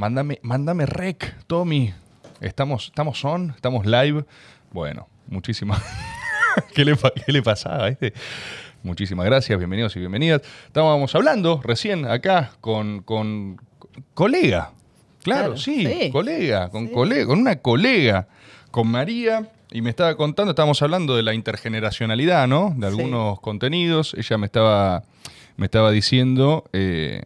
Mándame, rec, Tommy. Estamos, estamos on, estamos live. Bueno, muchísimas. ¿Qué, le, ¿Qué le pasaba este? Muchísimas gracias, bienvenidos y bienvenidas. Estábamos hablando recién acá con, con colega. Claro, sí, colega, con colega, con una colega, con María. Y me estaba contando, estábamos hablando de la intergeneracionalidad, ¿no? De algunos contenidos. Ella me estaba, me estaba diciendo eh,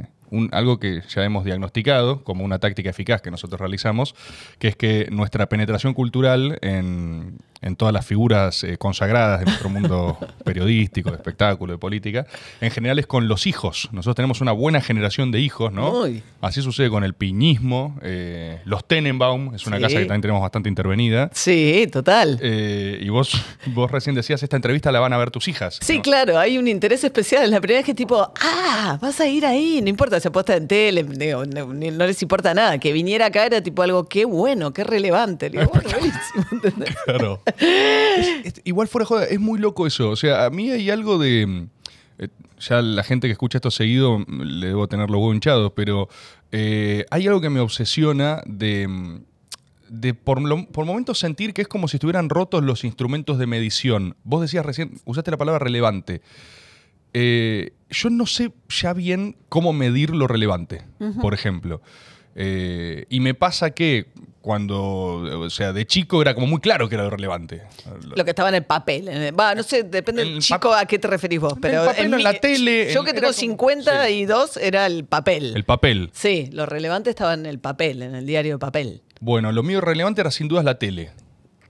algo que ya hemos diagnosticado como una táctica eficaz que nosotros realizamos, que es que nuestra penetración cultural en, todas las figuras eh, consagradas de nuestro mundo periodístico, de espectáculo, de política, en general es con los hijos. Nosotros tenemos una buena generación de hijos, ¿no? Así sucede con el piñismo, eh, los Tenenbaum, es una casa que también tenemos bastante intervenida. Sí, total. Eh, y vos, vos recién decías, esta entrevista la van a ver tus hijas. Sí, claro, hay un interés especial. La primera vez que tipo, ah, vas a ir ahí, no importa se apuesta en tele, no, les importa nada. Que viniera acá era tipo algo, qué bueno, qué relevante. igual fuera joda, es muy loco eso. O sea, a mí hay algo de. Eh, ya la gente que escucha esto seguido mm, le debo tener los huevos hinchados, pero eh, hay algo que me obsesiona de mm, por, por, momentos sentir que es como si estuvieran rotos los instrumentos de medición. Vos decías recién, usaste la palabra relevante eh, yo no sé ya bien cómo medir lo relevante, por ejemplo. Eh, y me pasa que cuando, o sea, de chico era como muy claro que era lo relevante. Lo que estaba en el papel. no sé, depende del chico a qué te referís vos. Pero en, la tele. Yo que tengo 52 era el papel. El papel. Sí, lo relevante estaba en el papel, en el diario de papel. Bueno, lo mío relevante era sin dudas la tele.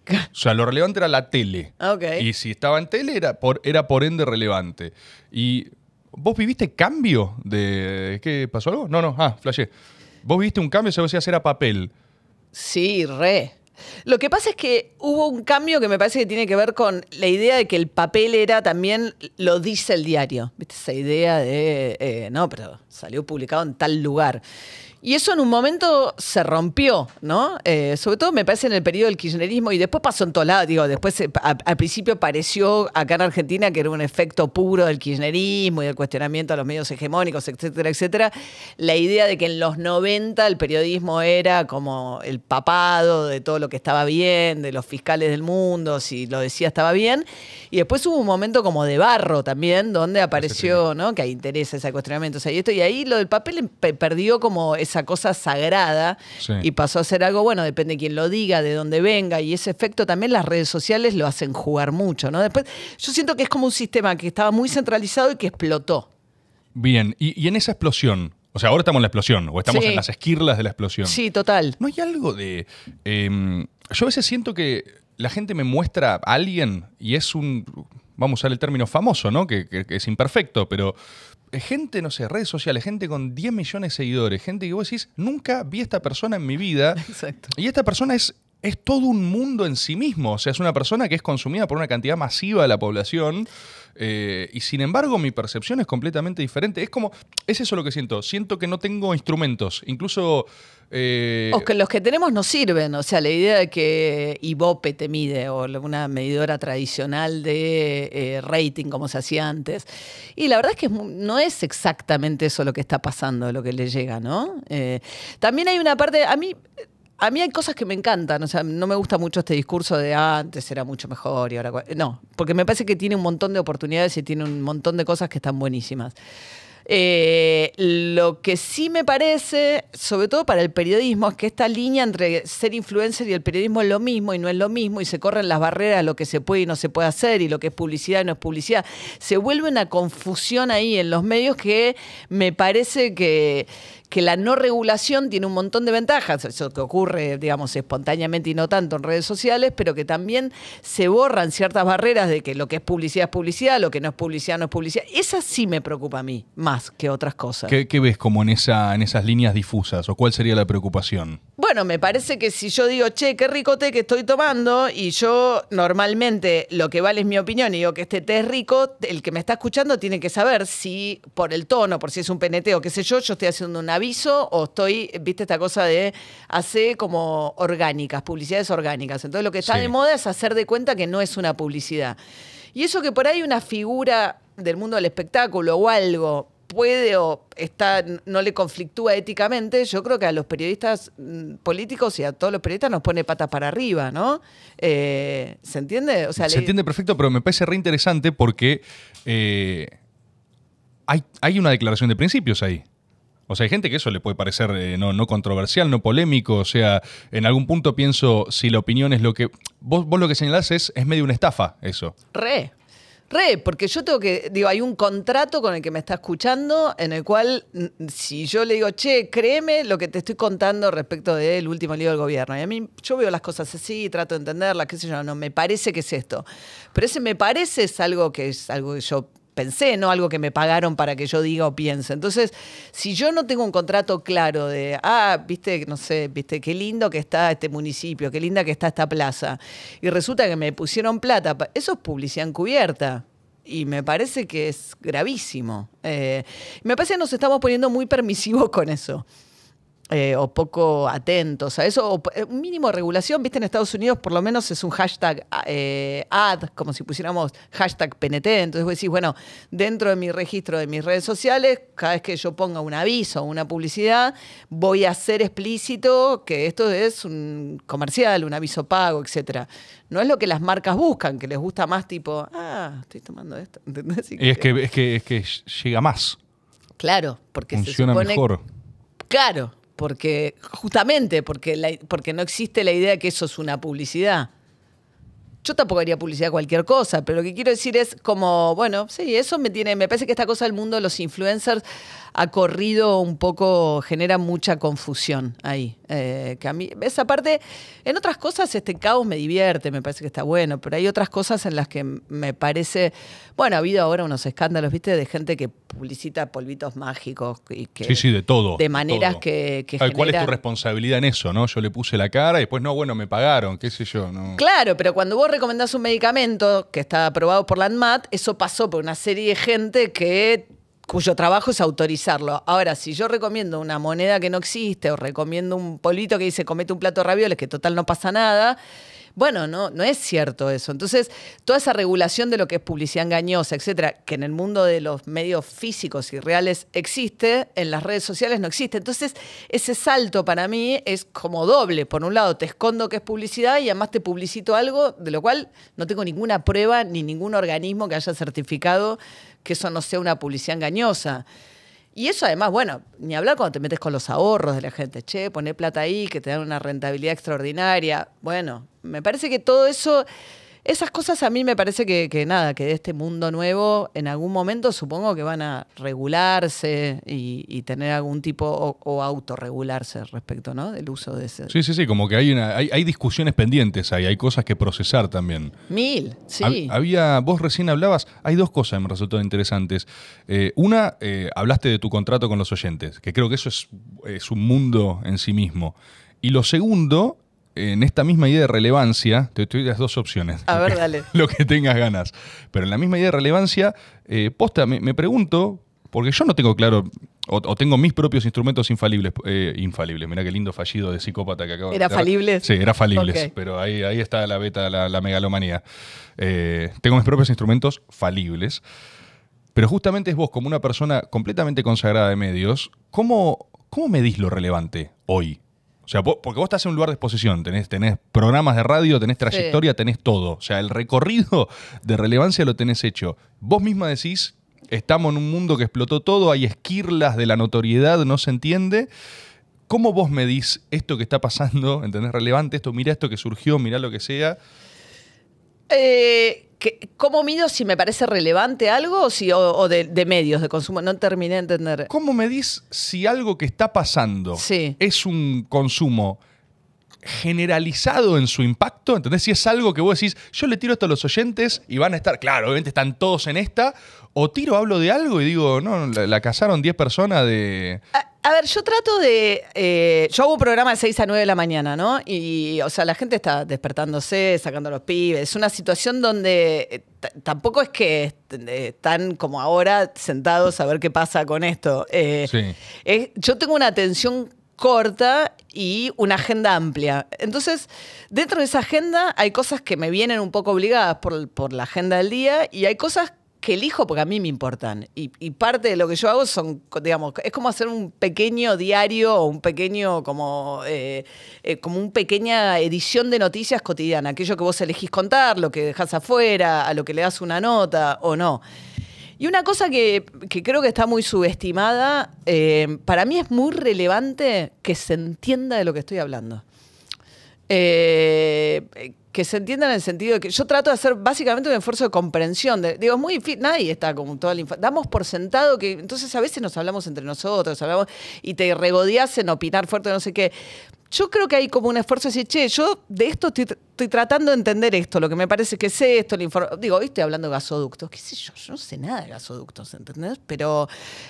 O sea, lo relevante era la tele. Ah, y si estaba en tele era por, era por ende relevante. Y vos viviste cambio de... que pasó algo? No, no, ah, flashé. Vos viviste un cambio, se hacer a papel. Sí, re. Lo que pasa es que hubo un cambio que me parece que tiene que ver con la idea de que el papel era también lo dice el diario. ¿Viste? Esa idea de, eh, no, pero salió publicado en tal lugar. Y eso en un momento se rompió, ¿no? Eh, sobre todo me parece en el periodo del kirchnerismo y después pasó en todos lados. Digo, después eh, al principio pareció acá en Argentina que era un efecto puro del kirchnerismo y del cuestionamiento a los medios hegemónicos, etcétera, etcétera. La idea de que en los 90 el periodismo era como el papado de todo lo que estaba bien, de los fiscales del mundo, si lo decía estaba bien. Y después hubo un momento como de barro también, donde apareció, ¿no? Que hay intereses, ese cuestionamiento. y, esto, y ahí lo del papel em, perdió como ese esa cosa sagrada y pasó a ser algo, bueno, depende de quién lo diga, de dónde venga, y ese efecto también las redes sociales lo hacen jugar mucho, ¿no? Después, yo siento que es como un sistema que estaba muy centralizado y que explotó. Bien, y, en esa explosión, o sea, ahora estamos en la explosión, o estamos en las esquirlas de la explosión. Sí, total. No hay algo de... Em, yo a veces siento que la gente me muestra a alguien y es un, vamos a usar el término famoso, ¿no? que es imperfecto, pero eh, gente, no sé, redes sociales, gente con 10 millones de seguidores, gente que vos decís, nunca vi a esta persona en mi vida. Exacto. Y esta persona es es todo un mundo en sí mismo. O sea, es una persona que es consumida por una cantidad masiva de la población. Eh, y sin embargo, mi percepción es completamente diferente. Es como, es eso lo que siento. Siento que no tengo instrumentos. Incluso eh, o que los que tenemos no sirven, o sea, la idea de que Ibope te mide o una medidora tradicional de eh, rating como se hacía antes. Y la verdad es que no es exactamente eso lo que está pasando, lo que le llega, ¿no? Eh, también hay una parte, a mí a mí hay cosas que me encantan, o sea, no me gusta mucho este discurso de antes era mucho mejor y ahora no, porque me parece que tiene un montón de oportunidades y tiene un montón de cosas que están buenísimas. Eh, lo que sí me parece, sobre todo para el periodismo, es que esta línea entre ser influencer y el periodismo es lo mismo y no es lo mismo y se corren las barreras de lo que se puede y no se puede hacer y lo que es publicidad y no es publicidad. Se vuelve una confusión ahí en los medios que me parece que, que la no regulación tiene un montón de ventajas, eso que ocurre, digamos, espontáneamente y no tanto en redes sociales, pero que también se borran ciertas barreras de que lo que es publicidad es publicidad, lo que no es publicidad no es publicidad. Esa sí me preocupa a mí, más que otras cosas. ¿Qué, ves como en, en esas líneas difusas o cuál sería la preocupación? Bueno, me parece que si yo digo, che, qué rico té que estoy tomando y yo normalmente lo que vale es mi opinión y digo que este té es rico, el que me está escuchando tiene que saber si por el tono, por si es un peneteo, qué sé yo, yo estoy haciendo una aviso o estoy, viste esta cosa de hacer como orgánicas, publicidades orgánicas. Entonces lo que está de moda es hacer de cuenta que no es una publicidad. Y eso que por ahí una figura del mundo del espectáculo o algo puede o está, no le conflictúa éticamente, yo creo que a los periodistas mm, políticos y a todos los periodistas nos pone patas para arriba, ¿no? Eh, ¿Se entiende? O sea, Se entiende perfecto, pero me parece re interesante porque eh, hay una declaración de principios ahí. O sea, hay gente que eso le puede parecer eh, no, controversial, no polémico. O sea, en algún punto pienso si la opinión es lo que. Vos, vos lo que señalás es, es medio una estafa, eso. Re. Re, porque yo tengo que, digo, hay un contrato con el que me está escuchando en el cual mm, si yo le digo, che, créeme lo que te estoy contando respecto del último lío del gobierno. Y a mí yo veo las cosas así, trato de entenderlas, qué sé yo, no, me parece que es esto. Pero ese me parece es algo que es algo que yo pensé, no algo que me pagaron para que yo diga o piense. Entonces, si yo no tengo un contrato claro de, ah, viste, no sé, viste, qué lindo que está este municipio, qué linda que está esta plaza, y resulta que me pusieron plata, eso es publicidad encubierta. Y me parece que es gravísimo. Eh, me parece que nos estamos poniendo muy permisivos con eso. Eh, o poco atentos a eso, o eh, un mínimo de regulación, viste, en Estados Unidos por lo menos es un hashtag ah, eh, ad, como si pusiéramos hashtag PNT, entonces vos decís, bueno, dentro de mi registro de mis redes sociales, cada vez que yo ponga un aviso o una publicidad, voy a ser explícito que esto es un comercial, un aviso pago, etcétera. No es lo que las marcas buscan, que les gusta más tipo, ah, estoy tomando esto, ¿entendés? Y, es, que, es, que, es que llega más. Claro, porque Funciona mejor. Claro, porque justamente porque, porque no existe la idea de que eso es una publicidad. Yo tampoco haría publicidad a cualquier cosa, pero lo que quiero decir es como, bueno, sí, eso me tiene, me parece que esta cosa del mundo los influencers ha corrido un poco, genera mucha confusión ahí. Eh, que a mí, esa parte, en otras cosas este caos me divierte, me parece que está bueno, pero hay otras cosas en las que me parece, bueno, ha habido ahora unos escándalos, viste, de gente que publicita polvitos mágicos y que... Sí, sí, de todo. De maneras que... que Tal es tu responsabilidad en eso, ¿no? Yo le puse la cara y después, no, bueno, me pagaron, qué sé yo, ¿no? Claro, pero cuando vos recomendás un medicamento que está aprobado por la ANMAT, eso pasó por una serie de gente que cuyo trabajo es autorizarlo. Ahora, si yo recomiendo una moneda que no existe o recomiendo un polito que dice comete un plato de ravioles, que total no pasa nada, bueno, no, no es cierto eso. Entonces, toda esa regulación de lo que es publicidad engañosa, etcétera, que en el mundo de los medios físicos y reales existe, en las redes sociales no existe. Entonces, ese salto para mí es como doble. Por un lado, te escondo que es publicidad y además te publicito algo de lo cual no tengo ninguna prueba ni ningún organismo que haya certificado que eso no sea una publicidad engañosa. Y eso además, bueno, ni hablar cuando te metes con los ahorros de la gente, che, poner plata ahí, que te dan una rentabilidad extraordinaria. Bueno, me parece que todo eso esas cosas a mí me parece que, nada, que de este mundo nuevo en algún momento supongo que van a regularse y, tener algún tipo o, autorregularse respecto ¿no? del uso de ese. Sí, sí, sí, como que hay, una, hay, discusiones pendientes ahí, hay cosas que procesar también. Mil, sí. había, vos recién hablabas, hay dos cosas que me resultaron interesantes. Eh, una, eh, hablaste de tu contrato con los oyentes, que creo que eso es, es un mundo en sí mismo. Y lo segundo en esta misma idea de relevancia, te doy las dos opciones. A ver, dale. Lo que tengas ganas. Pero en la misma idea de relevancia, eh, posta, me, pregunto, porque yo no tengo claro, o, tengo mis propios instrumentos infalibles. Eh, infalibles, mirá qué lindo fallido de psicópata que acabo ¿Era falible? Sí, era falibles, pero ahí, ahí está la beta, la, megalomanía. Eh, tengo mis propios instrumentos falibles. Pero justamente es vos, como una persona completamente consagrada de medios, ¿cómo, cómo medís lo relevante hoy o sea, porque vos estás en un lugar de exposición, tenés, tenés programas de radio, tenés trayectoria, tenés todo. O sea, el recorrido de relevancia lo tenés hecho. Vos misma decís, estamos en un mundo que explotó todo, hay esquirlas de la notoriedad, no se entiende. ¿Cómo vos medís esto que está pasando? ¿Entendés? Relevante esto, mira esto que surgió, mira lo que sea. Eh, ¿cómo mido si me parece relevante algo o, o, de, medios de consumo? No terminé de entender. ¿Cómo medís si algo que está pasando es un consumo? generalizado en su impacto, ¿entendés? Si es algo que vos decís, yo le tiro esto a los oyentes y van a estar, claro, obviamente están todos en esta, o tiro, hablo de algo y digo, no, la, casaron 10 personas de, ah, a ver, yo trato de. Eh, yo hago un programa de 6 a 9 de la mañana, ¿no? Y, o sea, la gente está despertándose, sacando a los pibes. Es una situación donde eh, tampoco es que eh, están como ahora sentados a ver qué pasa con esto. yo tengo una atención corta y una agenda amplia. Entonces, dentro de esa agenda hay cosas que me vienen un poco obligadas por, por la agenda del día y hay cosas que que elijo porque a mí me importan. Y, parte de lo que yo hago son, digamos, es como hacer un pequeño diario o un pequeño, como, eh, eh, como una pequeña edición de noticias cotidiana, aquello que vos elegís contar, lo que dejas afuera, a lo que le das una nota o no. Y una cosa que, creo que está muy subestimada, eh, para mí es muy relevante que se entienda de lo que estoy hablando que se entienda en el sentido de que yo trato de hacer básicamente un esfuerzo de comprensión. De, digo, muy nadie está como toda la infancia. Damos por sentado que entonces a veces nos hablamos entre nosotros, hablamos y te regodeas en opinar fuerte, no sé qué yo creo que hay como un esfuerzo de decir, che, yo de esto estoy, tratando de entender esto, lo que me parece que es esto, el digo, hoy estoy hablando de gasoductos, qué sé yo, yo no sé nada de gasoductos, ¿entendés? Pero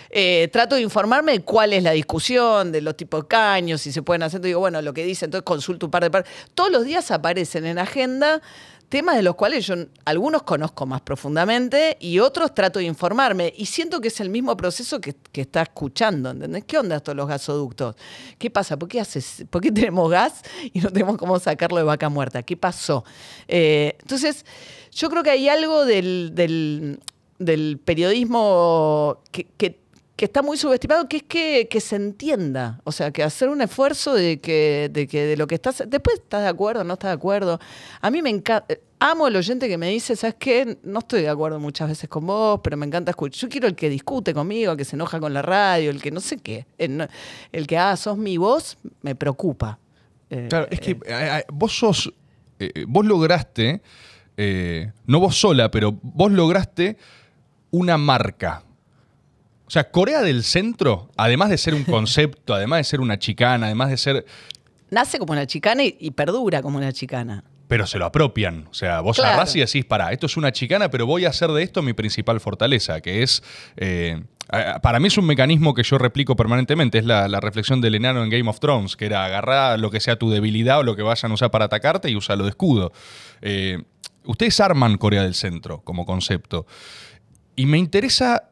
eh, trato de informarme de cuál es la discusión, de los tipos de caños, si se pueden hacer, digo, bueno, lo que dice, entonces consulto un par de... Par Todos los días aparecen en agenda temas de los cuales yo algunos conozco más profundamente y otros trato de informarme. Y siento que es el mismo proceso que, está escuchando, ¿entendés? ¿Qué onda estos los gasoductos? ¿Qué pasa? ¿Por qué, ¿Por tenemos gas y no tenemos cómo sacarlo de vaca muerta? ¿Qué pasó? Eh, entonces, yo creo que hay algo del, periodismo que que está muy subestimado, que es que, se entienda, o sea, que hacer un esfuerzo de que, de lo que estás, después estás de acuerdo, no estás de acuerdo. A mí me encanta, eh, amo el oyente que me dice, ¿sabes qué? No estoy de acuerdo muchas veces con vos, pero me encanta escuchar. Yo quiero el que discute conmigo, el que se enoja con la radio, el que no sé qué, el, que, ah, sos mi voz, me preocupa. Eh, claro, es que eh. vos sos, vos lograste, no vos sola, pero vos lograste una marca o sea, Corea del Centro, además de ser un concepto, además de ser una chicana, además de ser... Nace como una chicana y, perdura como una chicana. Pero se lo apropian. O sea, vos claro. y decís, pará, esto es una chicana, pero voy a hacer de esto mi principal fortaleza, que es... Eh, para mí es un mecanismo que yo replico permanentemente, es la, reflexión del enano en Game of Thrones, que era agarrar lo que sea tu debilidad o lo que vayan a usar para atacarte y usarlo de escudo. Eh, ustedes arman Corea del Centro como concepto. Y me interesa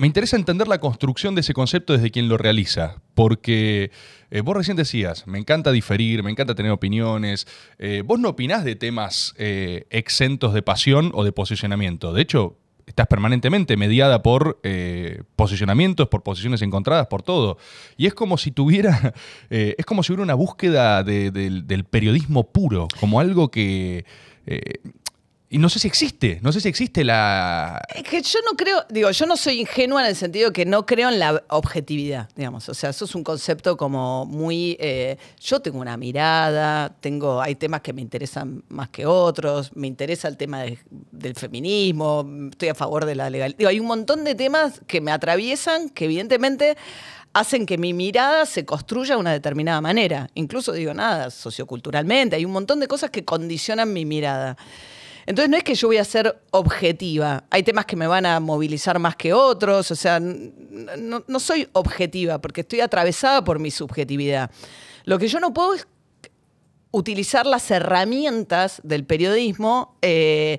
me interesa entender la construcción de ese concepto desde quien lo realiza, porque eh, vos recién decías, me encanta diferir, me encanta tener opiniones, eh, vos no opinás de temas eh, exentos de pasión o de posicionamiento, de hecho, estás permanentemente mediada por posicionamientos, por posiciones encontradas, por todo, y es como si tuviera, es como si hubiera una búsqueda del periodismo puro, como algo que... Y no sé si existe, no sé si existe la... Es que yo no creo, digo, yo no soy ingenua en el sentido que no creo en la objetividad, digamos. O sea, eso es un concepto como muy... Eh, yo tengo una mirada, tengo, hay temas que me interesan más que otros, me interesa el tema del feminismo, estoy a favor de la legalidad. Digo, hay un montón de temas que me atraviesan, que evidentemente hacen que mi mirada se construya de una determinada manera. Incluso digo, nada, socioculturalmente, hay un montón de cosas que condicionan mi mirada. Entonces no es que yo voy a ser objetiva. Hay temas que me van a movilizar más que otros, o sea, no, soy objetiva porque estoy atravesada por mi subjetividad. Lo que yo no puedo es utilizar las herramientas del periodismo. Eh,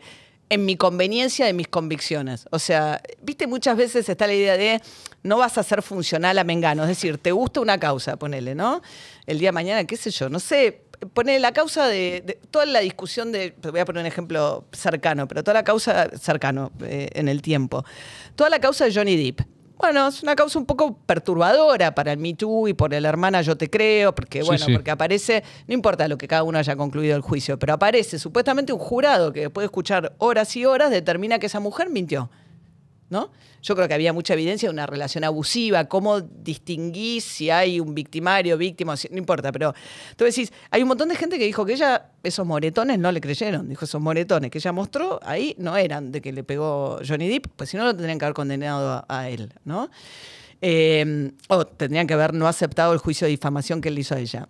en mi conveniencia de mis convicciones. O sea, viste, muchas veces está la idea de no vas a ser funcional a Mengano. Es decir, te gusta una causa, ponele, ¿no? El día de mañana, qué sé yo, no sé, pone la causa de, toda la discusión de, voy a poner un ejemplo cercano, pero toda la causa cercano eh, en el tiempo, toda la causa de Johnny Depp. Bueno, es una causa un poco perturbadora para el Me Too y por el hermana Yo Te Creo, porque bueno, porque aparece, no importa lo que cada uno haya concluido el juicio, pero aparece supuestamente un jurado que después de escuchar horas y horas determina que esa mujer mintió yo creo que había mucha evidencia de una relación abusiva, cómo distinguís si hay un victimario, víctima, no importa, pero tú decís, hay un montón de gente que dijo que ella, esos moretones no le creyeron, dijo esos moretones que ella mostró ahí no eran de que le pegó Johnny Depp, pues si no lo tendrían que haber condenado a, él, ¿no? Eh, o tendrían que haber no aceptado el juicio de difamación que él hizo a ella.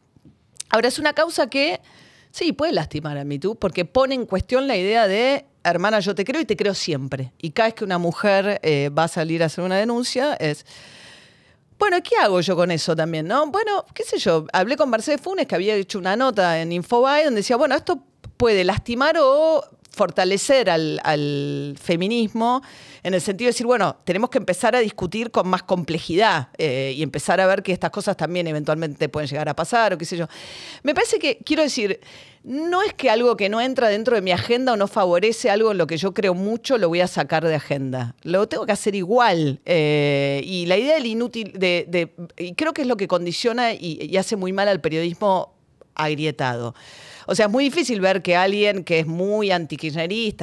Ahora, es una causa que sí puede lastimar a MeToo porque pone en cuestión la idea de hermana, yo te creo y te creo siempre. Y cada vez que una mujer eh, va a salir a hacer una denuncia es... Bueno, ¿qué hago yo con eso también, no? Bueno, qué sé yo, hablé con Marcelo Funes, que había hecho una nota en Infobae, donde decía, bueno, esto puede lastimar o fortalecer al, feminismo en el sentido de decir, bueno, tenemos que empezar a discutir con más complejidad eh, y empezar a ver que estas cosas también eventualmente pueden llegar a pasar o qué sé yo. Me parece que, quiero decir, no es que algo que no entra dentro de mi agenda o no favorece algo en lo que yo creo mucho lo voy a sacar de agenda. Lo tengo que hacer igual. Eh, y la idea del inútil, de, creo que es lo que condiciona y, y hace muy mal al periodismo agrietado. O sea, es muy difícil ver que alguien que es muy anti y,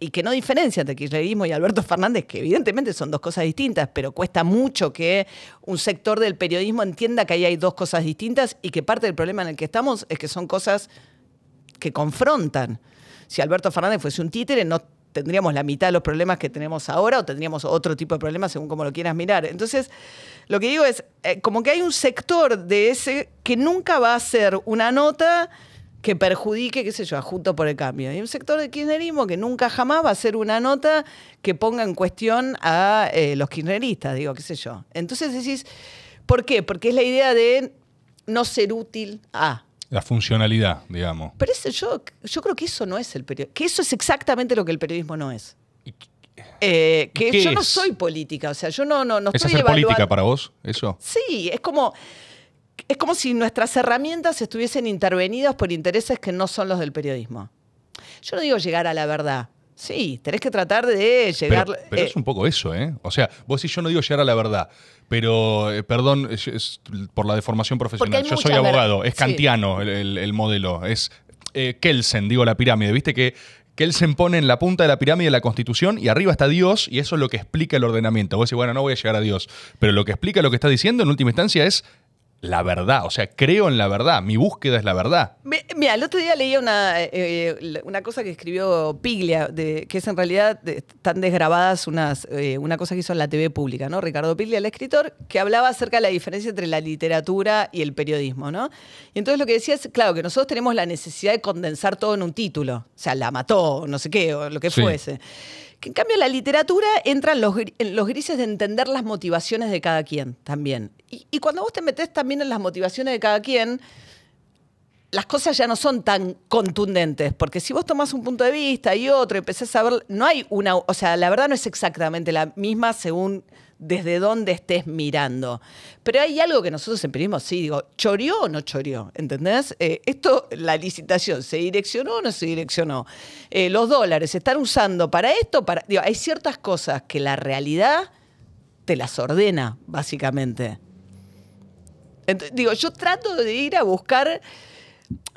y, que no diferencia entre kirchnerismo y Alberto Fernández, que evidentemente son dos cosas distintas, pero cuesta mucho que un sector del periodismo entienda que ahí hay dos cosas distintas y que parte del problema en el que estamos es que son cosas que confrontan. Si Alberto Fernández fuese un títere, no tendríamos la mitad de los problemas que tenemos ahora o tendríamos otro tipo de problemas según como lo quieras mirar. Entonces, lo que digo es, eh, como que hay un sector de ese que nunca va a ser una nota que perjudique, qué sé yo, a Junto por el Cambio. Hay un sector de kirchnerismo que nunca jamás va a ser una nota que ponga en cuestión a eh, los kirchneristas, digo, qué sé yo. Entonces decís, ¿por qué? Porque es la idea de no ser útil a... La funcionalidad, digamos. Pero yo, yo creo que eso no es el periodismo. Que eso es exactamente lo que el periodismo no es. Eh, que yo no soy política, o sea, yo no, no, no ¿Es hacer política para vos, eso? Sí, es como. Es como si nuestras herramientas estuviesen intervenidas por intereses que no son los del periodismo. Yo no digo llegar a la verdad, Sí, tenés que tratar de llegar. Pero, eh, es un poco eso, ¿eh? O sea, vos y yo no digo llegar a la verdad, pero eh, perdón por la deformación profesional. Yo soy abogado, es kantiano el, modelo, es eh, Kelsen, digo la pirámide. Viste que Kelsen pone en la punta de la pirámide la Constitución y arriba está Dios y eso es lo que explica el ordenamiento. Vos decís, bueno, no voy a llegar a Dios, pero lo que explica lo que está diciendo en última instancia es la verdad, o sea, creo en la verdad, mi búsqueda es la verdad. Mira, el otro día leía una, eh, eh, una cosa que escribió Piglia, de, que es en realidad están desgrabadas unas, eh, una cosa que hizo en la TV pública, ¿no? Ricardo Piglia, el escritor, que hablaba acerca de la diferencia entre la literatura y el periodismo, ¿no? Y entonces lo que decía es, claro, que nosotros tenemos la necesidad de condensar todo en un título, o sea, la mató, no sé qué, o lo que fuese. Que en cambio la literatura entra en los grises de entender las motivaciones de cada quien también. Y, cuando vos te metés también en las motivaciones de cada quien, las cosas ya no son tan contundentes, porque si vos tomás un punto de vista y otro, empezás a ver, no hay una, o sea, la verdad no es exactamente la misma según desde dónde estés mirando. Pero hay algo que nosotros en sí digo, ¿chorió o no chorió? ¿Entendés? Eh, esto, la licitación, ¿se direccionó o no se direccionó? Eh, los dólares se están usando para esto, para. Digo, hay ciertas cosas que la realidad te las ordena, básicamente. digo, yo trato de ir a buscar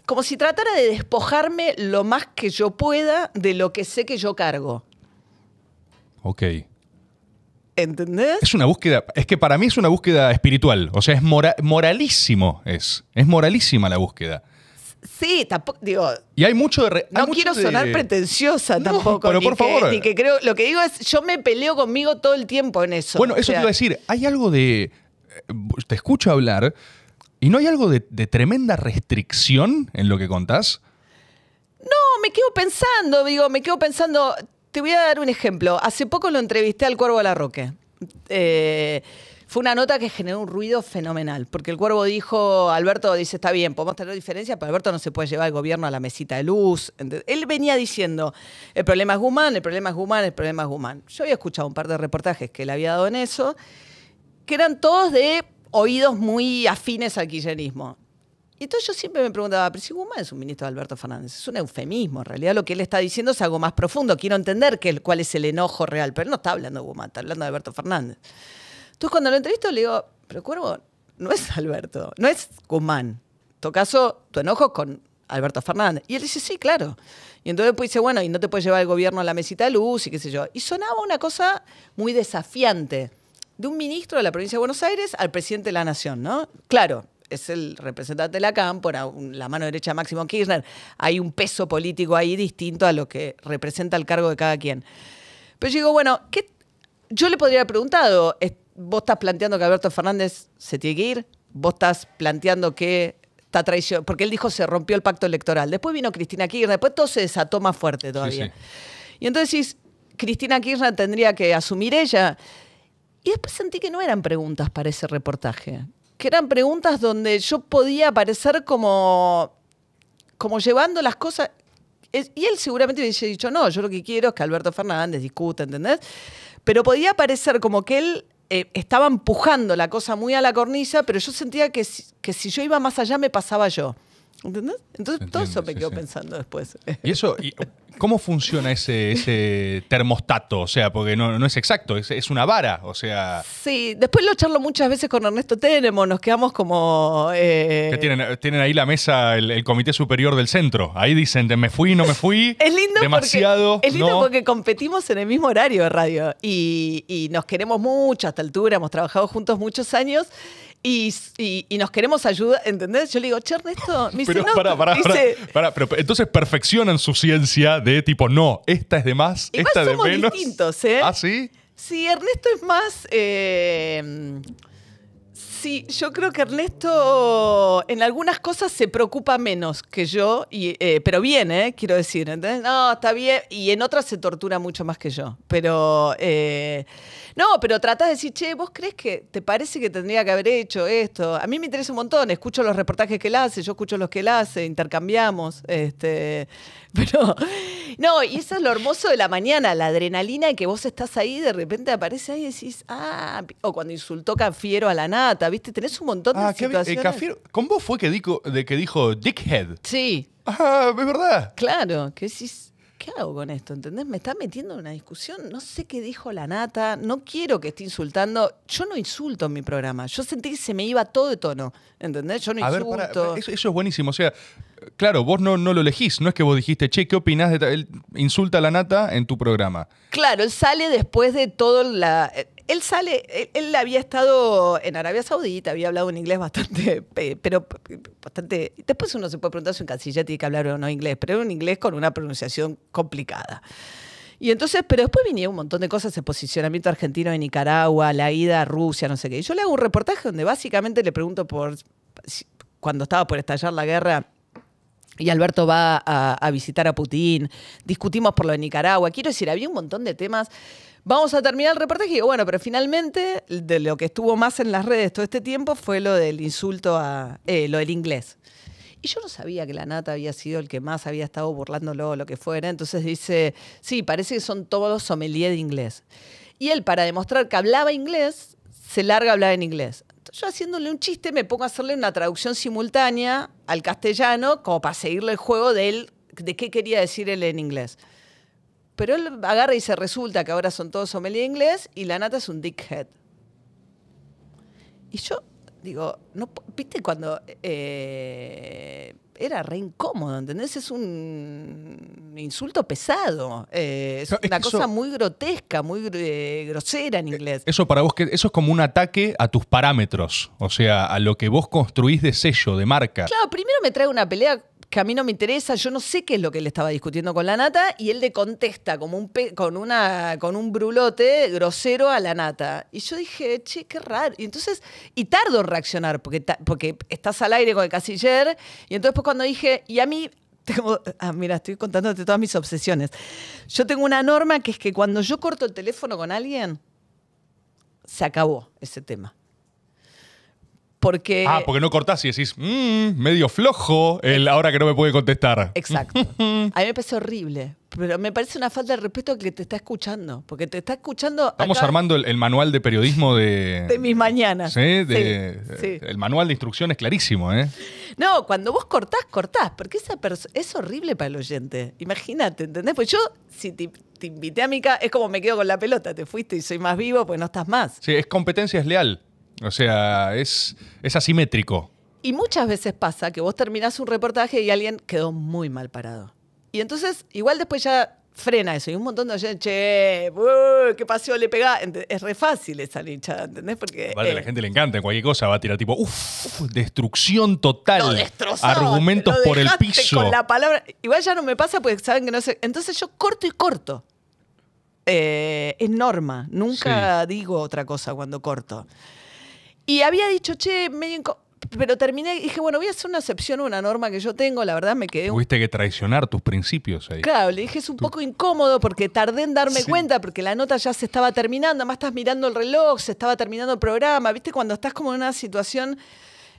como si tratara de despojarme lo más que yo pueda de lo que sé que yo cargo. Ok. ¿Entendés? Es una búsqueda, es que para mí es una búsqueda espiritual, o sea, es moralísimo, es, es moralísima la búsqueda. Sí, tampoco, digo. Y hay mucho de. no quiero sonar pretenciosa tampoco. Pero por favor. creo, lo que digo es, yo me peleo conmigo todo el tiempo en eso. Bueno, eso te iba a decir, hay algo de. Eh, te escucho hablar, y no hay algo de, de tremenda restricción en lo que contás. No, me quedo pensando, digo, me quedo pensando, te voy a dar un ejemplo. Hace poco lo entrevisté al Cuervo de la Roque. Eh, fue una nota que generó un ruido fenomenal, porque el cuervo dijo, Alberto dice, está bien, podemos tener diferencias, pero Alberto no se puede llevar al gobierno a la mesita de luz. él venía diciendo, el problema es Guzmán, el problema es Guzmán, el problema es Guzmán. Yo había escuchado un par de reportajes que él había dado en eso, que eran todos de oídos muy afines al kirchnerismo. Y entonces yo siempre me preguntaba, pero si Guzmán es un ministro de Alberto Fernández, es un eufemismo, en realidad lo que él está diciendo es algo más profundo, quiero entender cuál es el enojo real, pero él no está hablando de Guzmán, está hablando de Alberto Fernández. Entonces cuando lo entrevisto le digo, pero Cuervo, no es Alberto, no es Guzmán. En caso, tu enojo con Alberto Fernández. Y él dice, sí, claro. Y entonces pues dice, bueno, y no te puedes llevar el gobierno a la mesita de luz y qué sé yo. Y sonaba una cosa muy desafiante de un ministro de la provincia de Buenos Aires al presidente de la nación, ¿no? Claro, es el representante de la cámpora, la mano derecha de Máximo Kirchner. Hay un peso político ahí distinto a lo que representa el cargo de cada quien. Pero yo digo, bueno, yo le podría haber preguntado, vos estás planteando que Alberto Fernández se tiene que ir, vos estás planteando que está traición, porque él dijo se rompió el pacto electoral. Después vino Cristina Kirchner, después todo se desató más fuerte todavía. Y entonces Cristina Kirchner tendría que asumir ella. Y después sentí que no eran preguntas para ese reportaje que eran preguntas donde yo podía aparecer como, como llevando las cosas. y él seguramente hubiese dicho, no, yo lo que quiero es que Alberto Fernández discuta, ¿entendés? Pero podía parecer como que él eh, estaba empujando la cosa muy a la cornisa, pero yo sentía que que si yo iba más allá me pasaba yo. ¿Entendés? Entonces todo eso me quedó pensando después. ¿Y eso? ¿Cómo funciona ese, ese, termostato? O sea, porque no, es exacto, es, es, una vara, o sea... Sí, después lo charlo muchas veces con Ernesto Tenemo, nos quedamos como... Eh, que tienen, ahí la mesa, el, Comité Superior del Centro, ahí dicen, me fui, no me fui, es lindo demasiado... Porque, es lindo porque competimos en el mismo horario de radio y, y nos queremos mucho hasta esta altura, hemos trabajado juntos muchos años y, y, nos queremos ayudar, ¿entendés? Yo le digo, che, Ernesto, me dice, pero, no, dice, pero entonces perfeccionan su ciencia de tipo, no, esta es de más, esta es de menos. distintos, ¿eh? ¿Ah, sí? Sí, Ernesto es más... Eh, Sí, yo creo que Ernesto en algunas cosas se preocupa menos que yo, y, eh, pero bien, eh, quiero decir, No, está bien, y en otras se tortura mucho más que yo, pero... Eh, no, pero tratás de decir, che, ¿vos crees que te parece que tendría que haber hecho esto? A mí me interesa un montón, escucho los reportajes que él hace, yo escucho los que él hace, intercambiamos. Este, Pero no, y eso es lo hermoso de la mañana, la adrenalina que vos estás ahí, de repente aparece ahí y decís, ah, o cuando insultó Cafiero a la nata, ¿viste? Tenés un montón de ah, eh, situaciones. ¿con vos fue que dijo, de que dijo dickhead? Sí. Ah, es verdad. Claro, que decís, ¿qué hago con esto? ¿Entendés? Me está metiendo en una discusión. No sé qué dijo la nata. No quiero que esté insultando. Yo no insulto en mi programa. Yo sentí que se me iba todo de tono. ¿Entendés? Yo no insulto. eso, es buenísimo. O sea, claro, vos no, no lo elegís, no es que vos dijiste, che, ¿qué opinás de Él insulta a la nata en tu programa. Claro, él sale después de todo la... Él sale, él, había estado en Arabia Saudita, había hablado un inglés bastante, pero bastante... Después uno se puede preguntar si un canciller tiene que hablar o no inglés, pero era un inglés con una pronunciación complicada. Y entonces, pero después vinieron un montón de cosas, el posicionamiento argentino de Nicaragua, la ida a Rusia, no sé qué. yo le hago un reportaje donde básicamente le pregunto por, cuando estaba por estallar la guerra, y Alberto va a, visitar a Putin, discutimos por lo de Nicaragua, quiero decir, había un montón de temas. Vamos a terminar el reportaje y bueno, pero finalmente de lo que estuvo más en las redes todo este tiempo fue lo del insulto a, eh, lo del inglés. Y yo no sabía que la nata había sido el que más había estado burlándolo o lo que fuera. Entonces dice, sí, parece que son todos sommelier de inglés. Y él, para demostrar que hablaba inglés, se larga a hablar en inglés yo haciéndole un chiste me pongo a hacerle una traducción simultánea al castellano como para seguirle el juego de, él, de qué quería decir él en inglés. Pero él agarra y se resulta que ahora son todos sommelier inglés y la nata es un dickhead. Y yo digo, no, viste cuando eh, era re incómodo, ¿entendés? Es un insulto pesado, eh, es, una cosa muy grotesca, muy eh, grosera en inglés. Eso para vos, eso es como un ataque a tus parámetros, o sea, a lo que vos construís de sello, de marca. Claro, primero me trae una pelea que a mí no me interesa, yo no sé qué es lo que él estaba discutiendo con la nata, y él le contesta como un con, una, con un brulote grosero a la nata. Y yo dije, che, qué raro. Y entonces, y tardo en reaccionar, porque, porque estás al aire con el casiller, y entonces pues, cuando dije, y a mí, tengo, ah, mira, estoy contándote todas mis obsesiones. Yo tengo una norma que es que cuando yo corto el teléfono con alguien, se acabó ese tema. Porque, ah, porque no cortás y decís, mmm, medio flojo, el ahora que no me puede contestar. Exacto. A mí me parece horrible, pero me parece una falta de respeto que te está escuchando, porque te está escuchando... Estamos armando el, manual de periodismo de... De mis mañanas. El manual de instrucción es clarísimo, ¿eh? No, cuando vos cortás, cortás, porque esa es horrible para el oyente. Imagínate, ¿entendés? Pues yo, si te, te invité a mi casa, es como me quedo con la pelota, te fuiste y soy más vivo, pues no estás más. Sí, es competencia es leal. O sea, es, es asimétrico. Y muchas veces pasa que vos terminás un reportaje y alguien quedó muy mal parado. Y entonces, igual después ya frena eso. Y un montón de gente, che, uh, qué paseo le pegá. Es re fácil esa linchada, ¿entendés? Porque. Vale, a la eh, gente le encanta, cualquier cosa va a tirar tipo, uff, destrucción total. argumentos por el piso. Con la palabra. Igual ya no me pasa porque saben que no sé. Entonces yo corto y corto. Eh, es norma. Nunca digo otra cosa cuando corto. Y había dicho, che, medio pero terminé dije, bueno, voy a hacer una excepción a una norma que yo tengo, la verdad me quedé... Tuviste que traicionar tus principios ahí. Claro, le dije, es un poco incómodo porque tardé en darme cuenta porque la nota ya se estaba terminando, además estás mirando el reloj, se estaba terminando el programa, viste, cuando estás como en una situación...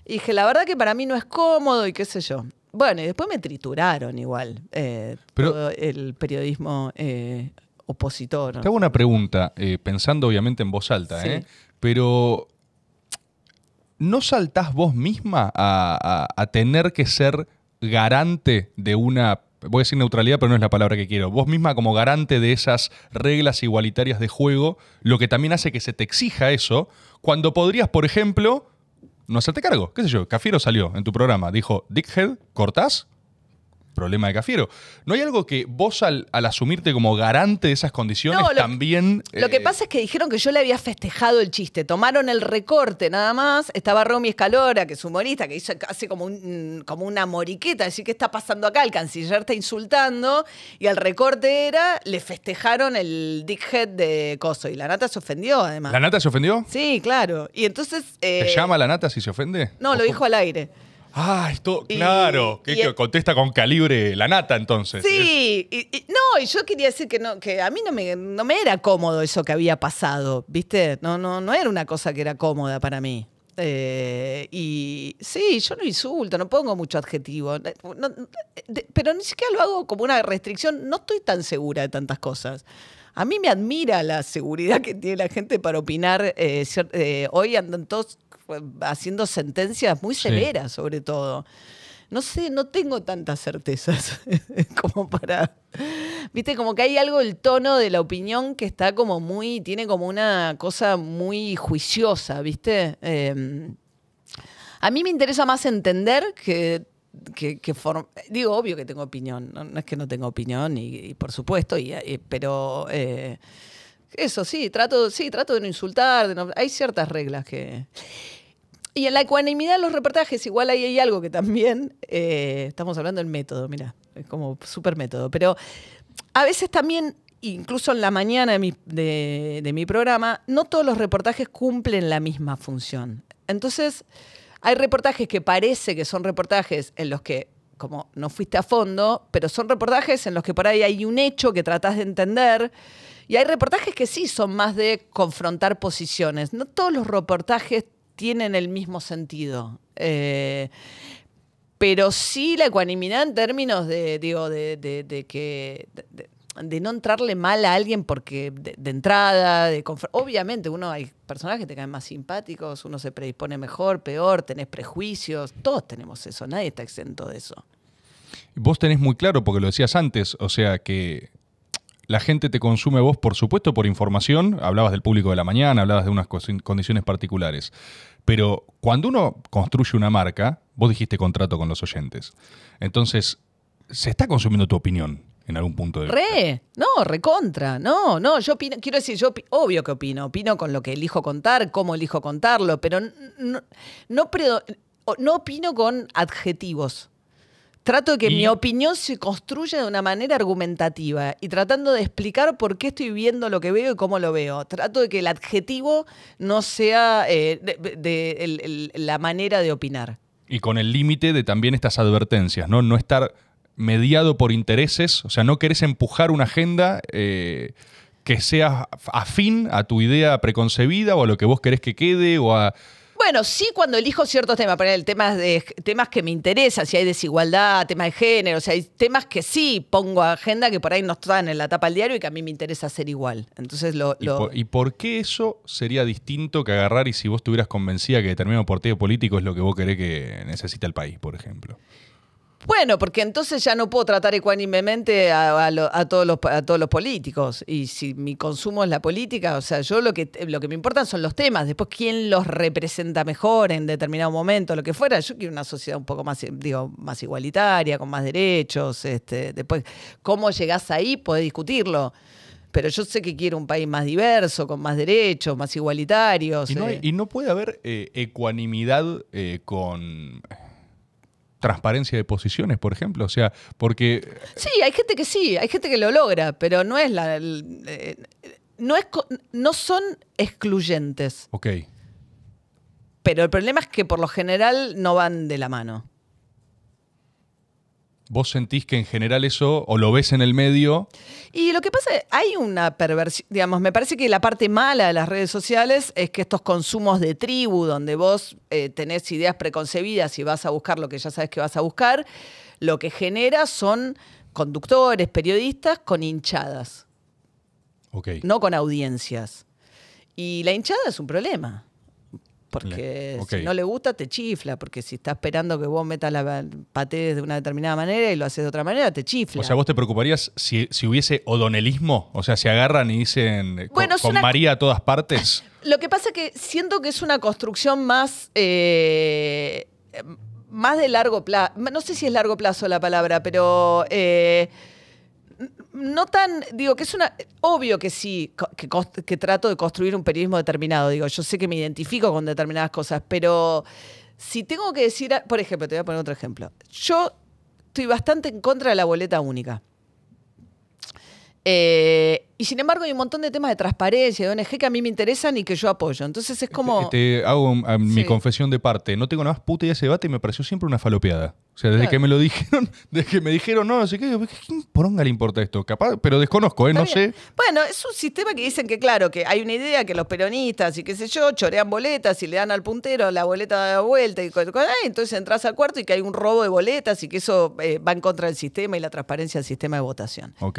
dije, la verdad que para mí no es cómodo y qué sé yo. Bueno, y después me trituraron igual eh, todo el periodismo eh, opositor. Te hago una pregunta, eh, pensando obviamente en voz alta, ¿eh? Pero ¿no saltás vos misma a, tener que ser garante de una voy a decir neutralidad, pero no es la palabra que quiero. Vos misma como garante de esas reglas igualitarias de juego, lo que también hace que se te exija eso, cuando podrías, por ejemplo, no hacerte cargo. ¿Qué sé yo? Cafiero salió en tu programa, dijo, Dickhead, cortás, problema de Cafiero. ¿No hay algo que vos al, asumirte como garante de esas condiciones también... Lo que eh, pasa es que dijeron que yo le había festejado el chiste, tomaron el recorte nada más, estaba Romy Escalora, que es humorista, que hizo, casi como, un, como una moriqueta, decir, ¿qué está pasando acá? El canciller está insultando y al recorte era, le festejaron el dickhead de Coso y la nata se ofendió además. ¿La nata se ofendió? Sí, claro. Y entonces... Eh, ¿Te llama la nata si se ofende? No, lo dijo al aire. Ah, claro, que, e contesta con calibre la nata entonces. Sí, no, y yo quería decir que no, que a mí no me, no me era cómodo eso que había pasado, ¿viste? No, no, no era una cosa que era cómoda para mí. Eh, y sí, yo no insulto, no pongo mucho adjetivo, pero ni siquiera lo hago como una restricción, no estoy tan segura de tantas cosas. A mí me admira la seguridad que tiene la gente para opinar. Eh, eh, hoy andan todos eh, haciendo sentencias muy severas, sobre todo. No sé, no tengo tantas certezas como para... Viste, como que hay algo, el tono de la opinión que está como muy, tiene como una cosa muy juiciosa, ¿viste? Em. a mí me interesa más entender que que, digo, obvio que tengo opinión, no, es que no tenga opinión, y, por supuesto, y, eh, pero eh, eso sí, trato, sí, trato de no insultar, hay ciertas reglas que... Y en la ecuanimidad de los reportajes, igual ahí hay algo que también, eh, estamos hablando del método, mira, es como súper método, pero a veces también, incluso en la mañana de mi programa, no todos los reportajes cumplen la misma función. Entonces, hay reportajes que parece que son reportajes en los que como no fuiste a fondo, pero son reportajes en los que por ahí hay un hecho que tratás de entender. Y hay reportajes que sí son más de confrontar posiciones. No todos los reportajes tienen el mismo sentido. Eh, pero sí la ecuanimidad en términos de, digo, de, de, que, de, de no entrarle mal a alguien porque de, entrada, de obviamente uno hay personajes que te caen más simpáticos, uno se predispone mejor, peor, tenés prejuicios, todos tenemos eso, nadie está exento de eso. Vos tenés muy claro, porque lo decías antes, o sea que la gente te consume vos, por supuesto, por información, hablabas del público de la mañana, hablabas de unas condiciones particulares, pero cuando uno construye una marca, vos dijiste contrato con los oyentes, entonces se está consumiendo tu opinión en algún punto de Re, no, recontra, no, no, yo opino, quiero decir, yo obvio que opino, opino con lo que elijo contar, cómo elijo contarlo, pero no, no, opino con adjetivos. Trato de que mi opinión se construya de una manera argumentativa y tratando de explicar por qué estoy viendo lo que veo y cómo lo veo. Trato de que el adjetivo no sea eh, de, la manera de opinar. Y con el límite de también estas advertencias, ¿no? No estar mediado por intereses, o sea, no querés empujar una agenda eh, que sea afín a tu idea preconcebida o a lo que vos querés que quede o a... Bueno, sí cuando elijo ciertos temas, por el temas de temas que me interesan, si hay desigualdad, temas de género, o sea, hay temas que sí pongo a agenda que por ahí no están en la tapa del diario y que a mí me interesa ser igual. Entonces lo, ¿Y, por, qué eso sería distinto que agarrar y si vos estuvieras convencida que determinado partido político es lo que vos querés que necesita el país, por ejemplo? Bueno, porque entonces ya no puedo tratar ecuánimemente a, todos los, a todos los políticos. Y si mi consumo es la política, o sea, yo lo que, lo que me importan son los temas. Después, quién los representa mejor en determinado momento, lo que fuera. Yo quiero una sociedad un poco más, digo, más igualitaria, con más derechos. Este, después, cómo llegás ahí, podés discutirlo pero yo sé que quiero un país más diverso, con más derechos, más igualitarios. Y no, eh. puede haber eh, ecuanimidad eh, con transparencia de posiciones, por ejemplo? O sea, porque... Sí, hay gente que sí, hay gente que lo logra, pero no es la... Eh, no, es, no son excluyentes. Ok. Pero el problema es que por lo general no van de la mano. ¿Vos sentís que en general eso o lo ves en el medio? Y lo que pasa hay una perversión, digamos, me parece que la parte mala de las redes sociales es que estos consumos de tribu, donde vos eh, tenés ideas preconcebidas y vas a buscar lo que ya sabes que vas a buscar, lo que genera son conductores, periodistas con hinchadas. ok No con audiencias. Y la hinchada es un problema porque si no le gusta te chifla, porque si está esperando que vos metas la paté de una determinada manera y lo haces de otra manera, te chifla. O sea, vos te preocuparías si, hubiese odonelismo, o sea, se agarran y dicen eh, con, María a todas partes. Lo que pasa es que siento que es una construcción más... Eh, más de largo plazo, no sé si es largo plazo la palabra, pero eh, no tan, digo, que es una, obvio que sí, que, que, trato de construir un periodismo determinado, digo, yo sé que me identifico con determinadas cosas, pero si tengo que decir, por ejemplo, te voy a poner otro ejemplo, yo estoy bastante en contra de la boleta única. Eh, y sin embargo hay un montón de temas de transparencia, de ONG que a mí me interesan y que yo apoyo. Entonces es como... Te, hago mi confesión de parte. No tengo nada más puta y ese debate y me pareció siempre una falopeada. O sea, desde que me lo dijeron, desde que me dijeron, no, así que qué, ¿qué le importa esto? Capaz, pero desconozco, ¿eh? no sé. Bueno, es un sistema que dicen que, claro, que hay una idea que los peronistas y qué sé yo, chorean boletas y le dan al puntero la boleta de vuelta y entonces entras al cuarto y que hay un robo de boletas y que eso eh, va en contra del sistema y la transparencia del sistema de votación. Ok.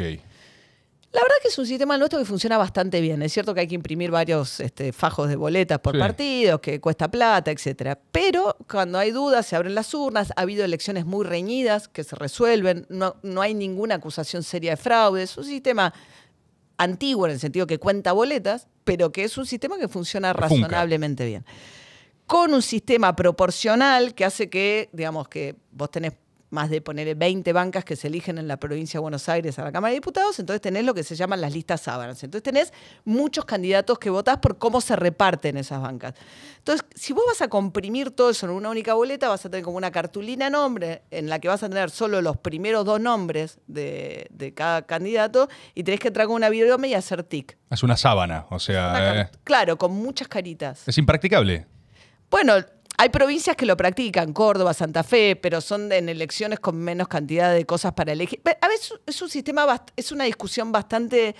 La verdad que es un sistema nuestro que funciona bastante bien. Es cierto que hay que imprimir varios este, fajos de boletas por partido, partidos, que cuesta plata, etcétera. Pero cuando hay dudas, se abren las urnas, ha habido elecciones muy reñidas que se resuelven, no, no hay ninguna acusación seria de fraude. Es un sistema antiguo en el sentido que cuenta boletas, pero que es un sistema que funciona razonablemente bien. Con un sistema proporcional que hace que, digamos, que vos tenés más de poner 20 bancas que se eligen en la provincia de Buenos Aires a la Cámara de Diputados, entonces tenés lo que se llaman las listas sábanas. Entonces tenés muchos candidatos que votás por cómo se reparten esas bancas. Entonces, si vos vas a comprimir todo eso en una única boleta, vas a tener como una cartulina nombre en la que vas a tener solo los primeros dos nombres de, cada candidato y tenés que entrar con una virome y hacer tic. Es una sábana, o sea... Eh. claro, con muchas caritas. Es impracticable. Bueno, hay provincias que lo practican, Córdoba, Santa Fe, pero son en elecciones con menos cantidad de cosas para elegir. A veces es un sistema, es una discusión bastante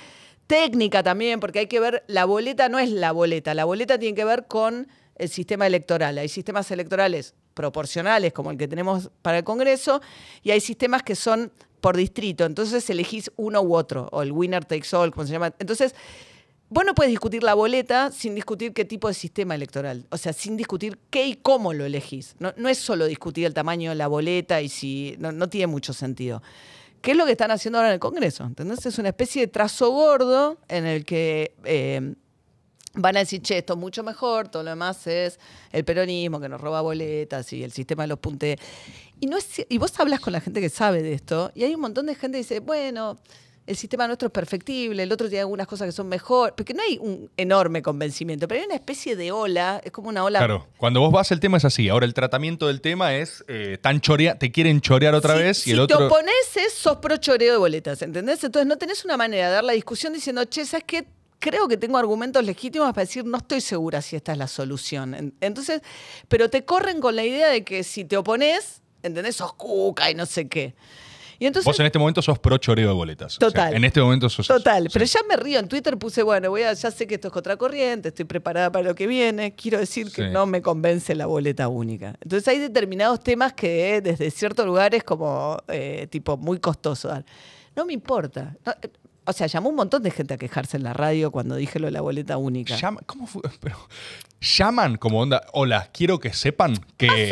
técnica también, porque hay que ver, la boleta no es la boleta, la boleta tiene que ver con el sistema electoral. Hay sistemas electorales proporcionales, como el que tenemos para el Congreso, y hay sistemas que son por distrito, entonces elegís uno u otro, o el winner takes all, como se llama. Entonces, vos no puedes discutir la boleta sin discutir qué tipo de sistema electoral, o sea, sin discutir qué y cómo lo elegís. No, es solo discutir el tamaño de la boleta y si no, tiene mucho sentido. ¿Qué es lo que están haciendo ahora en el Congreso? Entonces Es una especie de trazo gordo en el que eh, van a decir, che, esto es mucho mejor, todo lo demás es el peronismo que nos roba boletas y el sistema de los puntes. Y, no es, y vos hablas con la gente que sabe de esto y hay un montón de gente que dice, bueno, el sistema nuestro es perfectible, el otro tiene algunas cosas que son mejor, porque no hay un enorme convencimiento, pero hay una especie de ola, es como una ola. Claro, cuando vos vas el tema es así, ahora el tratamiento del tema es eh, tan te quieren chorear otra vez y si el otro. Si te opones, es, sos pro choreo de boletas, ¿entendés? Entonces no tenés una manera de dar la discusión diciendo, che, ¿sabes qué? creo que tengo argumentos legítimos para decir no estoy segura si esta es la solución. Entonces, pero te corren con la idea de que si te opones, ¿entendés? Sos cuca y no sé qué. Y entonces, Vos en este momento sos pro choreo de boletas. Total. en este momento sos. Total. Pero ya me río. En Twitter puse, bueno, voy ya sé que esto es contracorriente, estoy preparada para lo que viene. Quiero decir que no me convence la boleta única. Entonces hay determinados temas que desde ciertos lugares como, eh, tipo, muy costoso No me importa. Eh, o sea, llamó un montón de gente a quejarse en la radio cuando dije lo de la boleta única. ¿Cómo fue? Pero, llaman como onda, hola, quiero que sepan que eh,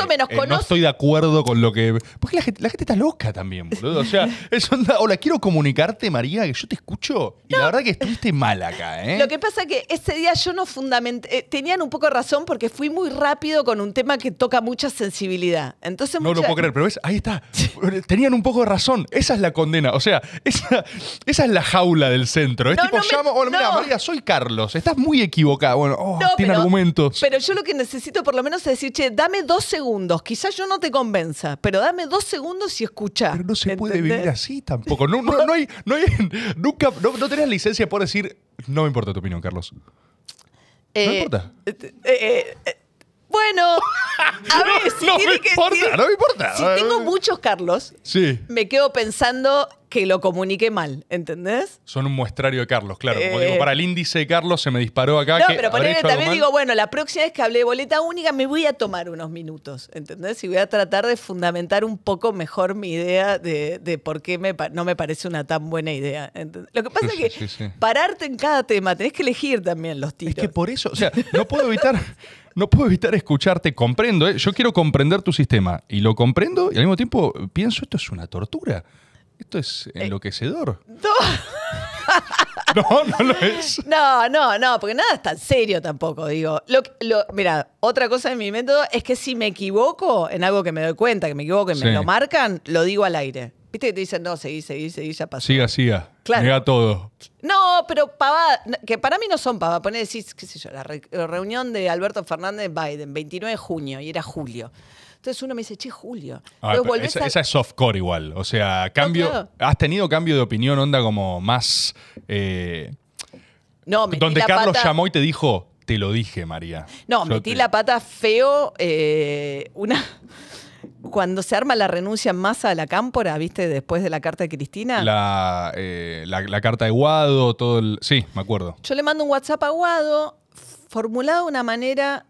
no estoy de acuerdo con lo que... Porque la gente, está loca también, boludo. O sea, es onda, hola, quiero comunicarte, María, que yo te escucho. Y la verdad que estuviste mal acá, ¿eh? Lo que pasa que ese día yo no fundamenté, eh, tenían un poco de razón porque fui muy rápido con un tema que toca mucha sensibilidad. Entonces No lo puedo creer, pero ves, ahí está. Tenían un poco de razón. Esa es la condena. O sea, esa, es la jaula del centro. Es tipo, llamo, hola, mira, María, soy Carlos. Estás muy equivocada. Bueno, oh, tiene argumentos. Pero yo lo que necesito por lo menos es decir, che, dame dos segundos. Quizás yo no te convenza, pero dame dos segundos y escucha. Pero no se puede vivir así tampoco. No, hay, no hay, nunca, no, no tenés licencia por decir, no me importa tu opinión, Carlos. no eh, importa. eh, eh, eh bueno, a ver, no, si me importa, si, tengo muchos Carlos, sí. me quedo pensando que lo comuniqué mal, ¿entendés? Son un muestrario de Carlos, claro. Como digo, eh. para el índice de Carlos se me disparó acá. No, pero también digo, bueno, la próxima vez que hablé de boleta única me voy a tomar unos minutos, ¿entendés? Y voy a tratar de fundamentar un poco mejor mi idea de, por qué no me parece una tan buena idea. Lo que pasa es que pararte en cada tema, tenés que elegir también los títulos. Es que por eso, o sea, no puedo evitar no puedo evitar escucharte, comprendo, ¿eh? yo quiero comprender tu sistema y lo comprendo y al mismo tiempo pienso, esto es una tortura, esto es eh, enloquecedor. no. no, lo es. No, no, no, porque nada es tan serio tampoco, digo. Lo, mira, otra cosa de mi método es que si me equivoco en algo que me doy cuenta, que me equivoco y me lo marcan, lo digo al aire. Viste que te dicen, no, seguí, seguí, seguí, ya pasó. Siga, siga. Claro. Nega todo. No, pero pavada, que para mí no son pavadas. poner decís, qué sé yo, la reunión de Alberto Fernández Biden, 29 de junio, y era julio. Entonces uno me dice, che, Julio. Ah, esa, esa, es softcore igual. O sea, cambio. ¿Has tenido cambio de opinión, onda como más. Eh, no, metí Donde Carlos llamó y te dijo, te lo dije, María. No, metí la pata feo eh, una cuando se arma la renuncia en masa a la cámpora, ¿viste? Después de la carta de Cristina. Eh, la, carta de Guado, todo el. Sí, me acuerdo. Yo le mando un WhatsApp a Guado, formulado de una manera.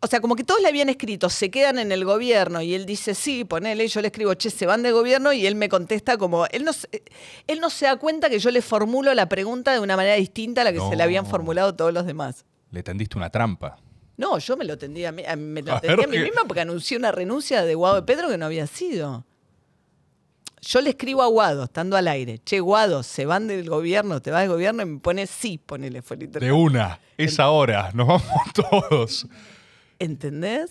O sea, como que todos le habían escrito, se quedan en el gobierno, y él dice, sí, ponele, yo le escribo, che, se van del gobierno, y él me contesta como, él no, él no se da cuenta que yo le formulo la pregunta de una manera distinta a la que se le habían formulado todos los demás. Le tendiste una trampa. No, yo me lo tendría, lo a, a mí mismo porque anuncié una renuncia de Guado de Pedro que no había sido. Yo le escribo a Guado, estando al aire. Che, Guado, se van del gobierno, te vas del gobierno y me pone sí, ponele fue De una, es ahora, nos vamos todos. ¿Entendés?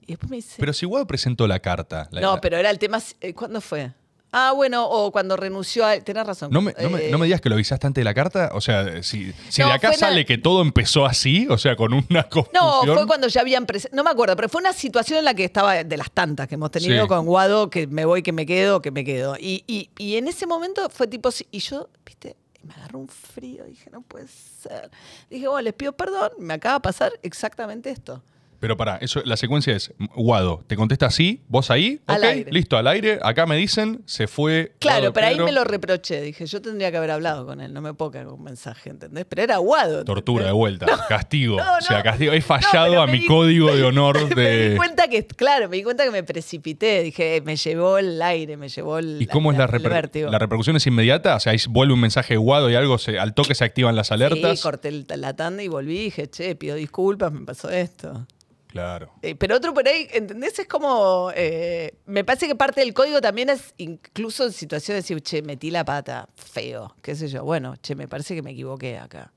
Y después me dice. Pero si Guado presentó la carta. no, pero era el tema. Eh, ¿Cuándo fue? Ah, bueno, o cuando renunció a... Tenés razón. No me, eh, digas que lo avisaste antes de la carta. O sea, si, si de acá sale que todo empezó así, o sea, con una confusión. No, fue cuando ya habían... No me acuerdo, pero fue una situación en la que estaba de las tantas que hemos tenido con Guado, que me voy, que me quedo, que me quedo. Y, y, y en ese momento fue tipo... Y yo, viste, me agarró un frío. Dije, no puede ser. Dije, les pido perdón. Me acaba de pasar exactamente esto. Pero pará, eso, la secuencia es Guado, te contesta así, vos ahí, listo, al aire, acá me dicen, se fue. Claro, pero ahí me lo reproché, dije, yo tendría que haber hablado con él, no me poca quedar un mensaje, ¿entendés? Pero era Guado. Tortura de vuelta, castigo. O sea, castigo. He fallado a mi código de honor me di cuenta que, claro, me di cuenta que me precipité, dije, eh, me llevó el aire, me llevó el. ¿Y cómo es la, repercusión? la repercusión? ¿Es inmediata? O sea, ahí vuelve un mensaje Guado y algo, se- al toque se activan las alertas. Sí, corté la tanda y volví dije, che, pido disculpas, me pasó esto. Claro. Eh, pero otro por ahí, ¿entendés? Es como. Eh, me parece que parte del código también es incluso en situaciones de decir, che, metí la pata, feo, qué sé yo. Bueno, che, me parece que me equivoqué acá.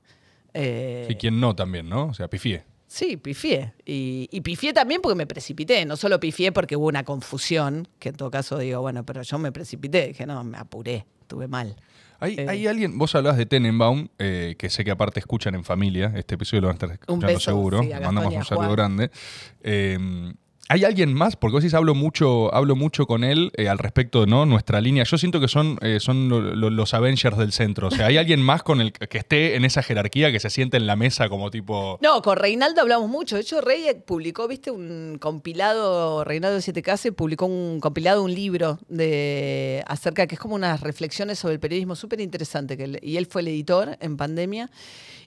y eh, quien no también, ¿no? O sea, pifié. Sí, pifié. Y, y, pifié también porque me precipité. No solo pifié porque hubo una confusión, que en todo caso digo, bueno, pero yo me precipité. Dije, no, me apuré, estuve mal. Hay, eh. hay alguien, vos hablabas de Tenenbaum, eh, que sé que aparte escuchan en familia, este episodio lo van a estar escuchando seguro, mandamos un saludo grande. Em, hay alguien más, porque vos decís, hablo mucho, hablo mucho con él eh, al respecto de ¿no? nuestra línea. Yo siento que son, eh, son los Avengers del centro. O sea, ¿hay alguien más con el que esté en esa jerarquía, que se siente en la mesa como tipo. No, con Reinaldo hablamos mucho. De hecho, Rey eh, publicó, viste, un compilado, Reinaldo de Siete Case publicó un compilado, un libro de acerca que es como unas reflexiones sobre el periodismo súper interesante. Y él fue el editor en pandemia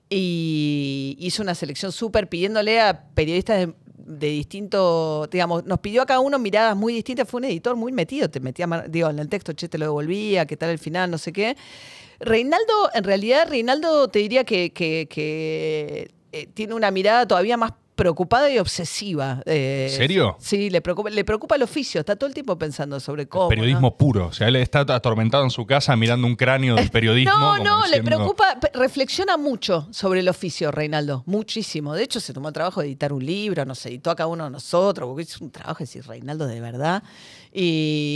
y hizo una selección súper pidiéndole a periodistas de de distinto, digamos, nos pidió a cada uno miradas muy distintas, fue un editor muy metido, te metía, digo, en el texto, che, te lo devolvía, qué tal el final, no sé qué. Reinaldo, en realidad, Reinaldo te diría que, que, eh, tiene una mirada todavía más preocupada y obsesiva. Eh, ¿Serio? Sí, le preocupa, le preocupa el oficio, está todo el tiempo pensando sobre cómo. periodismo puro, o sea, él está atormentado en su casa mirando un cráneo del periodismo. no, no, le preocupa, reflexiona mucho sobre el oficio, Reinaldo, muchísimo. De hecho, se tomó el trabajo de editar un libro, nos editó a cada uno de nosotros, porque es un trabajo, decir, Reinaldo, de verdad.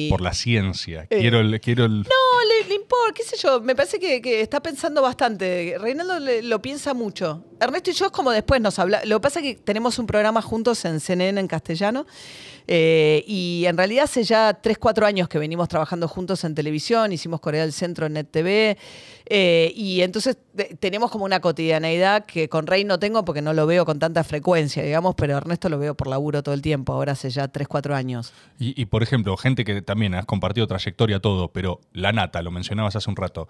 Por la ciencia. Eh, quiero el, quiero el... No, le, importa, qué sé yo. Me parece que, está pensando bastante. Reinaldo lo piensa mucho. Ernesto y yo es como después nos habla. Lo que pasa es que tenemos un programa juntos en CNN en castellano. Eh, y en realidad hace ya 3, 4 años que venimos trabajando juntos en televisión, hicimos Corea del Centro en Net TV, eh, y entonces tenemos como una cotidianeidad que con Rey no tengo porque no lo veo con tanta frecuencia, digamos, pero Ernesto lo veo por laburo todo el tiempo, ahora hace ya 3, 4 años. Y, por ejemplo, gente que también has compartido trayectoria, todo, pero la nata, lo mencionabas hace un rato.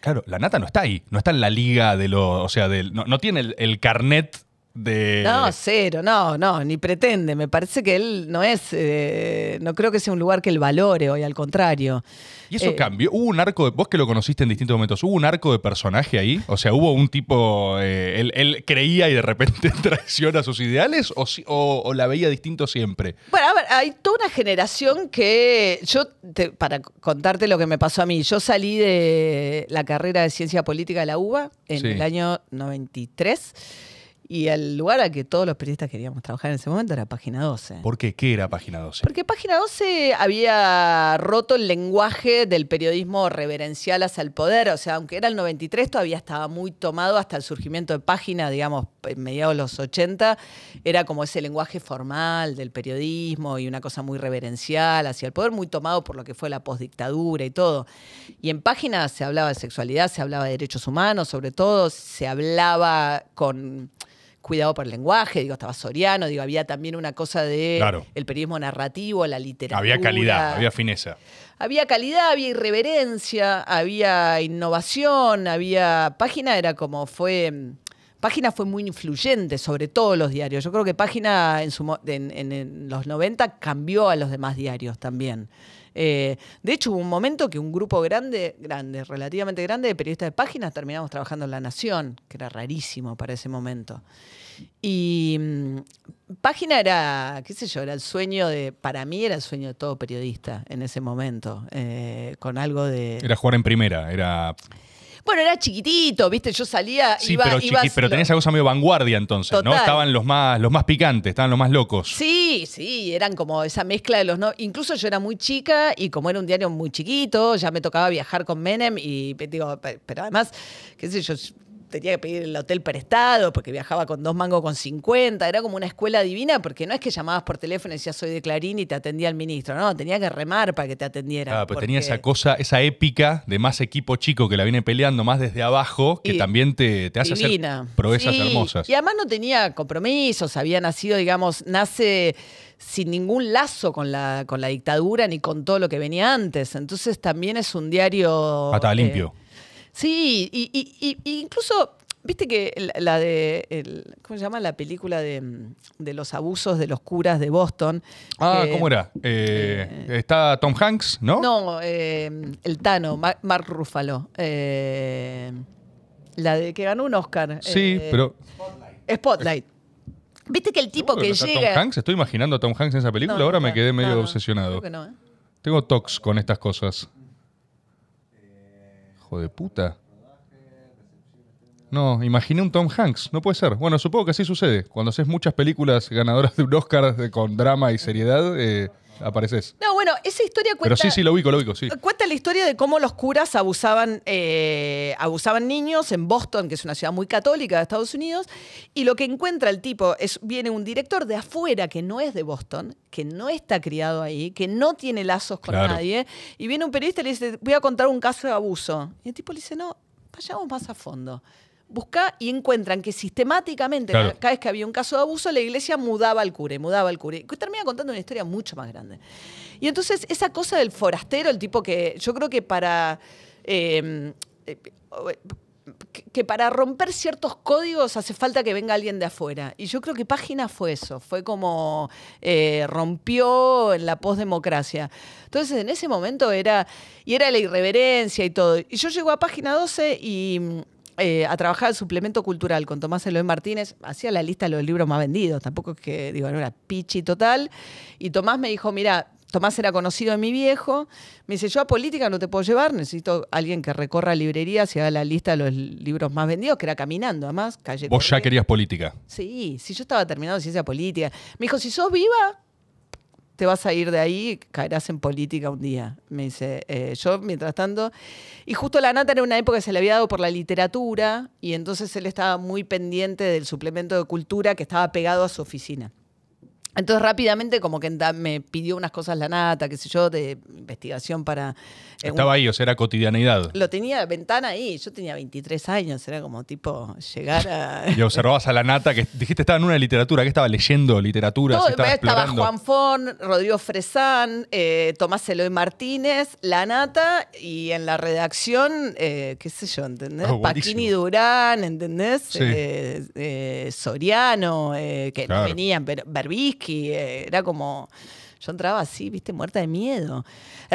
Claro, la nata no está ahí, no está en la liga de lo o sea, no, tiene el carnet no, cero, no, no, ni pretende. Me parece que él no es, eh, no creo que sea un lugar que él valore hoy, al contrario. ¿Y eso eh, cambió? ¿Hubo un arco, de, vos que lo conociste en distintos momentos, hubo un arco de personaje ahí? O sea, ¿hubo un tipo, eh, él, creía y de repente traiciona sus ideales o, la veía distinto siempre? Bueno, a ver, hay toda una generación que yo, para contarte lo que me pasó a mí, yo salí de la carrera de ciencia política de la UBA en el año 93. Y el lugar a que todos los periodistas queríamos trabajar en ese momento era Página 12. ¿Por qué? ¿Qué era Página 12? Porque Página 12 había roto el lenguaje del periodismo reverencial hacia el poder. O sea, aunque era el 93, todavía estaba muy tomado hasta el surgimiento de Página, digamos, en mediados de los 80. Era como ese lenguaje formal del periodismo y una cosa muy reverencial hacia el poder, muy tomado por lo que fue la postdictadura y todo. Y en Página se hablaba de sexualidad, se hablaba de derechos humanos, sobre todo, se hablaba con cuidado por el lenguaje, digo, estaba Soriano, digo, había también una cosa de el periodismo narrativo, la literatura. Había calidad, había fineza. Había calidad, había irreverencia, había innovación, había. Página era como fue. Página fue muy influyente sobre todos los diarios. Yo creo que Página en, en los 90 cambió a los demás diarios también. Eh, de hecho, hubo un momento que un grupo grande, grande, relativamente grande de periodistas de páginas terminamos trabajando en La Nación, que era rarísimo para ese momento. Y mm, página era, qué sé yo, era el sueño de, para mí era el sueño de todo periodista en ese momento, eh, con algo de... Era jugar en primera, era bueno, era chiquitito, ¿viste? Yo salía. Sí, iba, pero, iba pero tenías esa cosa medio vanguardia entonces, ¿no? Estaban los más, los más picantes, estaban los más locos. Sí, sí, eran como esa mezcla de los no. Incluso yo era muy chica y como era un diario muy chiquito, ya me tocaba viajar con Menem y digo, pero además, qué sé yo, tenía que pedir el hotel prestado porque viajaba con dos mangos con 50. Era como una escuela divina porque no es que llamabas por teléfono y decías soy de Clarín y te atendía el ministro. No, tenía que remar para que te atendieran. Ah, pues tenía esa cosa, esa épica de más equipo chico que la viene peleando más desde abajo que también te, hace hacer proezas hermosas. Y además no tenía compromisos, había nacido, digamos, nace sin ningún lazo con la, con la dictadura ni con todo lo que venía antes. Entonces también es un diario. Ah, está eh, limpio. Sí, y, incluso, viste que la, de, ¿cómo se llama? La película mm, de, los abusos de los curas de Boston. Ah, ¿cómo era? Eh, eh, está Tom Hanks, ¿no? No, eh, el Tano, Mark, Ruffalo. la de que ganó un Oscar. Sí, pero... Spotlight. Viste que el tipo que llega... Tom Hanks? Estoy imaginando a Tom Hanks en esa película, ahora me quedé medio obsesionado. Tengo tox con estas cosas de puta. No, imaginé un Tom Hanks, no puede ser. Bueno, supongo que así sucede. Cuando haces muchas películas ganadoras de un Oscar con drama y seriedad, eh, apareces. No, bueno, esa historia cuenta. Pero sí, sí, lo ubico, lo ubico, sí. Cuenta la historia de cómo los curas abusaban, eh, abusaban niños en Boston, que es una ciudad muy católica de Estados Unidos. Y lo que encuentra el tipo es: viene un director de afuera que no es de Boston, que no está criado ahí, que no tiene lazos con nadie. Y viene un periodista y le dice: Voy a contar un caso de abuso. Y el tipo le dice: No, vayamos más a fondo busca y encuentran que sistemáticamente, cada vez que había un caso de abuso, la iglesia mudaba al cure, mudaba al cura. Y termina contando una historia mucho más grande. Y entonces, esa cosa del forastero, el tipo que yo creo que para. Em, eh, que para romper ciertos códigos hace falta que venga alguien de afuera. Y yo creo que Página fue eso, fue como eh, rompió en la postdemocracia. Entonces en ese momento era, y era la irreverencia y todo. Y yo llego a Página 12 y eh, a trabajar el suplemento cultural con Tomás Eloy Martínez, hacía la lista de los libros más vendidos, tampoco es que, digo, no era pichi total. Y Tomás me dijo, mira, Tomás era conocido de mi viejo, me dice, yo a política no te puedo llevar, necesito alguien que recorra librerías y haga la lista de los libros más vendidos, que era caminando, además, calle. ¿Vos ya querías política? Sí, sí, yo estaba terminando ciencia política. Me dijo, si sos viva, te vas a ir de ahí, caerás en política un día. Me dice, eh, yo mientras tanto. Y justo la nata era una época que se le había dado por la literatura y entonces él estaba muy pendiente del suplemento de cultura que estaba pegado a su oficina. Entonces rápidamente como que me pidió unas cosas la nata, qué sé yo, de investigación para estaba ahí, o sea, era cotidianidad. Lo tenía ventana ahí, yo tenía 23 años, era como tipo llegar a... y observabas a la nata, que dijiste estaba en una literatura, que estaba leyendo literatura. Todo, estaba, eh, Juan Fon, Rodrigo Fresán, eh, Tomás Eloy Martínez, la nata y en la redacción, eh, qué sé yo, ¿entendés? Ah, Paquini Durán, ¿entendés? Soriano, que no venían, pero Berbisky, era como... Yo entraba así, viste, muerta de miedo.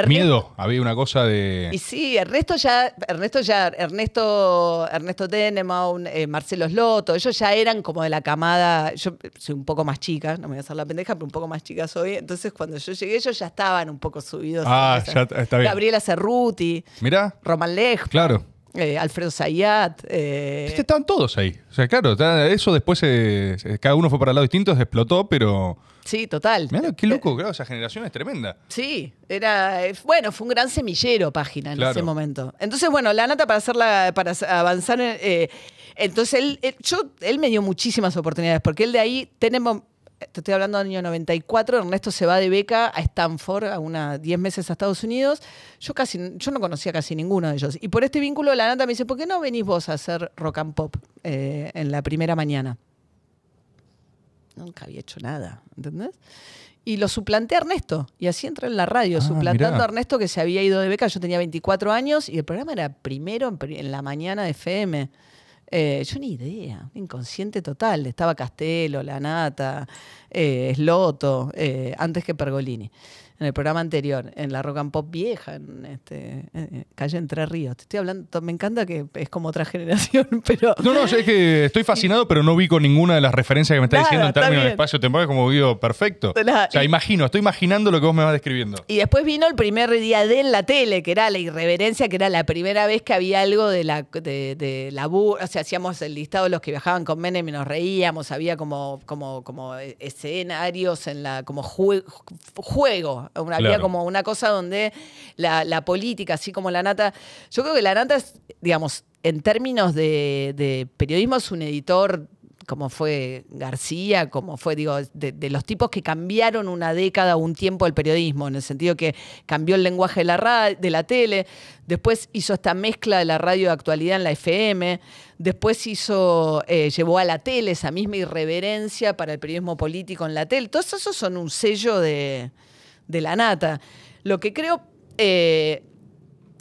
miedo, había una cosa de. Y sí, Ernesto ya, Ernesto ya, Ernesto, Ernesto Tenemaun, eh, Marcelo Sloto, ellos ya eran como de la camada. Yo soy un poco más chica, no me voy a hacer la pendeja, pero un poco más chica soy. Entonces, cuando yo llegué, ellos ya estaban un poco subidos. Ah, ya está bien. Gabriela Cerruti. mira Román Lejos. Claro. Eh, Alfredo Zayat. Eh, estaban todos ahí. O sea, claro, eso después eh, cada uno fue para lados distintos, explotó, pero. Sí, total. Mirá, qué loco, claro, esa generación es tremenda. Sí, era. Bueno, fue un gran semillero página en ese momento. Entonces, bueno, la nata para hacerla, para avanzar. entonces, él, él, él me dio muchísimas oportunidades, porque él de ahí tenemos estoy hablando del año 94, Ernesto se va de beca a Stanford, a unos 10 meses a Estados Unidos. Yo casi, yo no conocía casi ninguno de ellos. Y por este vínculo, la Nata me dice, ¿por qué no venís vos a hacer rock and pop eh, en la primera mañana? Nunca había hecho nada, ¿entendés? y lo suplanté a Ernesto. Y así entra en la radio, ah, suplantando a Ernesto que se había ido de beca. Yo tenía 24 años y el programa era primero en, la mañana de FM. Eh, yo ni idea, inconsciente total. Estaba Castelo, La Nata, eh, Sloto, eh, antes que Pergolini. En el programa anterior, en la rock and pop vieja, en este, calle Entre Ríos. Te estoy hablando, me encanta que es como otra generación, pero. No, no, es que estoy fascinado, pero no vi con ninguna de las referencias que me está diciendo en términos de espacio temporal, como vivo perfecto. o sea, imagino, estoy imaginando lo que vos me vas describiendo. Y después vino el primer día de en la tele, que era la irreverencia, que era la primera vez que había algo de la, de, la o sea, hacíamos el listado de los que viajaban con Menem y nos reíamos, había como, como, como e, ese escenarios, en la como juego. Una, como una cosa donde la, política, así como la nata. Yo creo que la nata es, digamos, en términos de periodismo, es un editor como fue García, como fue, digo, de, los tipos que cambiaron una década o un tiempo el periodismo, en el sentido que cambió el lenguaje de la, de la tele, después hizo esta mezcla de la radio de actualidad en la FM, después hizo, eh, llevó a la tele esa misma irreverencia para el periodismo político en la tele. Todos esos son un sello de, la nata. Lo que creo eh,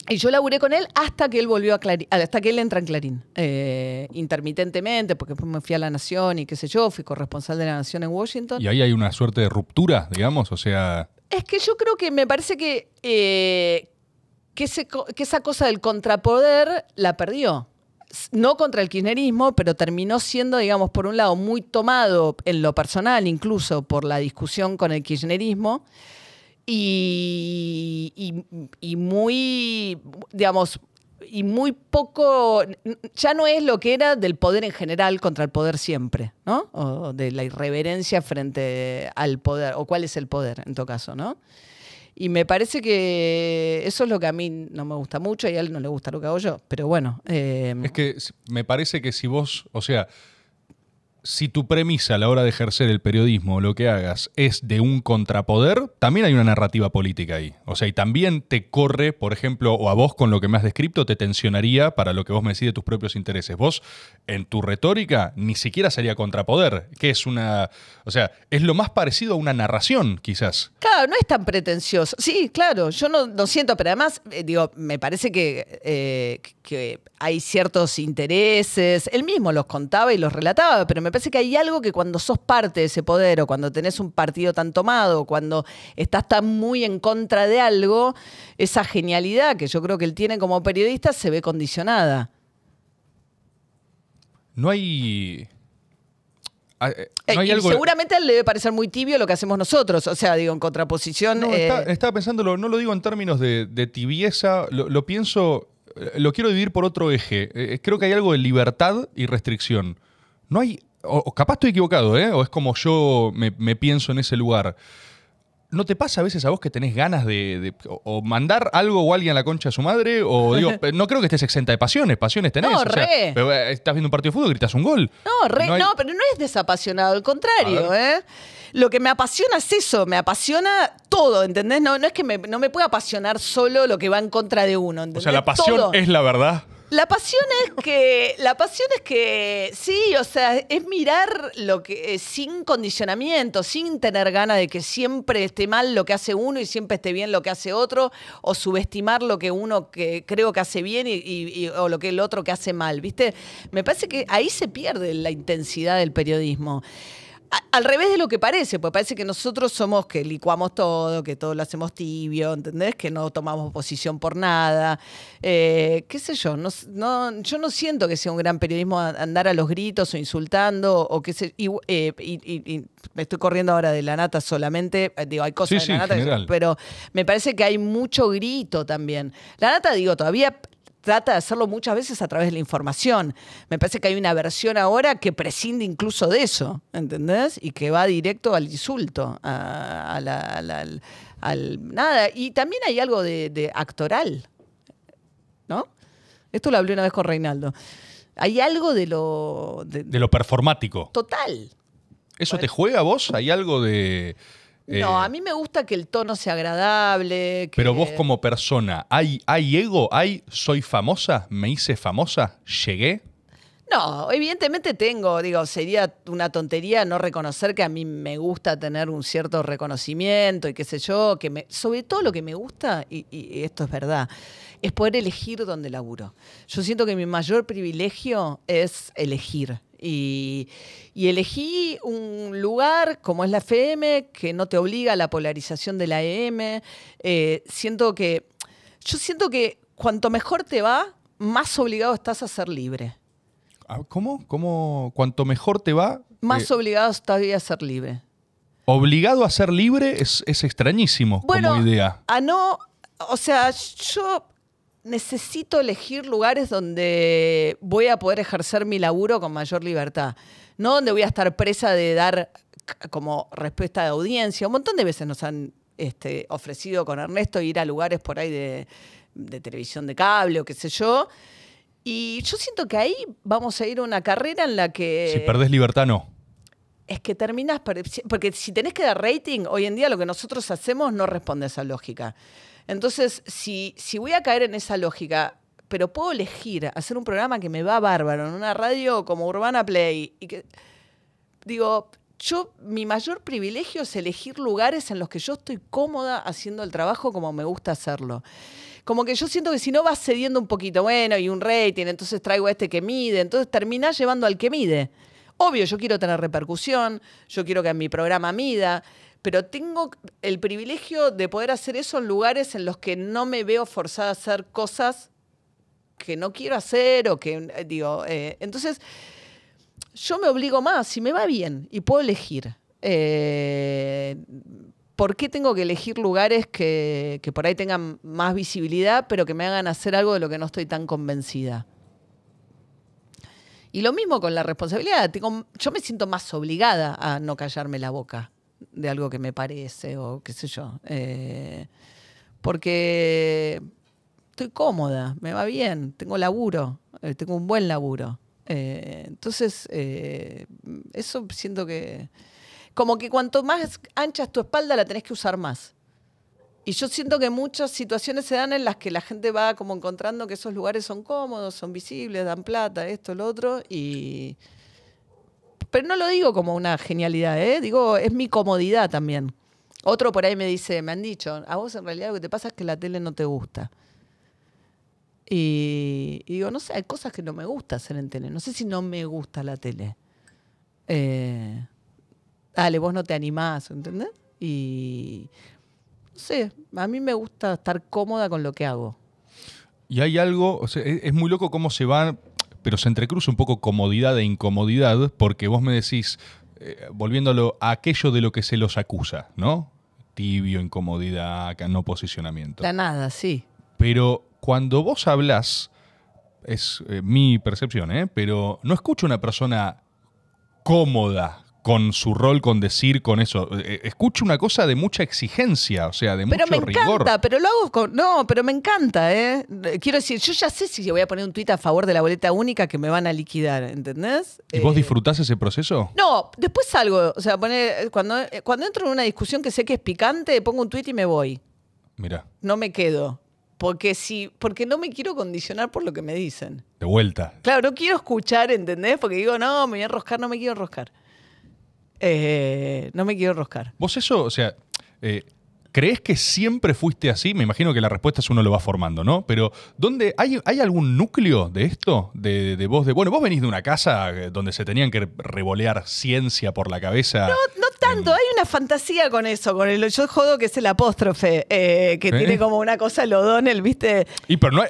y yo laburé con él hasta que él volvió a hasta que él entra en Clarín, eh, intermitentemente, porque después me fui a La Nación y qué sé yo, fui corresponsal de La Nación en Washington. Y ahí hay una suerte de ruptura, digamos, o sea... Es que yo creo que me parece que, eh, que esa cosa del contrapoder la perdió no contra el kirchnerismo, pero terminó siendo, digamos, por un lado muy tomado en lo personal, incluso por la discusión con el kirchnerismo, y, muy, digamos, y muy poco, ya no es lo que era del poder en general contra el poder siempre, ¿no? O de la irreverencia frente al poder, o cuál es el poder en todo caso, ¿no? Y me parece que eso es lo que a mí no me gusta mucho y a él no le gusta lo que hago yo, pero bueno. Eh, es que me parece que si vos, o sea, si tu premisa a la hora de ejercer el periodismo o lo que hagas es de un contrapoder, también hay una narrativa política ahí. O sea, y también te corre, por ejemplo, o a vos con lo que me has descrito, te tensionaría para lo que vos me decís de tus propios intereses. Vos, en tu retórica, ni siquiera sería contrapoder, que es una. O sea, es lo más parecido a una narración, quizás. Claro, no es tan pretencioso. Sí, claro, yo no, lo siento, pero además, eh, digo, me parece que, eh, que hay ciertos intereses. Él mismo los contaba y los relataba, pero me parece que hay algo que cuando sos parte de ese poder o cuando tenés un partido tan tomado, cuando estás tan muy en contra de algo, esa genialidad que yo creo que él tiene como periodista se ve condicionada. No hay... Ah, eh, no eh, Seguramente él le debe parecer muy tibio lo que hacemos nosotros, o sea, digo, en contraposición... No, eh, estaba pensándolo, no lo digo en términos de, tibieza, lo pienso eh, lo quiero dividir por otro eje. Eh, eh, creo que hay algo de libertad y restricción. No hay, o, capaz estoy equivocado, ¿eh? o es como yo me, pienso en ese lugar. ¿No te pasa a veces a vos que tenés ganas de, o, mandar algo o alguien a la concha a su madre? O digo, no creo que estés exenta de pasiones, pasiones tenés. No, estás viendo un partido de fútbol, y gritas un gol. No, re, no, pero no es desapasionado, al contrario, ¿eh? lo que me apasiona es eso, me apasiona todo, ¿entendés? No, no es que no me pueda apasionar solo lo que va en contra de uno. ¿entendés? O sea, la pasión es la verdad. La pasión es que, la pasión es que, sí, o sea, es mirar lo que eh, sin condicionamiento, sin tener ganas de que siempre esté mal lo que hace uno y siempre esté bien lo que hace otro, o subestimar lo que uno que creo que hace bien o lo que el otro que hace mal, ¿viste? Me parece que ahí se pierde la intensidad del periodismo al revés de lo que parece, pues parece que nosotros somos que licuamos todo, que todo lo hacemos tibio, ¿entendés? Que no tomamos posición por nada. Eh, ¿Qué sé yo? No, yo no siento que sea un gran periodismo andar a los gritos o insultando o qué sé y, eh, y, me estoy corriendo ahora de la nata solamente, eh, digo, hay cosas de la nata, pero me parece que hay mucho grito también. La nata, digo, todavía trata de hacerlo muchas veces a través de la información. Me parece que hay una versión ahora que prescinde incluso de eso, ¿entendés? Y que va directo al insulto, al, nada. Y también hay algo de, actoral, ¿no? Esto lo hablé una vez con Reinaldo. Hay algo de lo... De, de lo performático. Total. ¿Eso te juega vos? ¿Hay algo de eh, no, a mí me gusta que el tono sea agradable. Pero vos como persona, ¿hay, ¿hay ego? ¿Hay soy famosa? ¿Me hice famosa? ¿Llegué? No, evidentemente tengo, digo, sería una tontería no reconocer que a mí me gusta tener un cierto reconocimiento y qué sé yo, que me, sobre todo lo que me gusta, y, esto es verdad, es poder elegir dónde laburo. Yo siento que mi mayor privilegio es elegir. Y, elegí un lugar como es la FM, que no te obliga a la polarización de la EM. siento que, yo siento que cuanto mejor te va, más obligado estás a ser libre. Ah, ¿Cómo? ¿Cómo? Cuanto mejor te va. Más eh, obligado estás a ser libre. Obligado a ser libre es, extrañísimo como idea. A no. O sea, yo necesito elegir lugares donde voy a poder ejercer mi laburo con mayor libertad, no donde voy a estar presa de dar como respuesta de audiencia. Un montón de veces nos han este, ofrecido con Ernesto ir a lugares por ahí de, televisión de cable o qué sé yo. Y yo siento que ahí vamos a ir a una carrera en la que... Si perdés libertad, no es que terminas, porque si tenés que dar rating, hoy en día lo que nosotros hacemos no responde a esa lógica. Entonces, si, si voy a caer en esa lógica, pero puedo elegir hacer un programa que me va bárbaro en una radio como Urbana Play y que digo, yo mi mayor privilegio es elegir lugares en los que yo estoy cómoda haciendo el trabajo como me gusta hacerlo. Como que yo siento que si no vas cediendo un poquito, bueno, y un rating, entonces traigo este que mide, entonces terminás llevando al que mide. Obvio, yo quiero tener repercusión, yo quiero que en mi programa mida, pero tengo el privilegio de poder hacer eso en lugares en los que no me veo forzada a hacer cosas que no quiero hacer o que, eh, digo, eh, entonces yo me obligo más, si me va bien y puedo elegir. Eh, ¿Por qué tengo que elegir lugares que, por ahí tengan más visibilidad, pero que me hagan hacer algo de lo que no estoy tan convencida? Y lo mismo con la responsabilidad. yo me siento más obligada a no callarme la boca de algo que me parece o qué sé yo. Eh, porque estoy cómoda, me va bien, tengo laburo, eh, tengo un buen laburo. Eh, entonces, eso siento que... Como que cuanto más es tu espalda, la tenés que usar más. Y yo siento que muchas situaciones se dan en las que la gente va como encontrando que esos lugares son cómodos, son visibles, dan plata, esto, lo otro, y, pero no lo digo como una genialidad, ¿eh? digo, es mi comodidad también. Otro por ahí me dice, me han dicho, a vos en realidad lo que te pasa es que la tele no te gusta. Y, digo, no sé, hay cosas que no me gusta hacer en tele. No sé si no me gusta la tele. Eh, dale, vos no te animás, ¿entendés? Y no sé, a mí me gusta estar cómoda con lo que hago. Y hay algo, es, muy loco cómo se van pero se entrecruza un poco comodidad e incomodidad, porque vos me decís, eh, volviéndolo a aquello de lo que se los acusa, ¿no? Tibio, incomodidad, no posicionamiento. La nada, sí. Pero cuando vos hablas es eh, mi percepción, ¿eh? pero no escucho una persona cómoda con su rol, con decir, con eso. Eh, eh, escucho una cosa de mucha exigencia, o sea, de pero mucho rigor. Pero me encanta, pero lo hago con... No, pero me encanta, ¿eh? Quiero decir, yo ya sé si voy a poner un tuit a favor de la boleta única que me van a liquidar, ¿entendés? ¿Y vos eh, disfrutás ese proceso? No, después salgo. O sea, poner, cuando, cuando entro en una discusión que sé que es picante, pongo un tuit y me voy. Mira. No me quedo. Porque si, porque no me quiero condicionar por lo que me dicen. De vuelta. Claro, no quiero escuchar, ¿entendés? Porque digo, no, me voy a enroscar, no me quiero enroscar. Eh, no me quiero roscar. Vos eso, o sea, eh, ¿Crees que siempre fuiste así? Me imagino que la respuesta es uno lo va formando, ¿no? Pero ¿dónde hay, hay algún núcleo de esto? De, de vos, de. Bueno, vos venís de una casa eh, donde se tenían que revolear ciencia por la cabeza. No, no tanto. Hay una fantasía con eso, con el. Yo jodo que es el apóstrofe, eh, que ¿Eh? tiene como una cosa el O'Donnell, ¿viste? Y pero no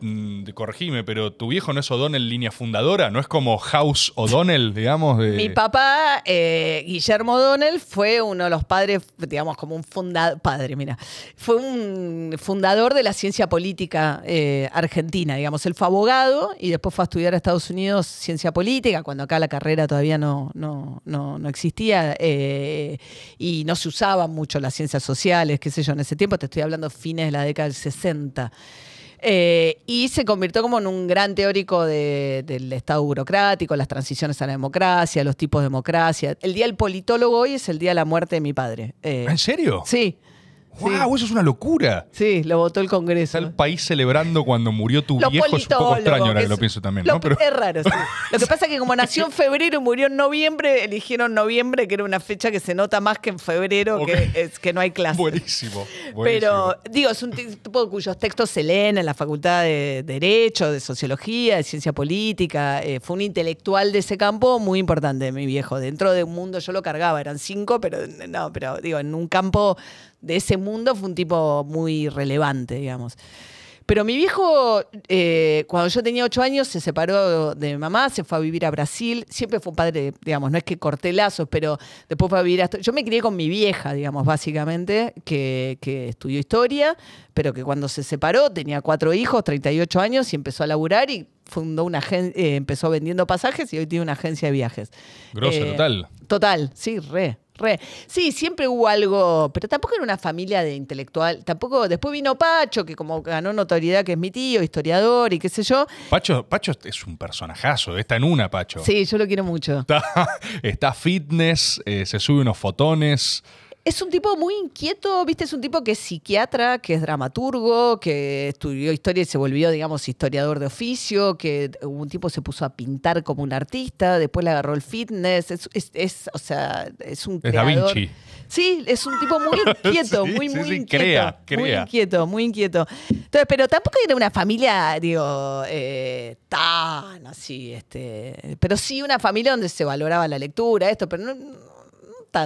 mm, corregime, pero tu viejo no es O'Donnell línea fundadora, no es como House O'Donnell, digamos. De... Mi papá, Guillermo O'Donnell, fue uno de los padres, digamos, como un fundador padre, mira, fue un fundador de la ciencia política eh, argentina, digamos. Él fue abogado y después fue a estudiar a Estados Unidos ciencia política, cuando acá la carrera todavía no, no, existía eh, y no se usaban mucho las ciencias sociales, qué sé yo, en ese tiempo, te estoy hablando fines de la década del 60. Eh, y se convirtió como en un gran teórico del Estado burocrático, las transiciones a la democracia, los tipos de democracia. El día del politólogo hoy es el día de la muerte de mi padre. Eh, ¿En serio? Sí. ¡Wow! Eso es una locura. Sí, lo votó el Congreso. Está el país celebrando cuando murió tu viejo. Es un poco extraño ahora que lo pienso también. ¿no? Es raro. Sí. Lo que pasa es que como nació en febrero y murió en noviembre, eligieron noviembre, que era una fecha que se nota más que en febrero, que, es, que no hay clase. Buenísimo, Pero, digo, es un tipo cuyos textos se leen en la Facultad de Derecho, de Sociología, de Ciencia Política. Eh, fue un intelectual de ese campo muy importante, mi viejo. Dentro de un mundo yo lo cargaba, eran cinco, pero no, pero digo, en un campo de ese mundo fue un tipo muy relevante, digamos. Pero mi viejo, eh, cuando yo tenía ocho años, se separó de mi mamá, se fue a vivir a Brasil. Siempre fue un padre, digamos, no es que corté lazos, pero después fue a vivir hasta. Yo me crié con mi vieja, digamos, básicamente, que, estudió historia, pero que cuando se separó tenía cuatro hijos, 38 años y empezó a laburar y fundó una eh, empezó vendiendo pasajes y hoy tiene una agencia de viajes. Grosso, eh, total. Total, sí, re. Sí, siempre hubo algo, pero tampoco era una familia de intelectual. Tampoco, después vino Pacho, que como ganó notoriedad, que es mi tío, historiador y qué sé yo. Pacho, Pacho es un personajazo, está en una, Pacho. Sí, yo lo quiero mucho. Está, fitness, eh, se sube unos fotones. Es un tipo muy inquieto, ¿viste? Es un tipo que es psiquiatra, que es dramaturgo, que estudió historia y se volvió, digamos, historiador de oficio, que un tipo se puso a pintar como un artista, después le agarró el fitness. Es, o sea, es un. Es Da Vinci. Sí, es un tipo muy inquieto, muy, muy inquieto. Crea, crea. Muy inquieto, muy inquieto. Entonces, pero tampoco era una familia, digo, eh, tan así, este. Pero sí una familia donde se valoraba la lectura, esto, pero no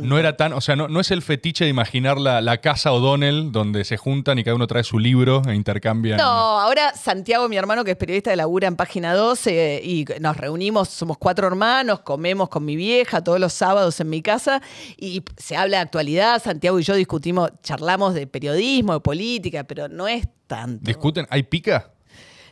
no era tan, o sea, no, no es el fetiche de imaginar la, casa O'Donnell donde se juntan y cada uno trae su libro e intercambian. No, ahora Santiago, mi hermano, que es periodista de labura en Página 12, y nos reunimos, somos cuatro hermanos, comemos con mi vieja todos los sábados en mi casa y se habla de actualidad. Santiago y yo discutimos, charlamos de periodismo, de política, pero no es tanto. ¿Discuten? ¿Hay pica?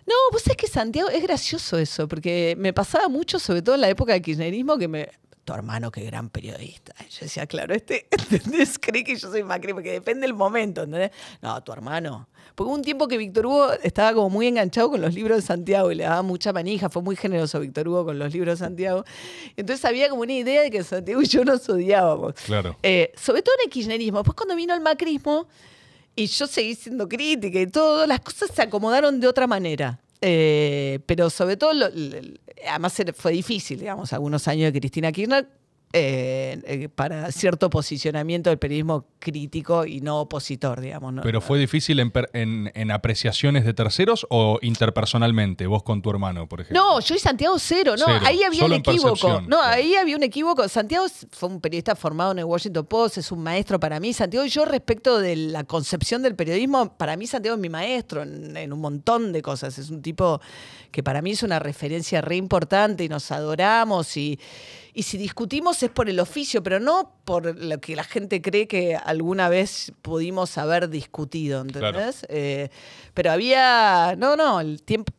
No, pues es que Santiago es gracioso eso, porque me pasaba mucho, sobre todo en la época del kirchnerismo, que me tu hermano, qué gran periodista. yo decía, claro, este, ¿entendés? Cree que yo soy Macri, porque depende del momento, ¿entendés? No, tu hermano. Porque hubo un tiempo que Víctor Hugo estaba como muy enganchado con los libros de Santiago y le daba mucha manija, fue muy generoso Víctor Hugo con los libros de Santiago. Entonces había como una idea de que Santiago y yo nos odiábamos. Claro. Eh, sobre todo en el kirchnerismo. Después cuando vino el macrismo, y yo seguí siendo crítica y todo, las cosas se acomodaron de otra manera. Eh, pero sobre todo, lo, además fue difícil, digamos, algunos años de Cristina Kirchner, eh, eh, para cierto posicionamiento del periodismo crítico y no opositor, digamos. ¿Pero fue difícil en, apreciaciones de terceros o interpersonalmente, vos con tu hermano, por ejemplo? No, yo y Santiago cero, no, ahí había el equívoco. No, ahí había un equívoco. Santiago fue un periodista formado en el Washington Post, es un maestro para mí. Santiago, yo respecto de la concepción del periodismo, para mí Santiago es mi maestro en un montón de cosas. Es un tipo que para mí es una referencia re importante y nos adoramos y y si discutimos es por el oficio, pero no por lo que la gente cree que alguna vez pudimos haber discutido, ¿entendés? Eh, pero había, no, no, el tiempo...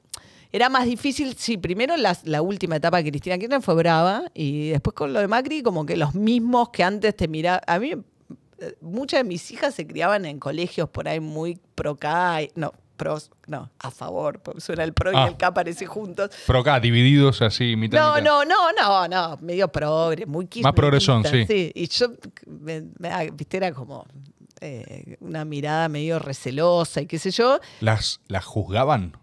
Era más difícil, sí, primero la, última etapa de Cristina Kirchner fue brava y después con lo de Macri como que los mismos que antes te miraban, a mí eh, muchas de mis hijas se criaban en colegios por ahí muy pro no, pros, no, a favor, suena el pro y ah. el K aparece juntos. Pro K, divididos así, mitad. No, no, no, no, no, medio progre, muy Más progresón, sí. sí. Y yo, ah, viste, era como eh, una mirada medio recelosa y qué sé yo. ¿Las, las juzgaban?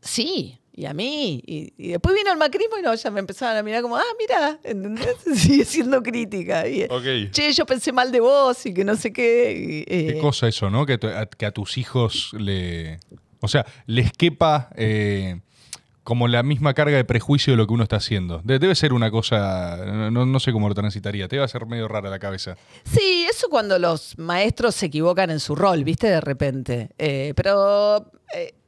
Sí, y a mí. Y, después vino el macrismo y no, ya me empezaron a mirar como, ah, mira, ¿entendés? Sigue siendo crítica. Eh, che, yo pensé mal de vos y que no sé qué. Eh, qué cosa eso, ¿no? Que, a, que a tus hijos le. O sea, les quepa. Eh, como la misma carga de prejuicio de lo que uno está haciendo. debe ser una cosa, no, sé cómo lo transitaría, te va a ser medio rara la cabeza. Sí, eso cuando los maestros se equivocan en su rol, viste, de repente. pero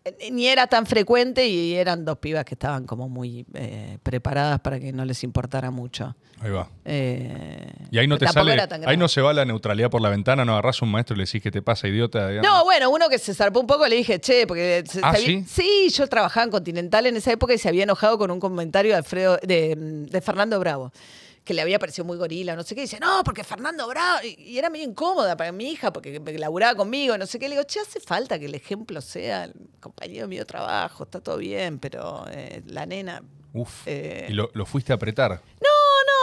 eh, ni era tan frecuente y eran dos pibas que estaban como muy eh, preparadas para que no les importara mucho. Ahí va. Eh, y ahí no te sale, ahí no se va la neutralidad por la ventana, no agarras un maestro y le decís que te pasa, idiota. No, bueno, uno que se zarpó un poco le dije, che, porque... Ah, ¿sí? yo trabajaba en Continental en esa época y se había enojado con un comentario Alfredo, de Fernando Bravo que le había parecido muy gorila, no sé qué, dice, no, porque Fernando Bravo, y, era medio incómoda para mi hija, porque laburaba conmigo, no sé qué, le digo, che, hace falta que el ejemplo sea el compañero mío trabajo, está todo bien, pero eh, la nena... Uf, eh, ¿y lo, fuiste a apretar? No,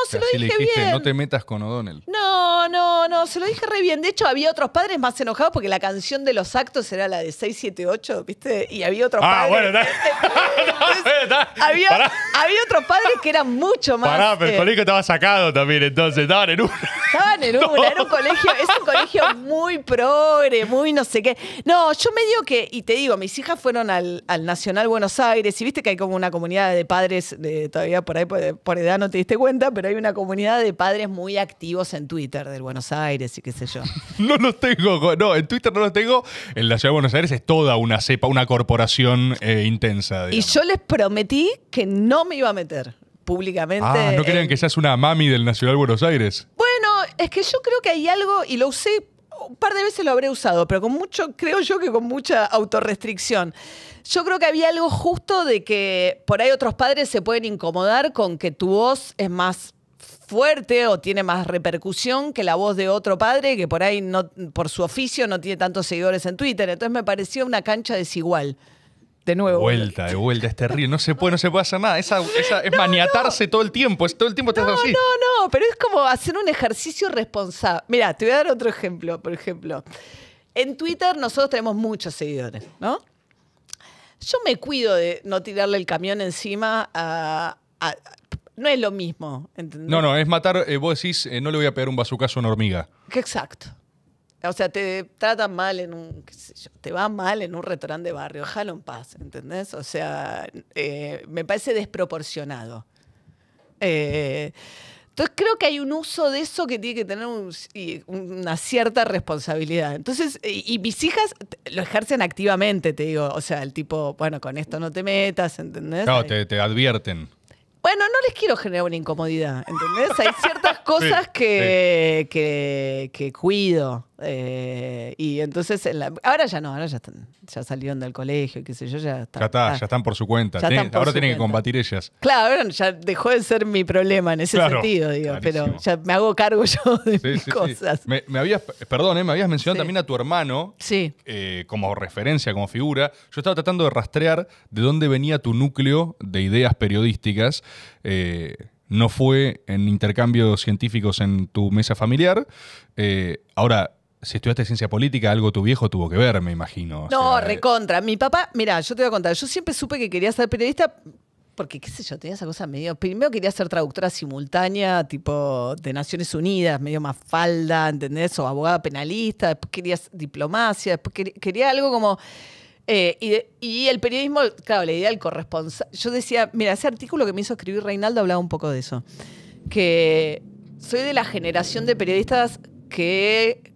se dijiste, No te metas con O'Donnell. No, no, no, se lo dije re bien. De hecho, había otros padres más enojados porque la canción de los actos era la de 678, ¿viste? Y había otros ah, Bueno, había, había, otros padres que eran mucho más. Pará, pero el eh, colegio estaba sacado también, entonces estaban en una. Estaban en era un colegio, es un colegio muy progre, muy no sé qué. No, yo me digo que, y te digo, mis hijas fueron al, Nacional Buenos Aires, y viste que hay como una comunidad de padres, de, todavía por ahí pues, por, edad no te diste cuenta, pero hay una comunidad de padres muy activos en Twitter del Buenos Aires y qué sé yo. no los tengo, no, en Twitter no los tengo. En la ciudad de Buenos Aires es toda una cepa, una corporación eh, intensa. Y yo les prometí que no me iba a meter públicamente. Ah, ¿no crean que seas una mami del Nacional Buenos Aires? Bueno, no, es que yo creo que hay algo, y lo usé un par de veces lo habré usado, pero con mucho, creo yo que con mucha autorrestricción. Yo creo que había algo justo de que por ahí otros padres se pueden incomodar con que tu voz es más fuerte o tiene más repercusión que la voz de otro padre que por ahí no, por su oficio no tiene tantos seguidores en Twitter. Entonces me pareció una cancha desigual. De nuevo. Vuelta, de vuelta, es terrible. No se puede, no se puede hacer nada. Esa, es maniatarse todo el tiempo. Es, todo el tiempo no, No, no, pero es como hacer un ejercicio responsable. Mira, te voy a dar otro ejemplo, por ejemplo. En Twitter nosotros tenemos muchos seguidores, ¿no? Yo me cuido de no tirarle el camión encima a. no es lo mismo, No, no, es matar, eh, vos decís, eh, no le voy a pegar un bazucazo a una hormiga. Exacto. O sea, te tratan mal en un, qué sé yo, te va mal en un restaurante de barrio, déjalo en paz, ¿entendés? O sea, eh, me parece desproporcionado. Eh, entonces creo que hay un uso de eso que tiene que tener una cierta responsabilidad. Entonces, y, mis hijas lo ejercen activamente, te digo. O sea, el tipo, bueno, con esto no te metas, ¿entendés? Claro, te advierten. Bueno, no les quiero generar una incomodidad, ¿entendés? Hay ciertas cosas que, cuido. Eh, y entonces, ahora ya no, ahora ya, están, ya salieron del colegio, qué sé yo, ya están. Ya, está, ah, ya están por su cuenta. ahora tienen que combatir ellas. Claro, ya dejó de ser mi problema en ese sentido, pero ya me hago cargo yo de cosas. Me, me, habías, perdón, eh, me habías mencionado también a tu hermano sí. Eh, como referencia, como figura. Yo estaba tratando de rastrear de dónde venía tu núcleo de ideas periodísticas eh, no fue en intercambios científicos en tu mesa familiar. Eh, ahora, si estudiaste ciencia política, algo tu viejo tuvo que ver, me imagino. No, eh. recontra. Mi papá, mira, yo te voy a contar, yo siempre supe que quería ser periodista porque, qué sé yo, tenía esa cosa medio. Primero quería ser traductora simultánea, tipo de Naciones Unidas, medio más falda, ¿entendés? O abogada penalista, después quería diplomacia, después quería algo como eh, y, y, el periodismo, claro, la idea del corresponsal. Yo decía, mira, ese artículo que me hizo escribir Reinaldo hablaba un poco de eso. Que soy de la generación de periodistas que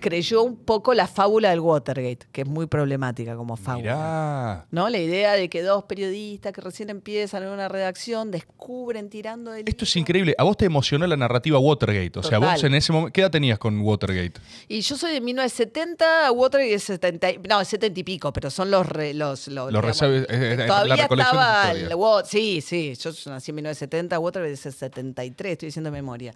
creyó un poco la fábula del Watergate, que es muy problemática como fábula. ¿No? La idea de que dos periodistas que recién empiezan en una redacción descubren tirando del Esto es increíble. A vos te emocionó la narrativa Watergate, o sea, vos en ese momento ¿qué edad tenías con Watergate? Y yo soy de 1970, Watergate es 70, no, 70 y pico, pero son los los, todavía estaba el, sí, sí, yo nací en 1970, Watergate es 73, estoy diciendo memoria.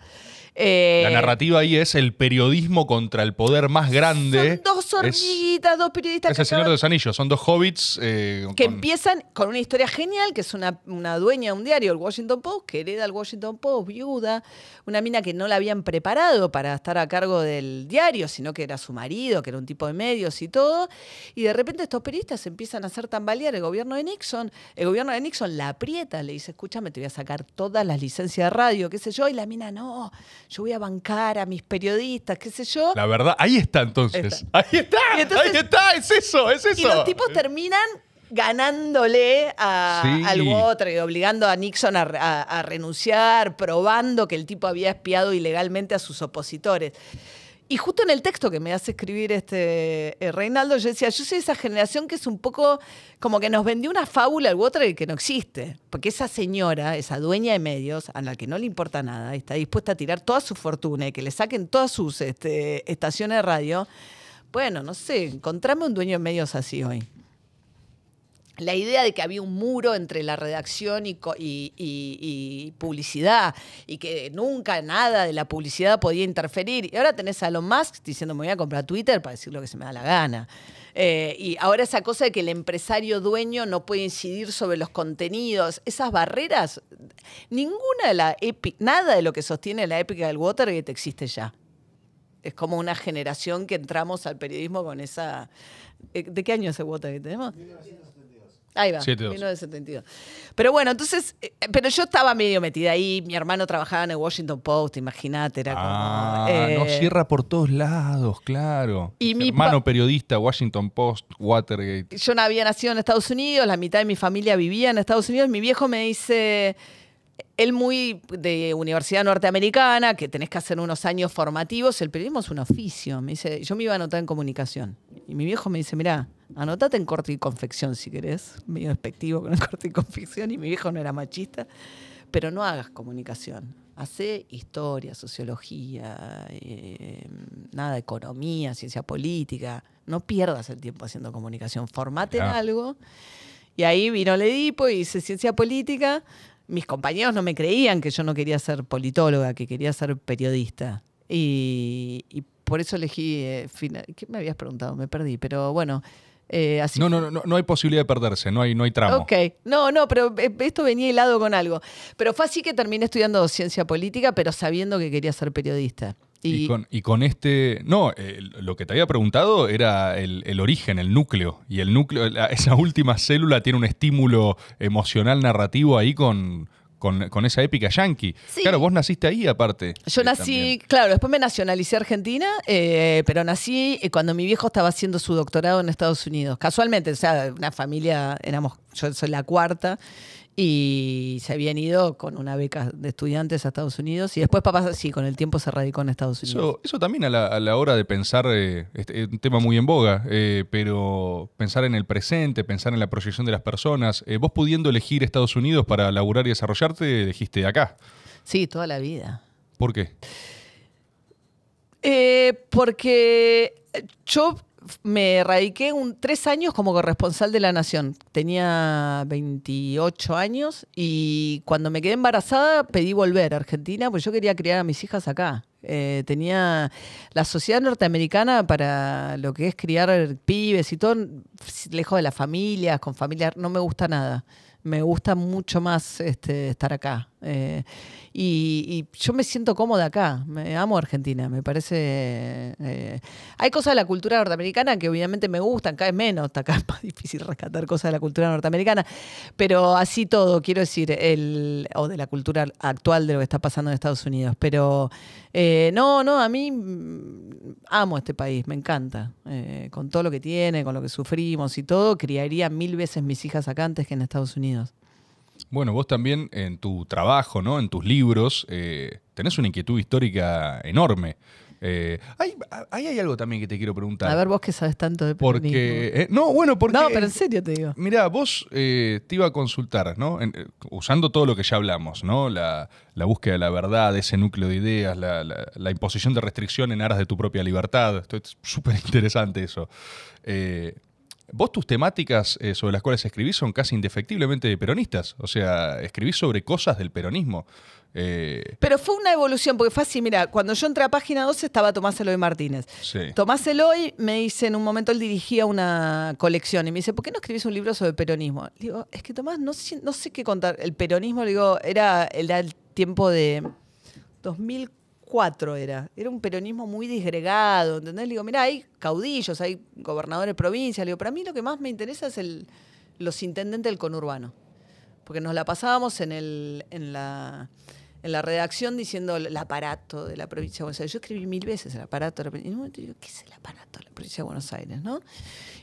Eh, la narrativa ahí es el periodismo contra el poder más grande. Son dos hormiguitas, dos periodistas. Es el Señor de los Anillos, son dos hobbits. Eh, que empiezan con una historia genial, que es una, una dueña de un diario, el Washington Post, que hereda el Washington Post, viuda, una mina que no la habían preparado para estar a cargo del diario, sino que era su marido, que era un tipo de medios y todo. Y de repente estos periodistas empiezan a hacer tambalear el gobierno de Nixon. El gobierno de Nixon la aprieta, le dice, escúchame, te voy a sacar todas las licencias de radio, qué sé yo. Y la mina, no, yo voy a bancar a mis periodistas, qué sé yo. La verdad, Ahí está entonces. Ahí está. ahí está. Es eso, es eso. Y los tipos terminan ganándole a, sí. otro obligando a Nixon a, renunciar, probando que el tipo había espiado ilegalmente a sus opositores. Y justo en el texto que me hace escribir este eh, Reinaldo, yo decía, yo soy esa generación que es un poco como que nos vendió una fábula u otra y que no existe. Porque esa señora, esa dueña de medios, a la que no le importa nada, está dispuesta a tirar toda su fortuna y que le saquen todas sus este, estaciones de radio. Bueno, no sé, encontrame un dueño de medios así hoy la idea de que había un muro entre la redacción y, y, publicidad y que nunca nada de la publicidad podía interferir. Y ahora tenés a Elon Musk diciendo, me voy a comprar Twitter para decir lo que se me da la gana. Eh, y ahora esa cosa de que el empresario dueño no puede incidir sobre los contenidos, esas barreras, ninguna de la Epic nada de lo que sostiene la épica del Watergate existe ya. Es como una generación que entramos al periodismo con esa... Eh, ¿De qué año es el Watergate tenemos? Ahí va, 1972. Pero bueno, entonces, eh, eh, pero yo estaba medio metida ahí, mi hermano trabajaba en el Washington Post, imagínate, era como... Ah, eh, no, cierra por todos lados, claro. mi hermano periodista, Washington Post, Watergate. Yo no había nacido en Estados Unidos, la mitad de mi familia vivía en Estados Unidos, mi viejo me dice él muy de universidad norteamericana, que tenés que hacer unos años formativos, el periodismo es un oficio. Me dice, yo me iba a anotar en comunicación. Y mi viejo me dice, mirá, anotate en corte y confección si querés. Medio despectivo con el corte y confección. Y mi viejo no era machista. Pero no hagas comunicación. Hacé historia, sociología, eh, nada, economía, ciencia política. No pierdas el tiempo haciendo comunicación. Formate en algo. Y ahí vino el Edipo y hice ciencia política mis compañeros no me creían que yo no quería ser politóloga, que quería ser periodista. Y, por eso elegí... Eh, ¿Qué me habías preguntado? Me perdí, pero bueno. Eh, así no, no, no, no hay posibilidad de perderse, no hay, no hay tramo. Ok, no, no, pero eh, esto venía helado con algo. Pero fue así que terminé estudiando ciencia política, pero sabiendo que quería ser periodista. Y, con, este. No, lo que te había preguntado era el, origen, el núcleo. Y el núcleo, esa última célula tiene un estímulo emocional narrativo ahí con, con, esa épica yankee. Claro, vos naciste ahí aparte. Yo eh, nací, claro, después me nacionalicé argentina, eh, pero nací eh, cuando mi viejo estaba haciendo su doctorado en Estados Unidos. Casualmente, o sea, una familia, éramos, yo soy la cuarta, y se habían ido con una beca de estudiantes a Estados Unidos y después papá, sí, con el tiempo se radicó en Estados Unidos. Eso, también a la, hora de pensar, eh, este, es un tema muy en boga, eh, pero pensar en el presente, pensar en la proyección de las personas. Eh, vos pudiendo elegir Estados Unidos para laburar y desarrollarte, elegiste acá. Sí, toda la vida. ¿Por qué? porque yo me radiqué un, tres años como corresponsal de La Nación. Tenía 28 años y cuando me quedé embarazada pedí volver a Argentina, porque yo quería criar a mis hijas acá. Eh, tenía la sociedad norteamericana para lo que es criar pibes y todo, lejos de las familias, con familias, no me gusta nada. Me gusta mucho más este, estar acá. Eh, y, yo me siento cómoda acá, me amo Argentina, me parece... Eh, hay cosas de la cultura norteamericana que obviamente me gustan, cada vez menos, está acá es más difícil rescatar cosas de la cultura norteamericana, pero así todo, quiero decir, o de la cultura actual de lo que está pasando en Estados Unidos, pero eh, no, no, a mí mm, amo este país, me encanta, con todo lo que tiene, con lo que sufrimos y todo, criaría mil veces mis hijas acá antes que en Estados Unidos. Bueno, vos también en tu trabajo, ¿no? En tus libros, eh, tenés una inquietud histórica enorme. Eh, ahí hay, algo también que te quiero preguntar. A ver, vos que sabes tanto de Porque. Eh, no, bueno, porque. No, pero en serio te digo. Mirá, vos te iba a consultar, ¿no? usando todo lo que ya hablamos, ¿no? La, búsqueda de la verdad, ese núcleo de ideas, la, imposición de restricción en aras de tu propia libertad. Esto es súper interesante eso. Vos tus temáticas eh, sobre las cuales escribís son casi indefectiblemente peronistas, o sea, escribís sobre cosas del peronismo. Eh, Pero fue una evolución, porque fue así, mira, cuando yo entré a Página 12 estaba Tomás Eloy Martínez. Tomás Eloy me dice, en un momento él dirigía una colección y me dice, ¿por qué no escribís un libro sobre peronismo? digo, es que Tomás, no sé, qué contar. El peronismo, digo, era, era el tiempo de 2004 era. Era un peronismo muy disgregado, ¿entendés? Le digo, mira hay caudillos, hay gobernadores de provincias digo, para mí lo que más me interesa es el, los intendentes del conurbano. Porque nos la pasábamos en, el, en, la, en la redacción diciendo el aparato de la provincia de Buenos Aires. Yo escribí mil veces el aparato de la provincia. Y en un momento digo, ¿qué es el aparato de la provincia de Buenos Aires? ¿no?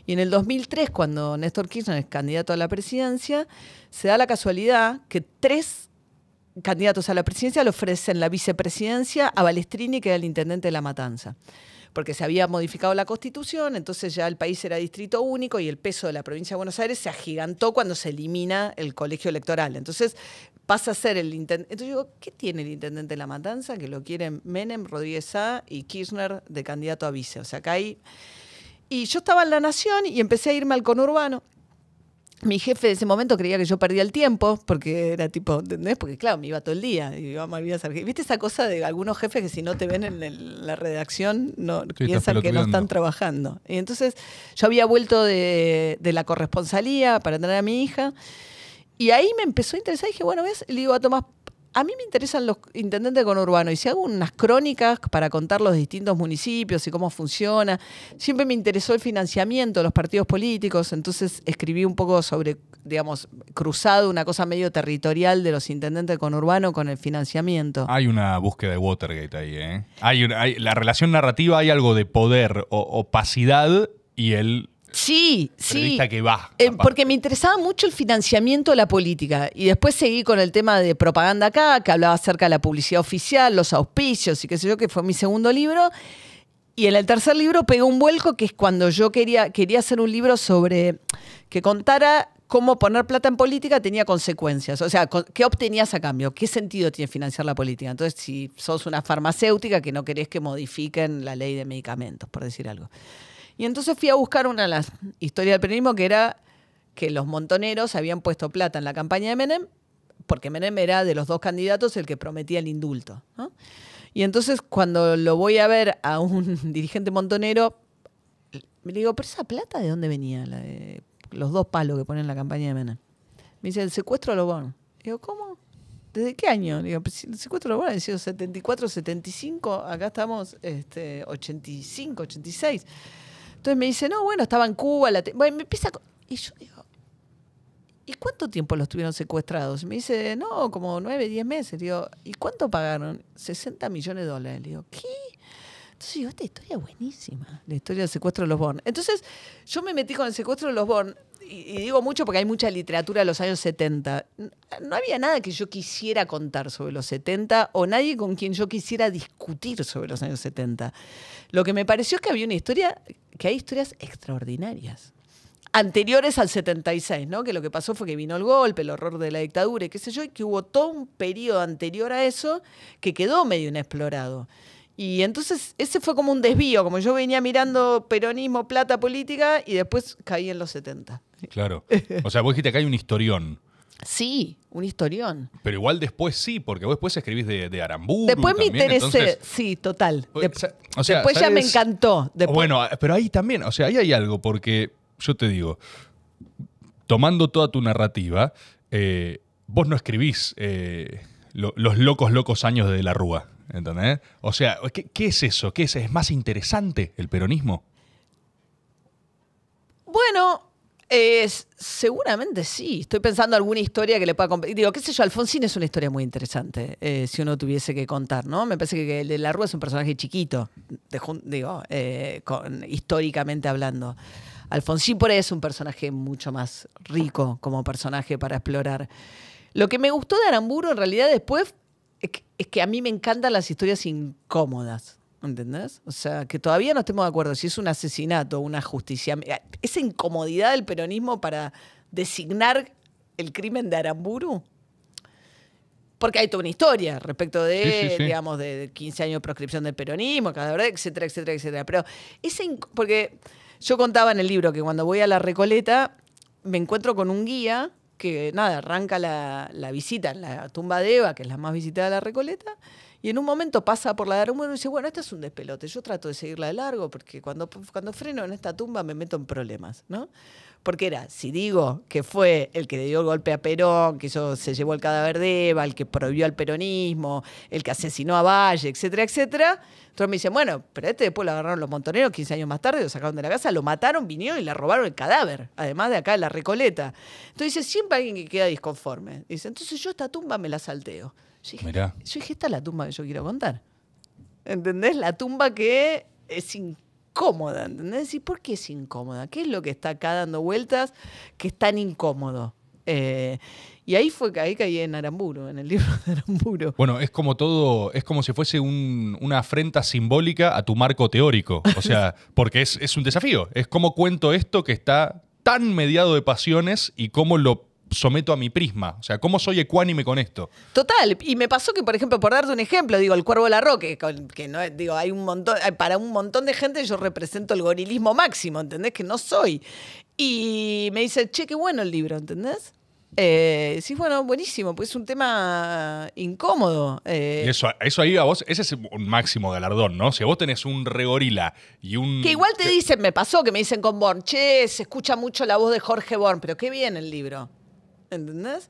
Y en el 2003, cuando Néstor Kirchner es candidato a la presidencia, se da la casualidad que tres candidatos a la presidencia le ofrecen la vicepresidencia a Balestrini, que era el intendente de La Matanza porque se había modificado la constitución, entonces ya el país era distrito único y el peso de la provincia de Buenos Aires se agigantó cuando se elimina el colegio electoral. Entonces pasa a ser el intendente. Entonces yo digo, ¿qué tiene el intendente de La Matanza? Que lo quieren Menem, Rodríguez A y Kirchner de candidato a vice. O sea, acá hay. Y yo estaba en La Nación y empecé a irme al conurbano mi jefe de ese momento creía que yo perdía el tiempo, porque era tipo, ¿entendés? Porque claro, me iba todo el día y iba a jefe. ¿Viste esa cosa de algunos jefes que si no te ven en la redacción piensan que no están trabajando? Y entonces yo había vuelto de, la corresponsalía para tener a mi hija y ahí me empezó a interesar. Y dije, bueno, ¿ves? Le digo a ah, Tomás, a mí me interesan los intendentes urbano, y si hago unas crónicas para contar los distintos municipios y cómo funciona, siempre me interesó el financiamiento de los partidos políticos, entonces escribí un poco sobre, digamos, cruzado una cosa medio territorial de los intendentes con urbano con el financiamiento. Hay una búsqueda de Watergate ahí, ¿eh? Hay, la relación narrativa, hay algo de poder o opacidad y el Sí, sí. que va. Eh, porque me interesaba mucho el financiamiento de la política. Y después seguí con el tema de propaganda acá, que hablaba acerca de la publicidad oficial, los auspicios y qué sé yo, que fue mi segundo libro. Y en el tercer libro pegó un vuelco que es cuando yo quería, quería hacer un libro sobre que contara cómo poner plata en política tenía consecuencias. O sea, ¿qué obtenías a cambio? ¿Qué sentido tiene financiar la política? Entonces, si sos una farmacéutica que no querés que modifiquen la ley de medicamentos, por decir algo. Y entonces fui a buscar una de las historias del peronismo que era que los montoneros habían puesto plata en la campaña de Menem, porque Menem era de los dos candidatos el que prometía el indulto. Y entonces cuando lo voy a ver a un dirigente montonero, me digo, pero esa plata de dónde venía, los dos palos que ponen en la campaña de Menem. Me dice, el secuestro de Lobón. Digo, ¿cómo? ¿Desde qué año? Digo, el secuestro de ha sido 74, 75, acá estamos este, 85, 86. Entonces me dice, no, bueno, estaba en Cuba. La me empieza y yo digo, ¿y cuánto tiempo los tuvieron secuestrados? Me dice, no, como nueve, diez meses. Digo, ¿y cuánto pagaron? 60 millones de dólares. Le digo, ¿qué? Entonces digo, esta historia es buenísima, la historia del secuestro de los Born. Entonces yo me metí con el secuestro de los Born y digo mucho porque hay mucha literatura de los años 70, no había nada que yo quisiera contar sobre los 70 o nadie con quien yo quisiera discutir sobre los años 70. Lo que me pareció es que había una historia, que hay historias extraordinarias anteriores al 76, ¿no? Que lo que pasó fue que vino el golpe, el horror de la dictadura y qué sé yo, y que hubo todo un periodo anterior a eso que quedó medio inexplorado. Y entonces ese fue como un desvío, como yo venía mirando peronismo, plata, política, y después caí en los 70. Claro. O sea, vos dijiste que hay un historión. Sí, un historión. Pero igual después sí, porque vos después escribís de, de Después me interesé, sí, total. o sea, después ya me encantó. Bueno, ah, pero ahí también, o sea, ahí hay algo, porque yo te digo, tomando toda tu narrativa, eh, vos no escribís eh, los locos, locos años de la Rúa, ¿entendés? O sea, ¿qué, es eso? ¿Qué es? ¿Es más interesante el peronismo? Bueno, seguramente sí. Estoy pensando alguna historia que le pueda competir. Digo, qué sé yo, Alfonsín es una historia muy interesante, eh, si uno tuviese que contar, ¿no? Me parece que el de la Rúa es un personaje chiquito, digo, eh, históricamente hablando. Alfonsín por ahí es un personaje mucho más rico como personaje para explorar. Lo que me gustó de Aramburo en realidad después es que a mí me encantan las historias incómodas. ¿Entendés? O sea, que todavía no estemos de acuerdo si es un asesinato, o una justicia. Esa incomodidad del peronismo para designar el crimen de Aramburu. Porque hay toda una historia respecto de, digamos, de 15 años de proscripción del peronismo, etcétera, etcétera, etcétera. Pero ese porque yo contaba en el libro que cuando voy a la Recoleta me encuentro con un guía que, nada, arranca la, la visita en la tumba de Eva, que es la más visitada de la Recoleta, y en un momento pasa por la de Armudo y dice, bueno, este es un despelote, yo trato de seguirla de largo porque cuando, cuando freno en esta tumba me meto en problemas, ¿no? Porque era, si digo que fue el que le dio el golpe a Perón, que se llevó el cadáver de Eva, el que prohibió al peronismo, el que asesinó a Valle, etcétera, etcétera. Entonces me dicen, bueno, pero este después lo agarraron los montoneros 15 años más tarde, lo sacaron de la casa, lo mataron, vinieron y le robaron el cadáver, además de acá, la recoleta. Entonces siempre hay alguien que queda disconforme. Dice, entonces yo esta tumba me la salteo. Yo dije, esta es la tumba que yo quiero contar. ¿Entendés? La tumba que es incómoda, ¿entendés? ¿Y por qué es incómoda? ¿Qué es lo que está acá dando vueltas que es tan incómodo? Eh, y ahí fue que ahí caí en Aramburo, en el libro de Aramburo. Bueno, es como todo, es como si fuese una afrenta simbólica a tu marco teórico. O sea, porque es, es un desafío. Es como cuento esto que está tan mediado de pasiones y cómo lo someto a mi prisma? O sea, ¿cómo soy ecuánime con esto? Total, y me pasó que, por ejemplo, por darte un ejemplo, digo, el Cuervo de la roca que no, digo, hay un montón, para un montón de gente yo represento el gorilismo máximo, ¿entendés? Que no soy. Y me dice, che, qué bueno el libro, ¿entendés? Eh, sí, bueno, buenísimo, pues es un tema incómodo. Eh". eso, eso ahí a vos, ese es un máximo galardón, ¿no? Si vos tenés un regorila y un. Que igual te dicen, me pasó que me dicen con Born, che, se escucha mucho la voz de Jorge Born, pero qué bien el libro. ¿entendés?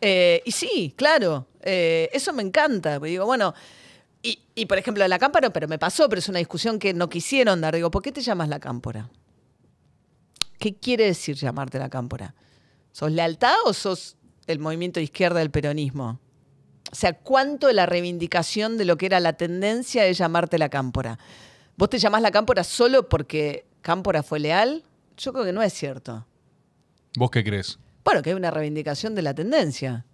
Eh, y sí, claro, eh, eso me encanta. digo, bueno, y, por ejemplo, la cámpora, pero me pasó, pero es una discusión que no quisieron dar. Digo, ¿por qué te llamas la cámpora? ¿Qué quiere decir llamarte la cámpora? ¿Sos lealtad o sos el movimiento de izquierda del peronismo? O sea, ¿cuánto de la reivindicación de lo que era la tendencia de llamarte la cámpora? ¿Vos te llamás la cámpora solo porque cámpora fue leal? Yo creo que no es cierto. ¿Vos qué crees? Bueno, que hay una reivindicación de la tendencia.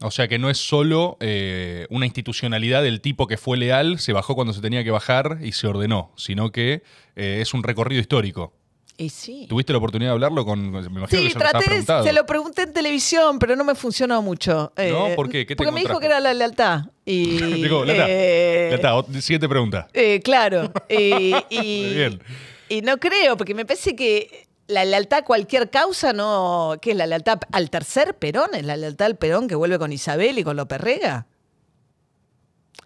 O sea que no es solo eh, una institucionalidad del tipo que fue leal, se bajó cuando se tenía que bajar y se ordenó, sino que eh, es un recorrido histórico. Y sí. ¿Tuviste la oportunidad de hablarlo con.? sí, traté de, Se lo pregunté en televisión, pero no me funcionó mucho. Eh, ¿No? ¿Por qué? porque me dijo que era la lealtad. Y, Digo, lealtad. Siguiente pregunta. claro. y, Muy bien. y no creo, porque me parece que la lealtad a cualquier causa, no, ¿qué es la lealtad al tercer Perón? ¿Es la lealtad al Perón que vuelve con Isabel y con López Rega?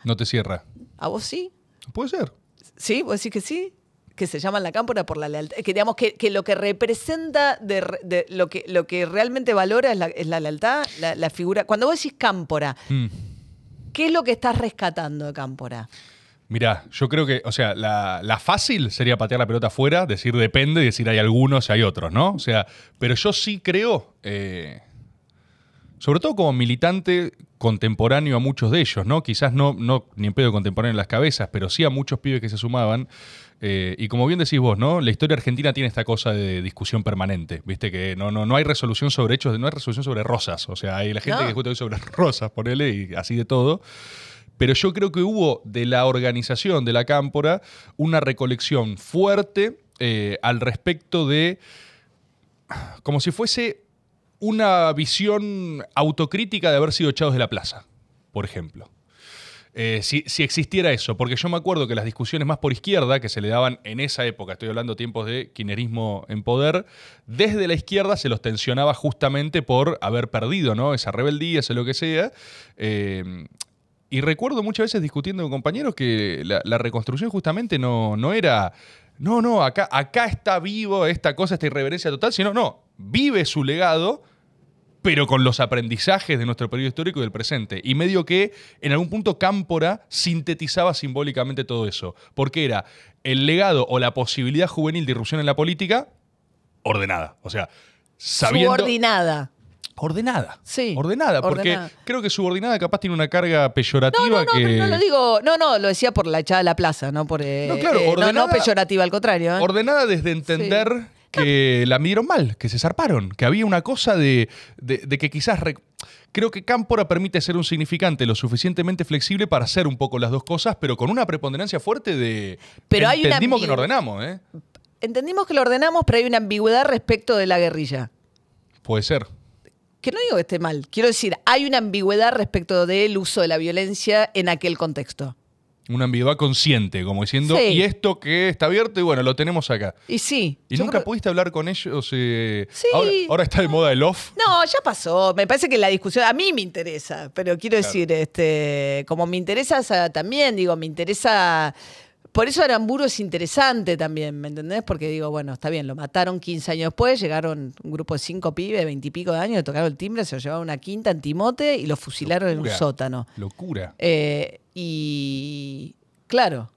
No te cierra. ¿A vos sí? Puede ser. ¿Sí? ¿Vos decís que sí? Que se llama la cámpora por la lealtad. Que que, lo que representa, de, lo, que, lo que realmente valora es la, lealtad, la, figura. Cuando vos decís cámpora, mm. ¿qué es lo que estás rescatando de cámpora? Mirá, yo creo que, o sea, la, fácil sería patear la pelota afuera, decir depende y decir hay algunos y hay otros, ¿no? O sea, pero yo sí creo, eh, sobre todo como militante contemporáneo a muchos de ellos, ¿no? Quizás no, no ni en pedo contemporáneo en las cabezas, pero sí a muchos pibes que se sumaban. Eh, y como bien decís vos, ¿no? La historia argentina tiene esta cosa de discusión permanente, ¿viste? Que no, no, no hay resolución sobre hechos, no hay resolución sobre rosas. O sea, hay la gente que discute sobre rosas, ponele, y así de todo. Pero yo creo que hubo de la organización de la Cámpora una recolección fuerte eh, al respecto de, como si fuese una visión autocrítica de haber sido echados de la plaza, por ejemplo. Eh, si, existiera eso, porque yo me acuerdo que las discusiones más por izquierda que se le daban en esa época, estoy hablando tiempos de quinerismo en poder, desde la izquierda se los tensionaba justamente por haber perdido ¿no? esa rebeldía, ese lo que sea. Eh, y recuerdo muchas veces discutiendo con compañeros que la, reconstrucción justamente no, no era, no, no, acá, acá está vivo esta cosa, esta irreverencia total, sino no, vive su legado, pero con los aprendizajes de nuestro periodo histórico y del presente. Y medio que en algún punto Cámpora sintetizaba simbólicamente todo eso, porque era el legado o la posibilidad juvenil de irrupción en la política ordenada, o sea, sabiendo... Subordinada Ordenada. Sí. Ordenada, porque creo que subordinada capaz tiene una carga peyorativa no, no, no, que. No, lo digo. No, no, lo decía por la echada de la plaza, no por. Eh, no, claro, eh, peyorativa, al contrario. ¿eh? Ordenada desde entender. Que la midieron mal, que se zarparon, que había una cosa de, de, que quizás Creo que Cámpora permite ser un significante lo suficientemente flexible para hacer un poco las dos cosas, pero con una preponderancia fuerte de. Pero Entendimos que lo ordenamos, ¿eh? Entendimos que lo ordenamos, pero hay una ambigüedad respecto de la guerrilla. Puede ser que no digo que esté mal, quiero decir, hay una ambigüedad respecto del uso de la violencia en aquel contexto. Una ambigüedad consciente, como diciendo, y esto que está abierto, y bueno, lo tenemos acá. Y sí. ¿Y nunca pudiste hablar con ellos? Eh, sí. Ahora, está de moda el off. No, ya pasó. Me parece que la discusión a mí me interesa, pero quiero decir, este, como me interesa también, digo, me interesa por eso Aramburo es interesante también, ¿me entendés? Porque digo, bueno, está bien, lo mataron 15 años después, llegaron un grupo de cinco pibes, 20 y de años, tocaron el timbre, se lo llevaron a una quinta en Timote y lo fusilaron en un sótano. Locura. Eh, y claro,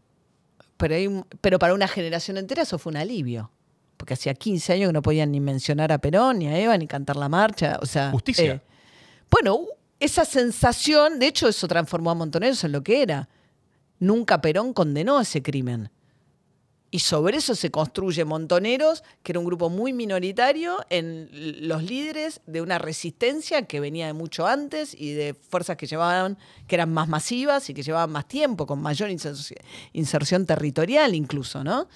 pero, para una generación entera eso fue un alivio. Porque hacía 15 años que no podían ni mencionar a Perón, ni a Eva, ni cantar la marcha. O sea, Justicia. Eh, bueno, esa sensación, de hecho, eso transformó a Montoneros en lo que era. Nunca Perón condenó ese crimen. Y sobre eso se construye Montoneros, que era un grupo muy minoritario en los líderes de una resistencia que venía de mucho antes y de fuerzas que llevaban, que eran más masivas y que llevaban más tiempo, con mayor inserción, territorial incluso, ¿no?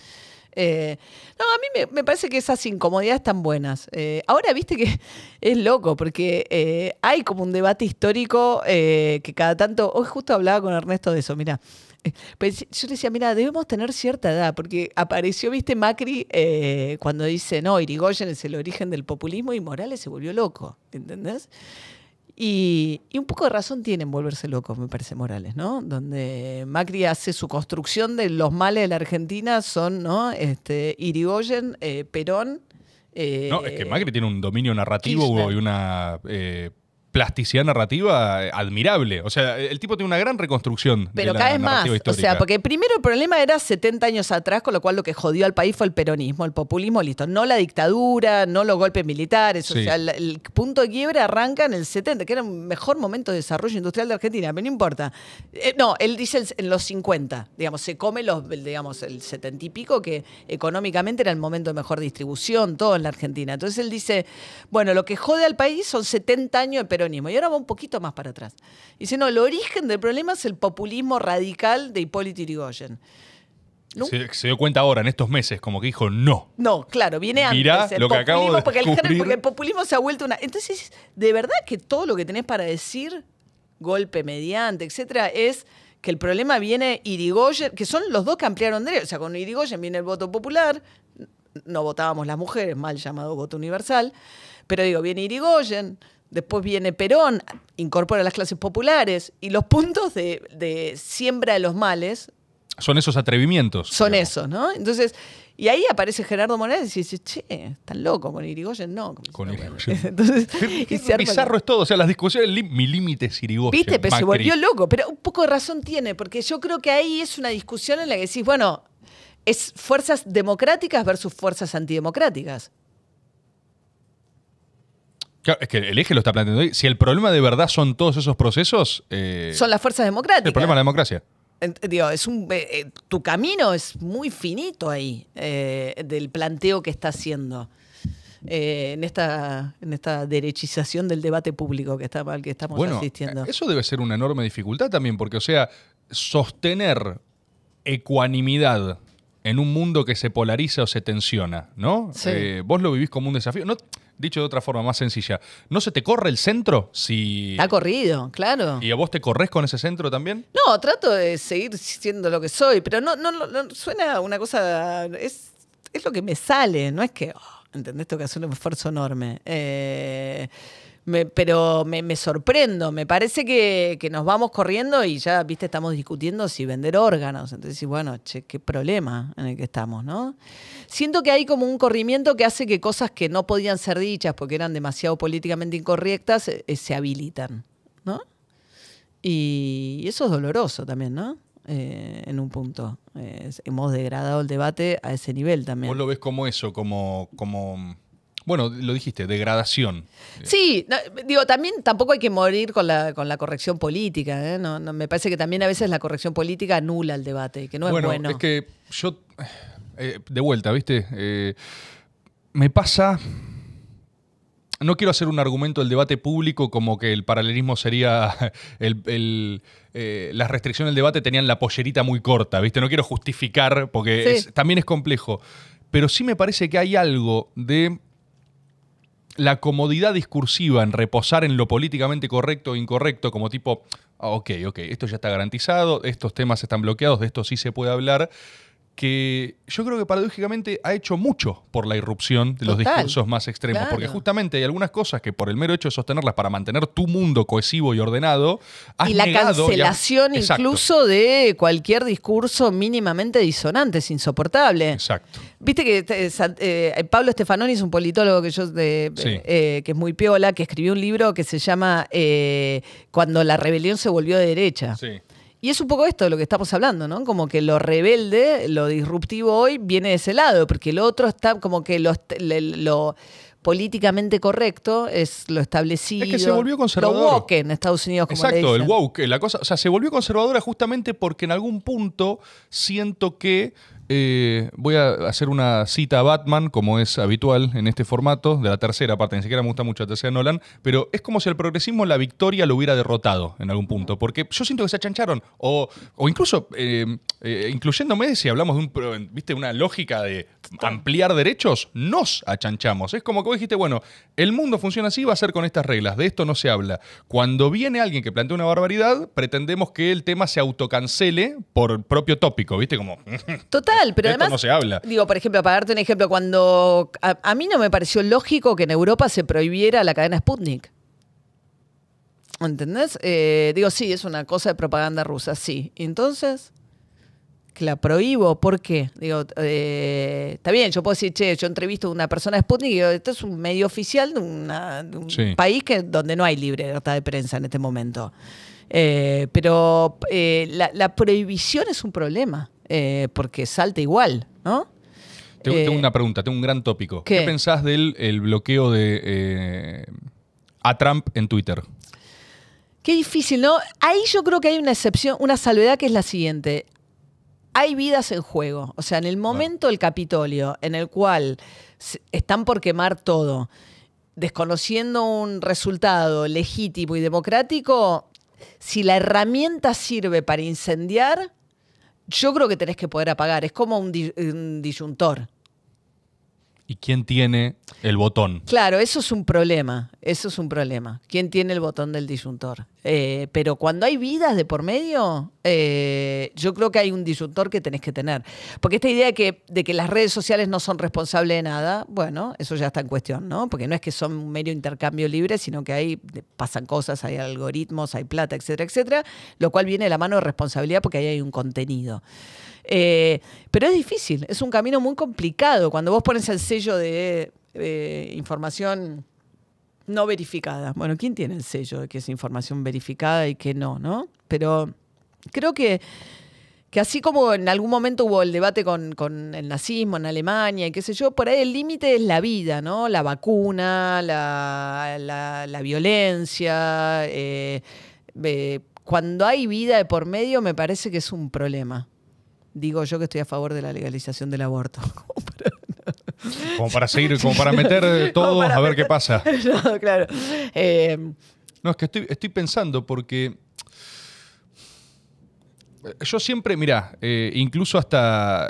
Eh, no, a mí me, parece que esas incomodidades están buenas. Eh, ahora viste que es loco, porque eh, hay como un debate histórico que cada tanto, hoy justo hablaba con Ernesto de eso, mira, pues yo le decía, mira, debemos tener cierta edad, porque apareció, viste, Macri eh, cuando dice, no, Irigoyen es el origen del populismo y Morales se volvió loco, ¿entendés? Y, un poco de razón tiene en volverse loco me parece Morales, ¿no? Donde Macri hace su construcción de los males de la Argentina son, ¿no? Este, Irigoyen, eh, Perón. no, es que eh, Macri tiene un dominio narrativo y una plasticidad narrativa eh, admirable. O sea, el tipo tiene una gran reconstrucción. Pero de cada vez más. O sea, porque primero el problema era 70 años atrás, con lo cual lo que jodió al país fue el peronismo, el populismo, listo. No la dictadura, no los golpes militares. O sea, el, punto de quiebre arranca en el 70, que era un mejor momento de desarrollo industrial de Argentina, pero no importa. Eh, no, él dice en los 50, digamos, se come los, digamos, el 70 y pico, que económicamente era el momento de mejor distribución, todo en la Argentina. Entonces él dice, bueno, lo que jode al país son 70 años pero y ahora va un poquito más para atrás. Dice, no, el origen del problema es el populismo radical de Hipólito Yrigoyen. Se, dio cuenta ahora, en estos meses, como que dijo no. No, claro, viene antes Mirá el lo que acabo de porque, el, porque el populismo se ha vuelto una. Entonces, de verdad que todo lo que tenés para decir, golpe mediante, etcétera, es que el problema viene Irigoyen, que son los dos que ampliaron derecho. O sea, con Irigoyen viene el voto popular, no votábamos las mujeres, mal llamado voto universal, pero digo, viene Irigoyen, Después viene Perón, incorpora las clases populares y los puntos de, siembra de los males. Son esos atrevimientos. Son esos, ¿no? Entonces, y ahí aparece Gerardo Morales y dice, che, están locos con Irigoyen, no. Con Irigoyen. Entonces, bizarro es todo, o sea, las discusiones, mi límite es Irigoyen. Viste, pero se volvió loco, pero un poco de razón tiene, porque yo creo que ahí es una discusión en la que decís, bueno, es fuerzas democráticas versus fuerzas antidemocráticas es que el eje lo está planteando ahí. Si el problema de verdad son todos esos procesos. Eh, son las fuerzas democráticas. El problema de la democracia. es eh, eh, tu camino es muy finito ahí del planteo que está haciendo en, esta, en esta derechización del debate público que, está, al que estamos bueno, asistiendo. Eso debe ser una enorme dificultad también, porque, o sea, sostener ecuanimidad en un mundo que se polariza o se tensiona, ¿no? Sí. Eh, vos lo vivís como un desafío. dicho de otra forma más sencilla, ¿no se te corre el centro si... Ha corrido, claro. ¿Y a vos te corres con ese centro también? No, trato de seguir siendo lo que soy, pero no, no, suena una cosa... Es, lo que me sale, no es que... Oh, ¿Entendés? Tengo que hacer un esfuerzo enorme. Eh pero me, sorprendo, me parece que, nos vamos corriendo y ya, viste, estamos discutiendo si vender órganos. Entonces, bueno, che, qué problema en el que estamos, ¿no? Siento que hay como un corrimiento que hace que cosas que no podían ser dichas porque eran demasiado políticamente incorrectas eh, eh, se habilitan, ¿no? Y eso es doloroso también, ¿no? Eh, en un punto. hemos degradado el debate a ese nivel también. ¿Vos lo ves como eso, como... como bueno, lo dijiste, degradación. Sí, digo, también tampoco hay que morir con la, corrección política. ¿eh? me parece que también a veces la corrección política anula el debate, que no es bueno. Es que yo, eh, de vuelta, ¿viste? Eh, me pasa... No quiero hacer un argumento del debate público como que el paralelismo sería el, las restricciones del debate tenían la pollerita muy corta, ¿viste? No quiero justificar porque también es complejo. Pero sí me parece que hay algo de la comodidad discursiva en reposar en lo políticamente correcto o incorrecto, como tipo, ah, ok, ok, esto ya está garantizado, estos temas están bloqueados, de esto sí se puede hablar que yo creo que paradójicamente ha hecho mucho por la irrupción de los discursos más extremos, porque justamente hay algunas cosas que por el mero hecho de sostenerlas para mantener tu mundo cohesivo y ordenado, has y la cancelación incluso de cualquier discurso mínimamente disonante, es insoportable. Exacto. Viste que eh, eh, Pablo Stefanoni es un politólogo que yo eh, que es muy piola, que escribió un libro que se llama Cuando la rebelión se volvió de derecha. Sí. Y es un poco esto de lo que estamos hablando, ¿no? Como que lo rebelde, lo disruptivo hoy viene de ese lado, porque el otro está como que lo, políticamente correcto es lo establecido. Es que se volvió Lo woke en Estados Unidos, como Exacto, el woke, la cosa, o sea, se volvió conservadora justamente porque en algún punto siento que eh, voy a hacer una cita a Batman, como es habitual en este formato, de la tercera parte, ni siquiera me gusta mucho la tercera Nolan, pero es como si el progresismo la victoria lo hubiera derrotado en algún punto, porque yo siento que se achancharon, o, incluso, eh, eh, incluyéndome, si hablamos de un, ¿viste? una lógica de ampliar derechos, nos achanchamos. Es como que vos dijiste, bueno, el mundo funciona así, va a ser con estas reglas, de esto no se habla. Cuando viene alguien que plantea una barbaridad, pretendemos que el tema se autocancele por propio tópico, ¿viste? Como... Total pero además. no se habla. Digo, por ejemplo, para darte un ejemplo, cuando. A, mí no me pareció lógico que en Europa se prohibiera la cadena Sputnik. ¿Entendés? Eh, digo, sí, es una cosa de propaganda rusa, sí. Entonces, que la prohíbo, ¿por qué? Digo, eh, está bien, yo puedo decir, che, yo entrevisto a una persona de Sputnik y digo, esto es un medio oficial de, un país que, donde no hay libertad de prensa en este momento. Eh, pero la prohibición es un problema. Eh, porque salta igual, ¿no? Tengo, eh, una pregunta, tengo un gran tópico. ¿Qué, pensás del bloqueo de eh, a Trump en Twitter? Qué difícil, ¿no? Ahí yo creo que hay una excepción, una salvedad que es la siguiente. Hay vidas en juego. O sea, en el momento del Capitolio, en el cual están por quemar todo, desconociendo un resultado legítimo y democrático, si la herramienta sirve para incendiar, yo creo que tenés que poder apagar. Es como un, disyuntor. ¿Y quién tiene el botón. Claro, eso es un problema, eso es un problema. ¿Quién tiene el botón del disyuntor? Eh, pero cuando hay vidas de por medio, eh, yo creo que hay un disyuntor que tenés que tener. Porque esta idea de que, las redes sociales no son responsables de nada, bueno, eso ya está en cuestión, ¿no? Porque no es que son un medio intercambio libre, sino que ahí pasan cosas, hay algoritmos, hay plata, etcétera, etcétera, lo cual viene de la mano de responsabilidad porque ahí hay un contenido. Eh, pero es difícil, es un camino muy complicado. Cuando vos pones el sello de eh, información no verificada. Bueno, ¿quién tiene el sello de que es información verificada y que no, no? Pero creo que, que así como en algún momento hubo el debate con, el nazismo en Alemania y qué sé yo, por ahí el límite es la vida, ¿no? La vacuna, la, violencia. Eh, eh, cuando hay vida de por medio, me parece que es un problema. Digo yo que estoy a favor de la legalización del aborto. Como para seguir, como para meter eh, todos a ver qué pasa. Eh, no, es que estoy, pensando porque eh, yo siempre, mira, incluso hasta,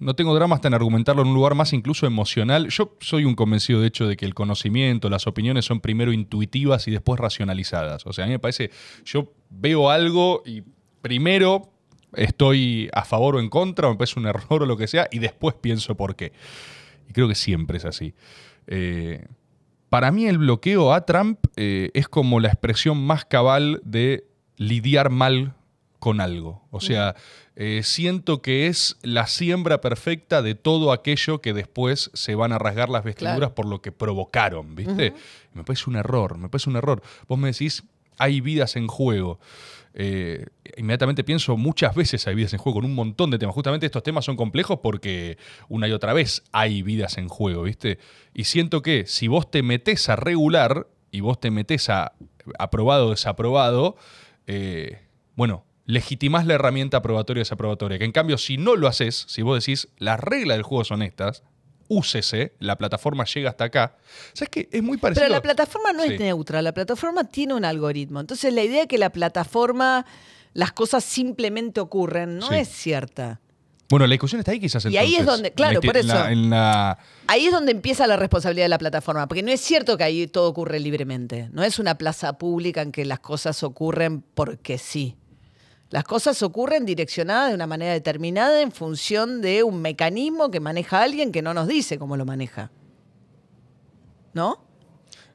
no tengo drama hasta en argumentarlo en un lugar más incluso emocional. Yo soy un convencido, de hecho, de que el conocimiento, las opiniones son primero intuitivas y después racionalizadas. O sea, a mí me parece, yo veo algo y primero estoy a favor o en contra, me parece un error o lo que sea, y después pienso por qué creo que siempre es así. Eh, para mí el bloqueo a Trump eh, es como la expresión más cabal de lidiar mal con algo. O sea, eh, siento que es la siembra perfecta de todo aquello que después se van a rasgar las vestiduras por lo que provocaron, ¿viste? Me parece un error, me parece un error. Vos me decís, hay vidas en juego. Eh, inmediatamente pienso muchas veces hay vidas en juego, con un montón de temas. Justamente estos temas son complejos porque una y otra vez hay vidas en juego, ¿viste? Y siento que si vos te metes a regular y vos te metes a aprobado o desaprobado, eh, bueno, legitimás la herramienta aprobatoria desaprobatoria. Que en cambio, si no lo haces, si vos decís las reglas del juego son estas, úsese, la plataforma llega hasta acá. ¿Sabes qué? Es muy parecido. Pero la plataforma no es neutra, la plataforma tiene un algoritmo. Entonces la idea de que la plataforma, las cosas simplemente ocurren, no es cierta. Bueno, la discusión está ahí quizás. Entonces, y ahí es donde, en Ahí es donde empieza la responsabilidad de la plataforma, porque no es cierto que ahí todo ocurre libremente. No es una plaza pública en que las cosas ocurren porque sí. Las cosas ocurren direccionadas de una manera determinada en función de un mecanismo que maneja alguien que no nos dice cómo lo maneja. ¿No?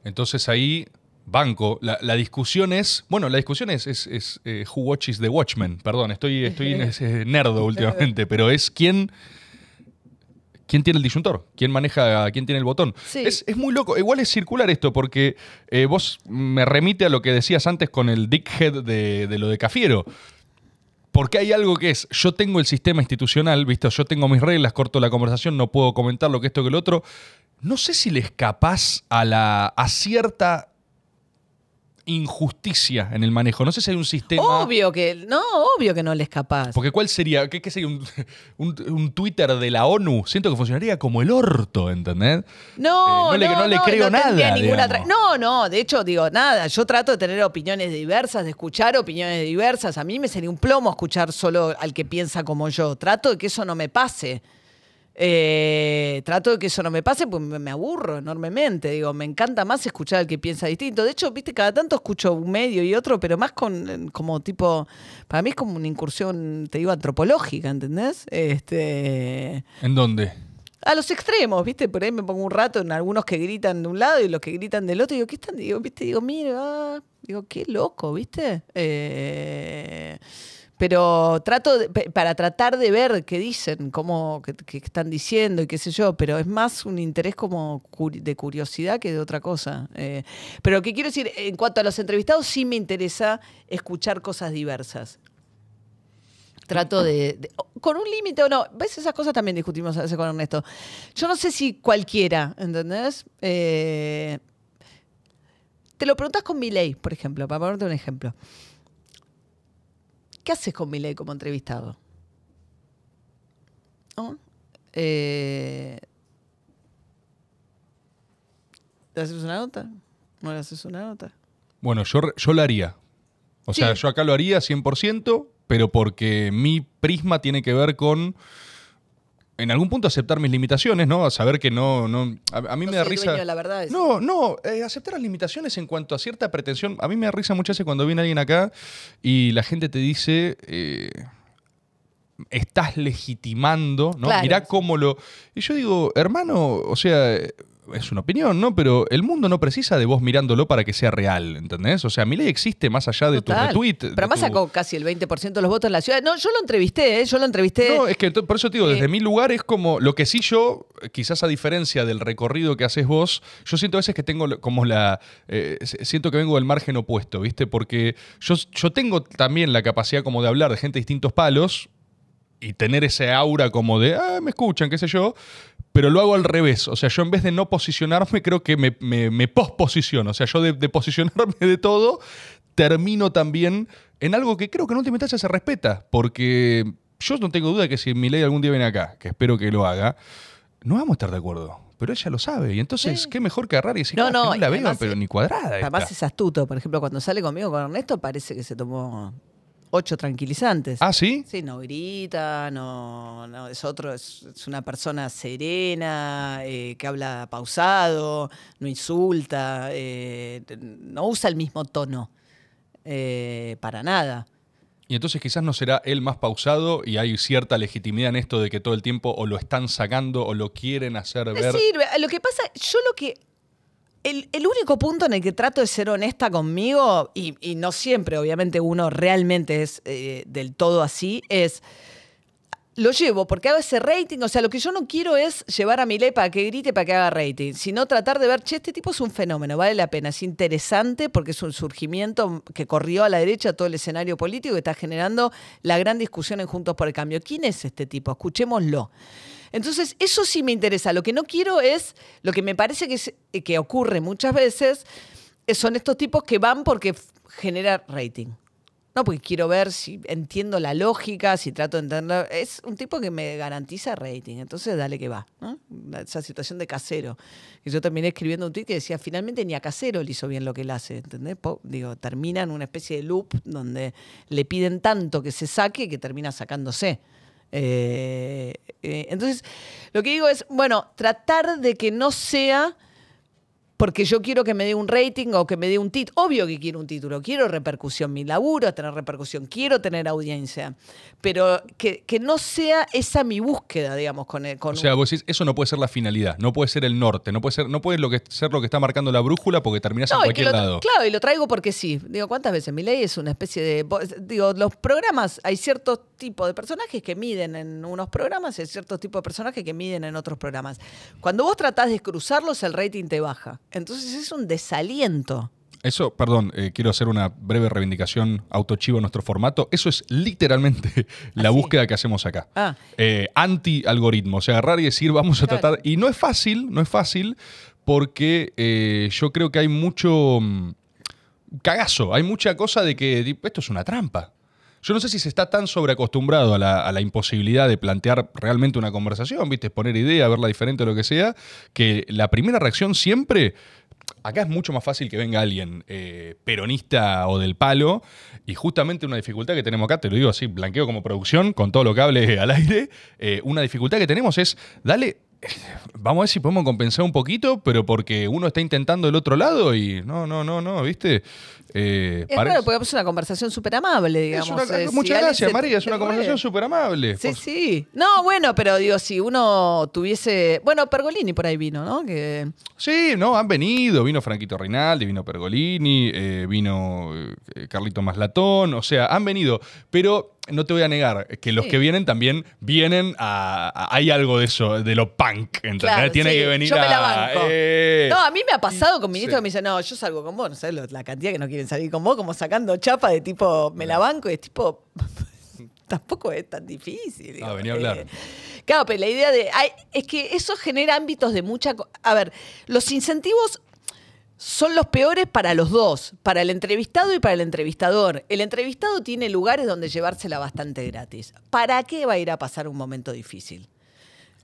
Entonces ahí, banco, la, discusión es, bueno, la discusión es, es, es eh, Who Watches the Watchmen, perdón, estoy, estoy nerdo últimamente, pero es quién... tiene el disyuntor? ¿Quién maneja? ¿Quién tiene el botón? Es, muy loco. Igual es circular esto, porque eh, vos me remite a lo que decías antes con el dickhead de lo de Cafiero. Porque hay algo que es, yo tengo el sistema institucional, visto yo tengo mis reglas, corto la conversación, no puedo comentar lo que esto que lo otro. No sé si le es capaz a, la, a cierta injusticia en el manejo. No sé si hay un sistema. Obvio que. No, obvio que no le capaz Porque ¿cuál sería? ¿Qué, sería un, Twitter de la ONU? Siento que funcionaría como el orto, ¿entendés? No, eh, no, no, no, creo No, no, de hecho, digo, nada. Yo trato de tener opiniones diversas, de escuchar opiniones diversas. A mí me sería un plomo escuchar solo al que piensa como yo. Trato de que eso no me pase. Eh, trato de que eso no me pase, pues me aburro enormemente. Digo, me encanta más escuchar al que piensa distinto. De hecho, viste, cada tanto escucho un medio y otro, pero más con como tipo. Para mí es como una incursión, te digo, antropológica, ¿entendés? Este. ¿En dónde? A los extremos, ¿viste? Por ahí me pongo un rato en algunos que gritan de un lado y los que gritan del otro. Digo, ¿qué están? Digo, ¿viste? Digo, mira, digo, qué loco, ¿viste? Eh pero trato, de, para tratar de ver qué dicen, cómo, qué, están diciendo y qué sé yo, pero es más un interés como de curiosidad que de otra cosa. Eh, pero lo que quiero decir, en cuanto a los entrevistados, sí me interesa escuchar cosas diversas trato de, con un límite o no. ¿Ves? Esas cosas también discutimos a veces con Ernesto. Yo no sé si cualquiera, ¿entendés? Eh, te lo preguntas con mi ley, por ejemplo, para ponerte un ejemplo. ¿Qué haces con Milei como entrevistado? Eh, ¿Te haces una nota? ¿No haces una nota? Bueno, yo, yo la haría. O sea, yo acá lo haría 100%, pero porque mi prisma tiene que ver con en algún punto aceptar mis limitaciones, ¿no? saber que no. no a, mí me da risa. la verdad, No, no, eh, aceptar las limitaciones en cuanto a cierta pretensión. A mí me da risa muchas cuando viene alguien acá y la gente te dice. Eh, estás legitimando, ¿no? Mirá cómo lo. Y yo digo, hermano, o sea, es una opinión, ¿no? Pero el mundo no precisa de vos mirándolo para que sea real, ¿entendés? O sea, mi ley existe más allá de tu retweet. Pero más sacó casi el 20% de los votos en la ciudad. No, yo lo entrevisté, ¿eh? Yo lo entrevisté. No, es que por eso digo, eh. desde mi lugar es como lo que sí yo, quizás a diferencia del recorrido que haces vos, yo siento a veces que tengo como la. Eh, siento que vengo del margen opuesto, ¿viste? Porque yo, yo tengo también la capacidad como de hablar de gente de distintos palos y tener ese aura como de, ah, me escuchan, qué sé yo pero lo hago al revés. O sea, yo en vez de no posicionarme, creo que me, me, posposiciono. O sea, yo de, posicionarme de todo, termino también en algo que creo que en última instancia se respeta. Porque yo no tengo duda que si mi ley algún día viene acá, que espero que lo haga, no vamos a estar de acuerdo. Pero ella lo sabe. Y entonces, qué mejor que agarrar y decir, no, ah, no, la veo, pero ni cuadrada. Además es astuto. Por ejemplo, cuando sale conmigo con Ernesto, parece que se tomó ocho tranquilizantes. ¿Ah, sí? Sí, no grita, no, no es otro, es, una persona serena, eh, que habla pausado, no insulta, eh, no usa el mismo tono eh, para nada. Y entonces quizás no será él más pausado y hay cierta legitimidad en esto de que todo el tiempo o lo están sacando o lo quieren hacer ver. Lo que pasa, yo lo que el, único punto en el que trato de ser honesta conmigo, y, no siempre, obviamente uno realmente es eh, del todo así, es lo llevo porque hago ese rating. O sea, lo que yo no quiero es llevar a ley para que grite, para que haga rating, sino tratar de ver, che, este tipo es un fenómeno, vale la pena, es interesante porque es un surgimiento que corrió a la derecha todo el escenario político y está generando la gran discusión en Juntos por el Cambio. ¿Quién es este tipo? Escuchémoslo. Entonces, eso sí me interesa. Lo que no quiero es, lo que me parece que, eh, que ocurre muchas veces, eh, son estos tipos que van porque genera rating. No, porque quiero ver si entiendo la lógica, si trato de entender. Es un tipo que me garantiza rating, entonces dale que va. Esa situación de casero. yo terminé escribiendo un tweet que decía, finalmente ni a casero le hizo bien lo que él hace, ¿entendés? digo, termina en una especie de loop donde le piden tanto que se saque que termina sacándose. Eh, eh, entonces, lo que digo es, bueno, tratar de que no sea porque yo quiero que me dé un rating o que me dé un título. Obvio que quiero un título, quiero repercusión, mi laburo, tener repercusión, quiero tener audiencia, pero que, no sea esa mi búsqueda, digamos, con el... o sea, vos decís, eso no puede ser la finalidad, no puede ser el norte, no puede ser, no puede lo que, ser lo que está marcando la brújula porque terminas en cualquier lado. Claro, y lo traigo porque sí. Digo, ¿cuántas veces mi ley es una especie de... Digo, los programas, hay ciertos tipos de personajes que miden en unos programas y hay ciertos tipos de personajes que miden en otros programas. Cuando vos tratás de cruzarlos, el rating te baja. Entonces es un desaliento. Eso, perdón, eh, quiero hacer una breve reivindicación autochivo en nuestro formato. Eso es literalmente la ah, búsqueda que hacemos acá. Ah. Eh, anti-algoritmo, o sea, agarrar y decir vamos a tratar. Y no es fácil, no es fácil, porque eh, yo creo que hay mucho mm, cagazo, hay mucha cosa de que esto es una trampa. Yo no sé si se está tan sobreacostumbrado a la, imposibilidad de plantear realmente una conversación, ¿viste? Poner idea, verla diferente o lo que sea, que la primera reacción siempre acá es mucho más fácil que venga alguien eh, peronista o del palo. Y justamente una dificultad que tenemos acá, te lo digo así, blanqueo como producción, con todo lo que hable al aire, eh, una dificultad que tenemos es, dale, vamos a ver si podemos compensar un poquito, pero porque uno está intentando el otro lado y no, no, no, no, ¿viste? Eh, es una conversación súper amable, digamos. Eh, muchas gracias, María, es una conversación súper amable. Sí, sí. No, bueno, pero digo, si uno tuviese. Bueno, Pergolini por ahí vino, ¿no? Que... Sí, no, han venido. Vino Franquito Rinaldi, vino Pergolini, eh, vino eh, Carlito Maslatón, o sea, han venido. Pero no te voy a negar que los que vienen también vienen a, Hay algo de eso, de lo punk, Tiene que venir a. no, a mí me ha pasado con ministros que me dice, no, yo salgo con vos, no la cantidad que no quiero quieren salir con vos, como sacando chapa de tipo, me la banco y es tipo, tampoco es tan difícil. Ah, venía a eh, hablar. Claro, pero la idea de. es que eso genera ámbitos de mucha. A ver, los incentivos son los peores para los dos, para el entrevistado y para el entrevistador. El entrevistado tiene lugares donde llevársela bastante gratis. ¿Para qué va a ir a pasar un momento difícil?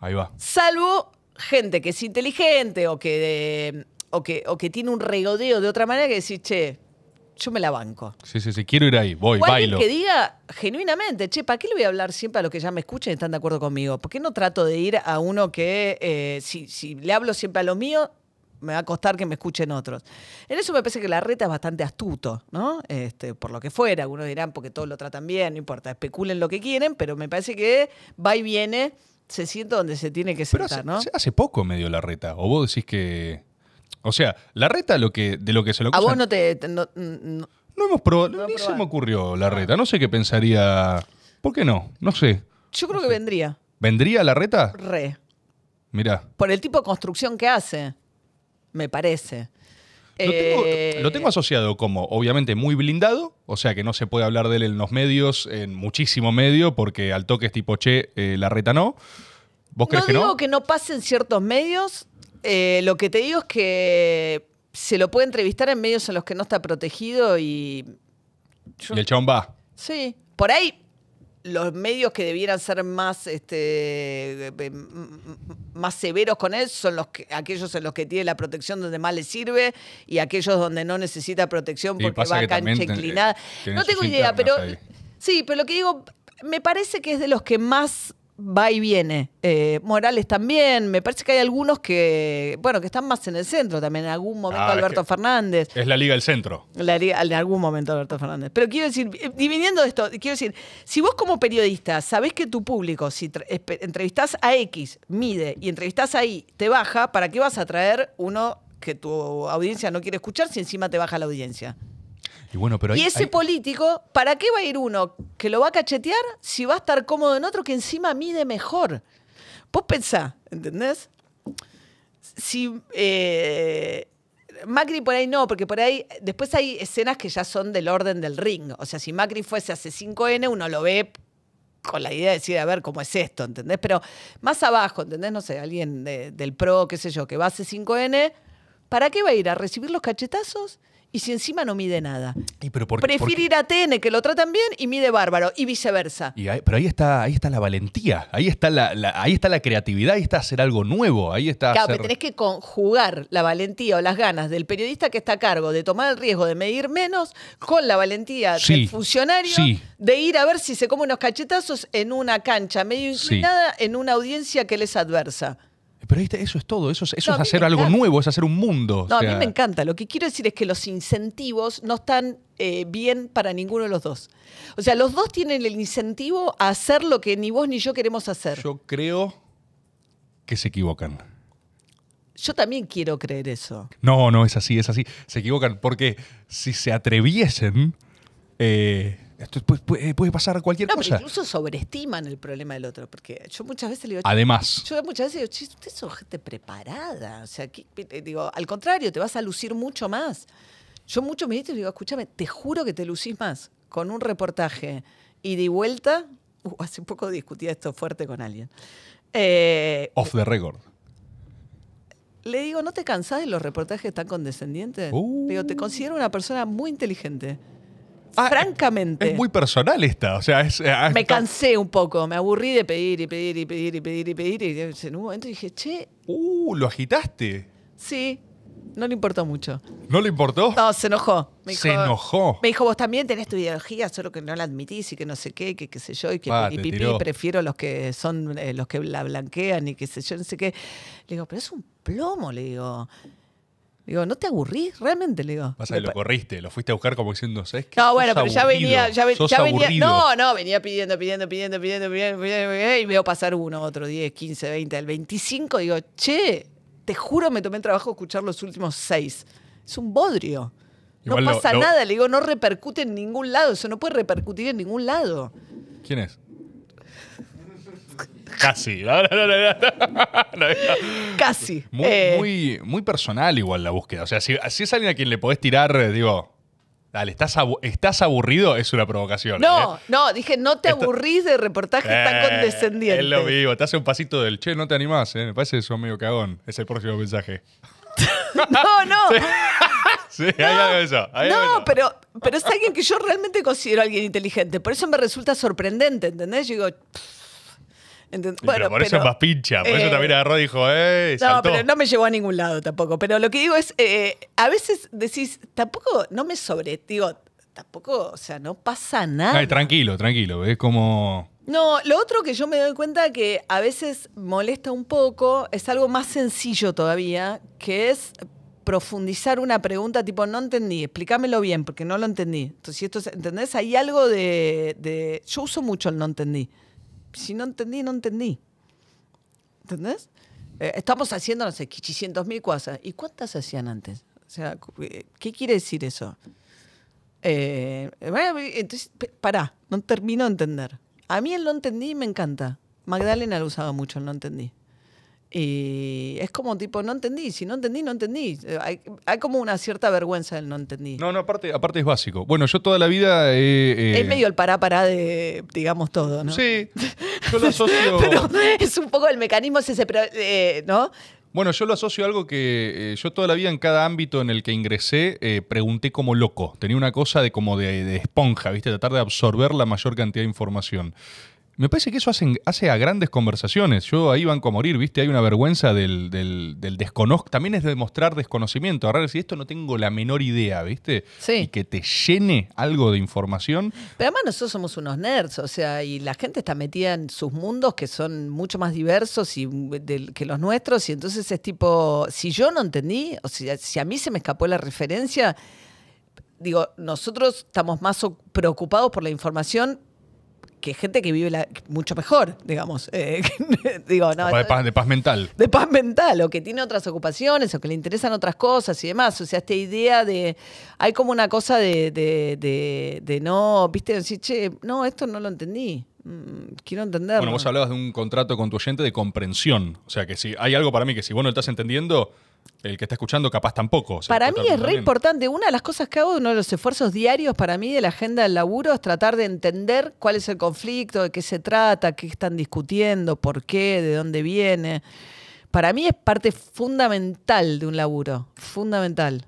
Ahí va. Salvo gente que es inteligente o que, eh, o que, o que tiene un regodeo de otra manera que decir, che, yo me la banco. Sí, sí, sí, quiero ir ahí, voy, o bailo. que diga genuinamente, che, ¿para qué le voy a hablar siempre a los que ya me escuchen y están de acuerdo conmigo? ¿Por qué no trato de ir a uno que, eh, si, le hablo siempre a lo mío, me va a costar que me escuchen otros. En eso me parece que la reta es bastante astuto, ¿no? Este, por lo que fuera, algunos dirán porque todos lo tratan bien, no importa, especulen lo que quieren, pero me parece que va y viene, se siente donde se tiene que sentar, ¿no? Hace poco me dio la reta, o vos decís que... O sea, la reta lo que, de lo que se lo ocurre... A vos no te. No, hemos probado. ni se me ocurrió la ah. reta. No sé qué pensaría. ¿Por qué no? No sé. Yo creo que vendría. ¿Vendría la reta? Re. Mirá. Por el tipo de construcción que hace, me parece. Eh, lo tengo, asociado como, obviamente, muy blindado, o sea que no se puede hablar de él en los medios, en muchísimo medio, porque al toque es tipo, che, eh, la reta no. ¿Vos crees no digo que no pasen ciertos medios, eh, lo que te digo es que se lo puede entrevistar en medios en los que no está protegido y. el va. Sí. Por ahí, los medios que debieran ser más, este, más severos con él son los que, aquellos en los que tiene la protección donde más le sirve y aquellos donde no necesita protección porque va a cancha inclinada. No tengo idea, pero. Sí, pero lo que digo, me parece que es de los que más va y viene. Eh, Morales también, me parece que hay algunos que, bueno, que están más en el centro también, en algún momento ah, Alberto Fernández. Es la Liga del Centro. La liga- en algún momento Alberto Fernández. Pero quiero decir, eh, dividiendo esto, quiero decir, si vos como periodista sabés que tu público, si entrevistás a X, mide, y entrevistás a Y, te baja, ¿para qué vas a traer uno que tu audiencia no quiere escuchar si encima te baja la audiencia? Y, bueno, pero ese político, ¿para qué va a ir uno que lo va a cachetear si va a estar cómodo en otro que encima mide mejor? Vos pensá, ¿entendés? Si eh, Macri por ahí no, porque por ahí después hay escenas que ya son del orden del ring. O sea, si Macri fuese hace 5N, uno lo ve con la idea de decir, a ver cómo es esto, ¿entendés? Pero más abajo, ¿entendés? No sé, alguien del PRO, qué sé yo, que va a hace 5N, ¿para qué va a ir? ¿A recibir los cachetazos? y si encima no mide nada. ¿Y Prefiere ir a TN, que lo tratan bien, y mide bárbaro, y viceversa. pero ahí está, ahí está la valentía, ahí está la, ahí está la creatividad, ahí está hacer algo nuevo, ahí está. Claro, pero tenés que conjugar la valentía o las ganas del periodista que está a cargo de tomar el riesgo de medir menos con la valentía del funcionario de ir a ver si se come unos cachetazos en una cancha medio inclinada, en una audiencia que les adversa. Pero eso es todo, eso es, eso es hacer algo nuevo, es hacer un mundo. No, a mí me encanta. Lo que quiero decir es que los incentivos no están eh, bien para ninguno de los dos. O sea, los dos tienen el incentivo a hacer lo que ni vos ni yo queremos hacer. Yo creo que se equivocan. Yo también quiero creer eso. No, no, es así, es así. Se equivocan porque si se atreviesen, eh, esto puede, eh, puede pasar cualquier no, cosa. incluso sobreestiman el problema del otro, porque yo muchas veces le digo. Además. Yo muchas veces digo, Ustedes son gente preparada. O sea, digo, al contrario, te vas a lucir mucho más. Yo muchos me digo, escúchame, te juro que te lucís más con un reportaje Y de vuelta. Uh, hace poco discutía esto fuerte con alguien. Eh, Off the record. Le digo, ¿no te cansás de los reportajes tan condescendientes? Uh. digo, te considero una persona muy inteligente. Ah, francamente. Es muy personal esta. O sea, es, eh, me cansé un poco, me aburrí de pedir y pedir y pedir y pedir y pedir. Y en un momento dije, che. Uh, lo agitaste. Sí, no le importó mucho. ¿No le importó? No, se enojó. Me dijo, se enojó. Me dijo, vos también tenés tu ideología, solo que no la admitís y que no sé qué, que qué sé yo, y que prefiero los que son eh, los que la blanquean y qué sé yo, no sé qué. Le digo, pero es un plomo, le digo. Digo, ¿no te aburrís realmente? Le digo. Pasa que lo corriste, lo fuiste a buscar como diciendo, ¿sabes qué? No, bueno, pero ya venía, ya, ya venía. No, no, venía pidiendo, pidiendo, pidiendo, pidiendo, pidiendo, pidiendo, y veo pasar uno, otro, 10, 15, 20, el 25. Digo, che, te juro, me tomé el trabajo de escuchar los últimos seis. Es un bodrio. no pasa nada, le digo, no repercute en ningún lado, eso no puede repercutir en ningún lado. ¿Quién es? Casi. Casi. Muy, muy, personal igual la búsqueda. O sea, si, es alguien a quien le podés tirar, eh, digo, dale, estás, aburrido, es una provocación. No, ¿eh? no, dije, no te aburrís de reportajes tan eh, condescendientes. Es lo vivo, te hace un pasito del, che, no te animás, me parece eso amigo medio cagón. Es el próximo mensaje. no, no. Sí. hay algo eso, no Pero, es alguien que yo realmente considero alguien inteligente. Por eso me resulta sorprendente, ¿entendés? Yo digo, pero por eso es más pincha, por eso eh, también agarró y dijo, eh. No, pero no me llevó a ningún lado tampoco. Pero lo que digo es, eh, a veces decís, tampoco, no me sobre, digo, tampoco, o sea, no pasa nada. Ay, tranquilo, tranquilo, es como... No, lo otro que yo me doy cuenta que a veces molesta un poco es algo más sencillo todavía, que es profundizar una pregunta tipo, no entendí, explícamelo bien, porque no lo entendí. Entonces, si esto, ¿entendés? Hay algo de... Yo uso mucho el no entendí si no entendí, no entendí. ¿Entendés? Eh, estamos haciendo, no sé, 800 mil cosas. ¿Y cuántas hacían antes? O sea, eh, ¿qué quiere decir eso? Eh, entonces, pará, no termino de entender. A mí el no entendí me encanta. Magdalena lo usaba mucho, el no entendí. Y es como tipo, no entendí, si no entendí, no entendí. Eh, hay, como una cierta vergüenza del no entendí. No, no, aparte, aparte es básico. Bueno, yo toda la vida... Eh, es medio el pará pará de, digamos, todo, ¿no? Sí, yo lo asocio... es un poco el mecanismo ese, eh, ¿no? Bueno, yo lo asocio a algo que yo toda la vida en cada ámbito en el que ingresé pregunté como loco. Tenía una cosa de como de, de esponja, ¿viste? Tratar de absorber la mayor cantidad de información. Me parece que eso hace a grandes conversaciones. Yo ahí van a morir, ¿viste? Hay una vergüenza del, del, desconozco. También es demostrar desconocimiento. ver, si esto no tengo la menor idea, ¿viste? Sí. Y que te llene algo de información. Pero además nosotros somos unos nerds, o sea, y la gente está metida en sus mundos que son mucho más diversos y que los nuestros. Y entonces es tipo, si yo no entendí, o sea, si a mí se me escapó la referencia, digo, nosotros estamos más preocupados por la información que gente que vive mucho mejor, digamos. Eh, digo, eh, de, paz, mental. De paz mental, o que tiene otras ocupaciones, o que le interesan otras cosas y demás. O sea, esta idea de. Hay como una cosa de, no, viste, decir, che, no, esto no lo entendí mm, quiero entenderlo. Bueno, vos hablabas de un contrato con tu oyente de comprensión. O sea, que si hay algo para mí que si vos no estás entendiendo, el que está escuchando capaz tampoco. para mí es re importante. Una de las cosas que hago, uno de los esfuerzos diarios para mí de la agenda del laburo es tratar de entender cuál es el conflicto, de qué se trata, qué están discutiendo, por qué, de dónde viene. Para mí es parte fundamental de un laburo, fundamental.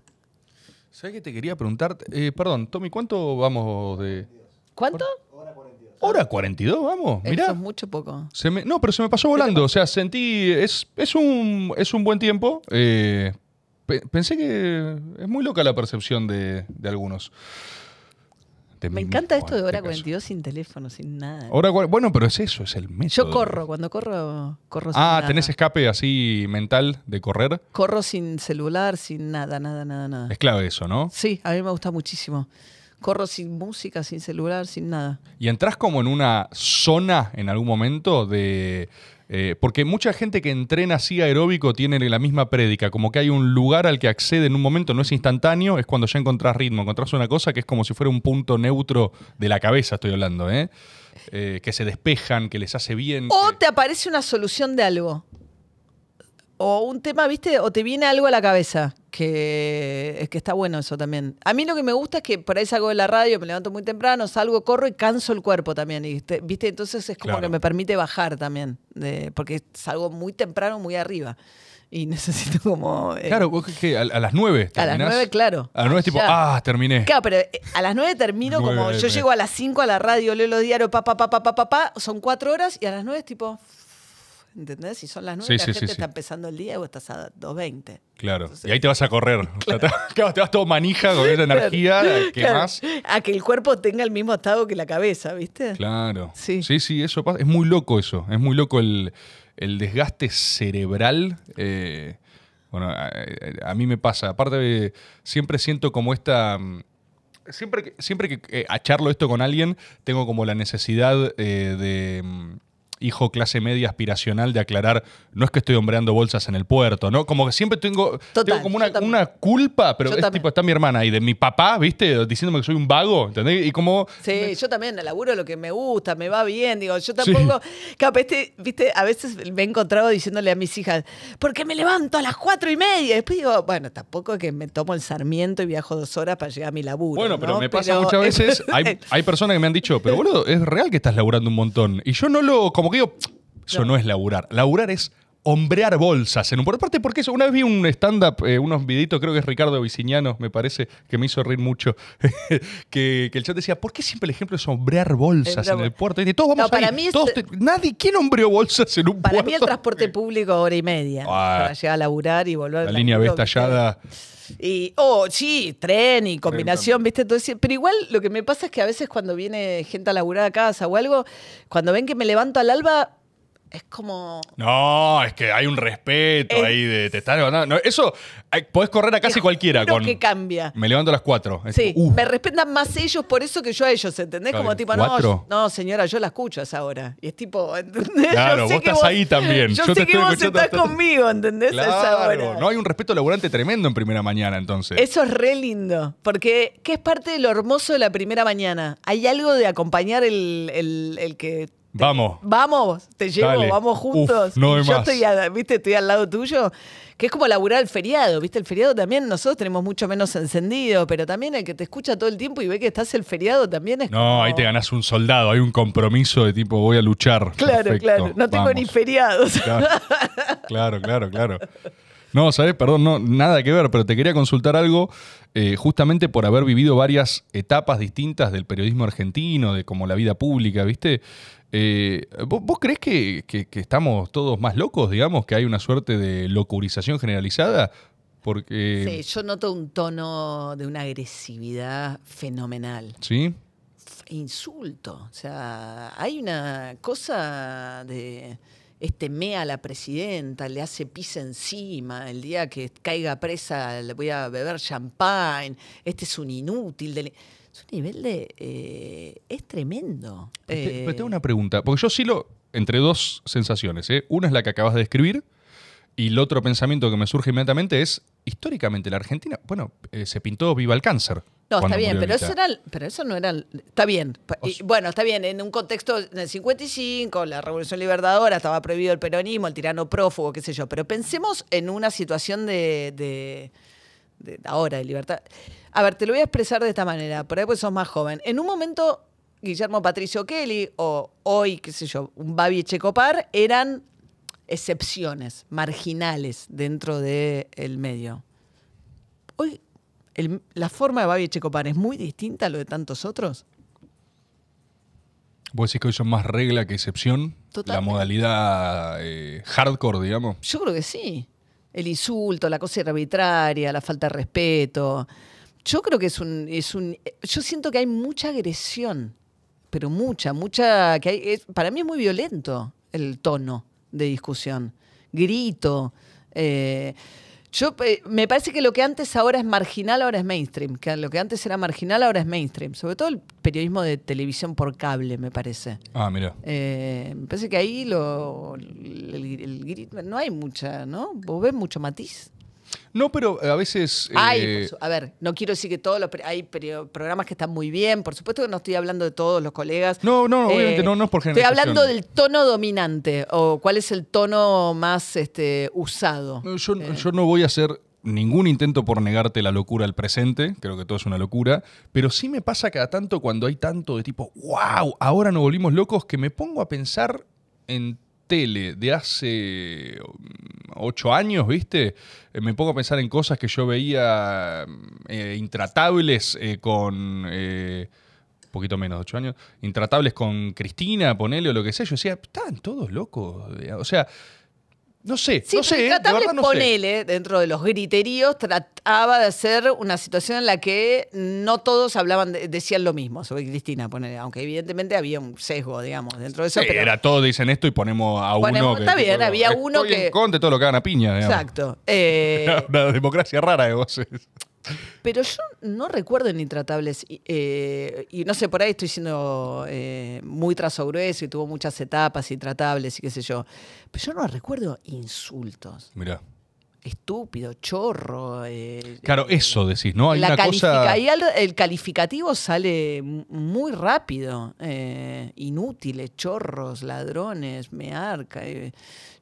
¿Sabes qué te quería preguntar? Eh, perdón, Tommy, ¿cuánto vamos de... ¿Cuánto? Hora 42, vamos, mirá. Eso es mucho poco. no, pero se me pasó volando. O sea, sentí. Es, es, un, buen tiempo. Eh, pensé que es muy loca la percepción de, algunos. me encanta esto de hora 42 este sin teléfono, sin nada. bueno, pero es eso, es el método. Yo corro, cuando corro, corro sin Ah, ¿tenés escape así mental de correr? Corro sin celular, sin nada, nada, nada, nada. Es clave eso, ¿no? Sí, a mí me gusta muchísimo corro sin música, sin celular, sin nada. ¿Y entras como en una zona en algún momento de... Eh, porque mucha gente que entrena así aeróbico tiene la misma prédica, como que hay un lugar al que accede en un momento, no es instantáneo, es cuando ya encontrás ritmo, encontrás una cosa que es como si fuera un punto neutro de la cabeza, estoy hablando, ¿eh? Eh, que se despejan, que les hace bien. O te aparece una solución de algo o un tema, ¿viste? O te viene algo a la cabeza, que es que está bueno eso también. A mí lo que me gusta es que por ahí salgo de la radio, me levanto muy temprano, salgo, corro y canso el cuerpo también, ¿viste? ¿Viste? Entonces es como que me permite bajar también, porque salgo muy temprano, muy arriba. Y necesito como... Eh, claro, vos a, las nueve A las nueve, claro. A las nueve es tipo, ah, terminé. Claro, pero eh, a las nueve termino como... Yo llego a las cinco a la radio, leo los diarios, pa, pa, pa, pa, pa, pa, son cuatro horas y a las nueve es tipo ¿Entendés? Si son las 9, la gente está empezando el día y vos estás a 2.20. Claro. y ahí te vas a correr. te vas todo manija con esa energía, ¿qué más? A que el cuerpo tenga el mismo estado que la cabeza, ¿viste? Claro. Sí, sí, eso pasa. Es muy loco eso. Es muy loco el, desgaste cerebral. Eh, bueno, a, mí me pasa. Aparte, siempre siento como esta mm, siempre que, siempre que eh, acharlo esto con alguien, tengo como la necesidad eh, de mm, hijo clase media aspiracional de aclarar, no es que estoy hombreando bolsas en el puerto, ¿no? Como que siempre tengo, tengo como una, culpa, pero es tipo, está mi hermana y de mi papá, ¿viste? Diciéndome que soy un vago, ¿entendés? Y como... Sí, yo también laburo lo que me gusta, me va bien, digo, yo tampoco... Capaz, este, viste, a veces me he encontrado diciéndole a mis hijas, ¿por qué me levanto a las cuatro y media? Y después digo, bueno, tampoco que me tomo el sarmiento y viajo dos horas para llegar a mi laburo. Bueno, pero me pasa muchas veces, hay, hay personas que me han dicho, pero boludo, es real que estás laburando un montón. Y yo no lo... Como como que digo, eso no, no es laburar. Laburar es hombrear bolsas en un por parte porque eso una vez vi un stand up eh, unos viditos, creo que es Ricardo Viciñano me parece que me hizo reír mucho que, el chat decía ¿por qué siempre el ejemplo es hombrear bolsas en el puerto? Y todos vamos no, para mí nadie ¿quién hombreó bolsas en un puerto? Para mí el transporte público hora y media ah, para llegar a laburar y volver la línea B y, oh, sí, tren y combinación, ¿viste? pero igual lo que me pasa es que a veces cuando viene gente a laburar a casa o algo, cuando ven que me levanto al alba, es como. No, es que hay un respeto ahí de. Te levantando. eso podés correr a casi cualquiera. Con, que cambia. Me levanto a las cuatro. sí, uh. me respetan más ellos por eso que yo a ellos, ¿entendés? como tipo, no, no, señora, yo la escucho a esa hora. Y es tipo, ¿entendés? Claro, vos estás ahí también. Yo, sé que vos estás conmigo, ¿entendés? No hay un respeto laburante tremendo en primera mañana, entonces. Eso es re lindo. Porque, ¿qué es parte de lo hermoso de la primera mañana? Hay algo de acompañar el, el que Vamos. Vamos, te llevo, vamos juntos. yo estoy, estoy al lado tuyo, que es como laburar el feriado, ¿viste? El feriado también nosotros tenemos mucho menos encendido, pero también el que te escucha todo el tiempo y ve que estás el feriado también es No, ahí te ganas un soldado, hay un compromiso de tipo voy a luchar. Claro, claro, no tengo ni feriados. claro, claro. claro. No, sabes, perdón, no, nada que ver, pero te quería consultar algo eh, justamente por haber vivido varias etapas distintas del periodismo argentino, de como la vida pública, ¿viste? Eh, ¿vos, crees que, estamos todos más locos, digamos, que hay una suerte de locurización generalizada? Porque... Sí, yo noto un tono de una agresividad fenomenal. ¿Sí? Insulto. O sea, hay una cosa de este, mea a la presidenta, le hace pis encima, el día que caiga presa le voy a beber champagne, este es un inútil. De es un nivel de... Eh, es tremendo. me tengo eh, una pregunta, porque yo sí lo... Entre dos sensaciones, ¿eh? Una es la que acabas de describir, y el otro pensamiento que me surge inmediatamente es, históricamente la Argentina, bueno, eh, se pintó viva el cáncer. No, está bien, pero eso, era, pero eso no era... Está bien. bueno, está bien, en un contexto del 55, la Revolución Libertadora, estaba prohibido el peronismo, el tirano prófugo, qué sé yo, pero pensemos en una situación de, ahora, de libertad. A ver, te lo voy a expresar de esta manera, por ahí pues sos más joven. En un momento, Guillermo Patricio Kelly o hoy, qué sé yo, un Babi Checopar, eran excepciones marginales dentro del medio. Hoy, ¿la forma de Babi Checopar es muy distinta a lo de tantos otros? Vos decís que hoy son más regla que excepción. La modalidad eh, hardcore, digamos. Yo creo que sí. El insulto, la cosa arbitraria, la falta de respeto. Yo creo que es un, Yo siento que hay mucha agresión, pero mucha, mucha. Que para mí es muy violento el tono de discusión, grito. Eh, yo eh, me parece que lo que antes ahora es marginal, ahora es mainstream. Que lo que antes era marginal, ahora es mainstream. Sobre todo el periodismo de televisión por cable, me parece. Ah, eh, me parece que ahí lo, el, no hay mucha, ¿no? Vos ves mucho matiz. No, pero eh, a veces. Eh, a ver, no quiero decir que todos los. Hay programas que están muy bien, por supuesto que no estoy hablando de todos los colegas. No, no, obviamente eh, no, no es por generación. Estoy hablando del tono dominante o cuál es el tono más este, usado. Yo, yo no voy a hacer ningún intento por negarte la locura al presente, creo que todo es una locura, pero sí me pasa cada tanto cuando hay tanto de tipo, wow, ahora nos volvimos locos, que me pongo a pensar en tele de hace mm, ocho años, ¿viste? Eh, me pongo a pensar en cosas que yo veía mm, eh, intratables eh, con... Un poquito menos de ocho años, intratables con Cristina, ponele o lo que sea. Yo decía, están todos locos. O sea, no sé, sí, no sé. ¿eh? de dentro de los griteríos, trataba de hacer una situación en la que no todos hablaban, decían lo mismo sobre Cristina, ponele, aunque evidentemente había un sesgo, digamos, dentro de eso. era todo, dicen esto y ponemos a que uno. Está bien, había uno que. conte todo lo que hagan piña, digamos. Exacto. Eh, una, democracia rara de voces. Pero yo no recuerdo en Intratables, eh, y no sé, por ahí estoy siendo eh, muy trasogrueso y tuvo muchas etapas, Intratables y qué sé yo, pero yo no recuerdo insultos. Mirá estúpido, chorro. Eh, claro, eh, eso decís, ¿no? cosa... el, calificativo sale muy rápido. Eh, inútiles, chorros, ladrones, mearca. arca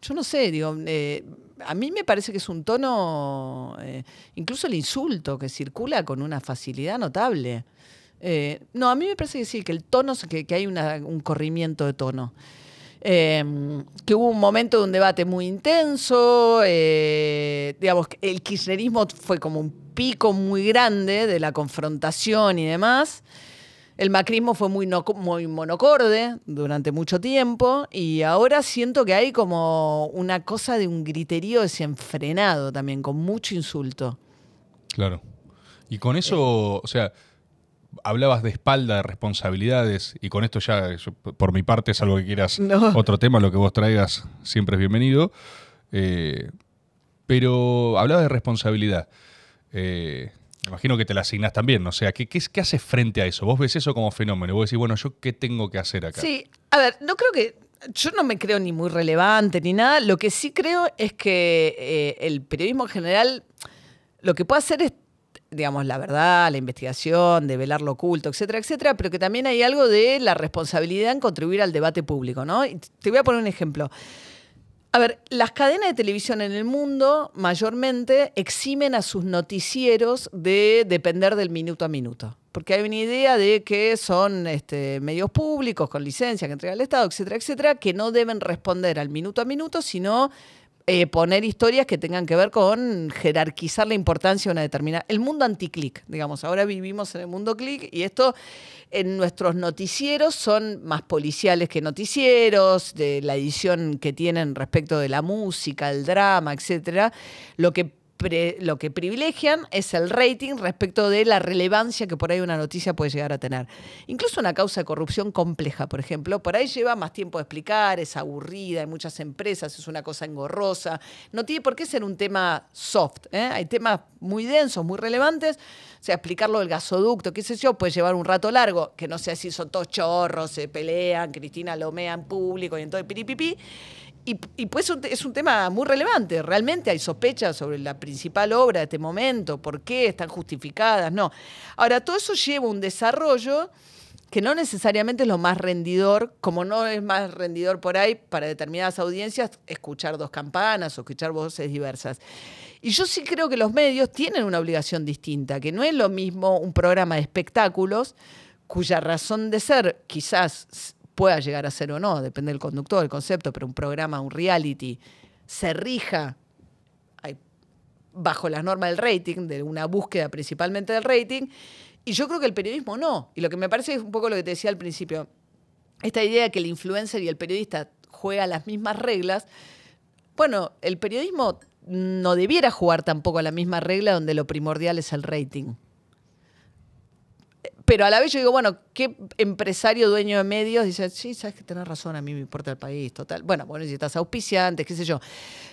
Yo no sé, digo, a mí me parece que es un tono, incluso el insulto que circula con una facilidad notable. no, a mí me parece que sí, que el tono, que hay un corrimiento de tono. Em, que hubo un momento de un debate muy intenso, eh, digamos, el kirchnerismo fue como un pico muy grande de la confrontación y demás. El macrismo fue muy, muy monocorde durante mucho tiempo y ahora siento que hay como una cosa de un griterío desenfrenado también, con mucho insulto. Claro. Y con eso, o sea, hablabas de espalda, de responsabilidades, y con esto ya, por mi parte, es algo que quieras otro tema, lo que vos traigas siempre es bienvenido. Eh, pero hablabas de responsabilidad. Eh, imagino que te la asignás también, o sea, ¿qué, haces frente a eso? Vos ves eso como fenómeno, vos decís, bueno, ¿yo qué tengo que hacer acá? Sí, a ver, no creo que yo no me creo ni muy relevante ni nada. Lo que sí creo es que eh, el periodismo en general lo que puede hacer es digamos, la verdad, la investigación, de velar lo oculto, etcétera, etcétera, pero que también hay algo de la responsabilidad en contribuir al debate público, ¿no? te voy a poner un ejemplo. A ver, las cadenas de televisión en el mundo mayormente eximen a sus noticieros de depender del minuto a minuto. Porque hay una idea de que son este, medios públicos con licencia que entrega el Estado, etcétera, etcétera, que no deben responder al minuto a minuto, sino eh, poner historias que tengan que ver con jerarquizar la importancia de una determinada. El mundo anticlic. digamos. Ahora vivimos en el mundo clic y esto en nuestros noticieros son más policiales que noticieros, de la edición que tienen respecto de la música, el drama, etcétera. Lo que lo que privilegian es el rating respecto de la relevancia que por ahí una noticia puede llegar a tener. Incluso una causa de corrupción compleja, por ejemplo, por ahí lleva más tiempo de explicar, es aburrida, en muchas empresas, es una cosa engorrosa. No tiene por qué ser un tema soft. ¿eh? Hay temas muy densos, muy relevantes. O sea, explicarlo del gasoducto, qué sé yo, puede llevar un rato largo, que no sea si son todos chorros, se pelean, Cristina lomea en público y entonces piripipi. Y, pues es un tema muy relevante. Realmente hay sospechas sobre la principal obra de este momento, por qué están justificadas, no. Ahora, todo eso lleva un desarrollo que no necesariamente es lo más rendidor, como no es más rendidor por ahí para determinadas audiencias escuchar dos campanas o escuchar voces diversas. Y yo sí creo que los medios tienen una obligación distinta, que no es lo mismo un programa de espectáculos cuya razón de ser quizás pueda llegar a ser o no, depende del conductor, del concepto, pero un programa, un reality, se rija bajo las normas del rating, de una búsqueda principalmente del rating, y yo creo que el periodismo no. Y lo que me parece es un poco lo que te decía al principio, esta idea de que el influencer y el periodista juegan las mismas reglas, bueno, el periodismo no debiera jugar tampoco a la misma regla donde lo primordial es el rating pero a la vez yo digo, bueno, ¿qué empresario dueño de medios dice, sí, sabes que tenés razón, a mí me importa el país, total? Bueno, bueno, si estás auspiciante, qué sé yo.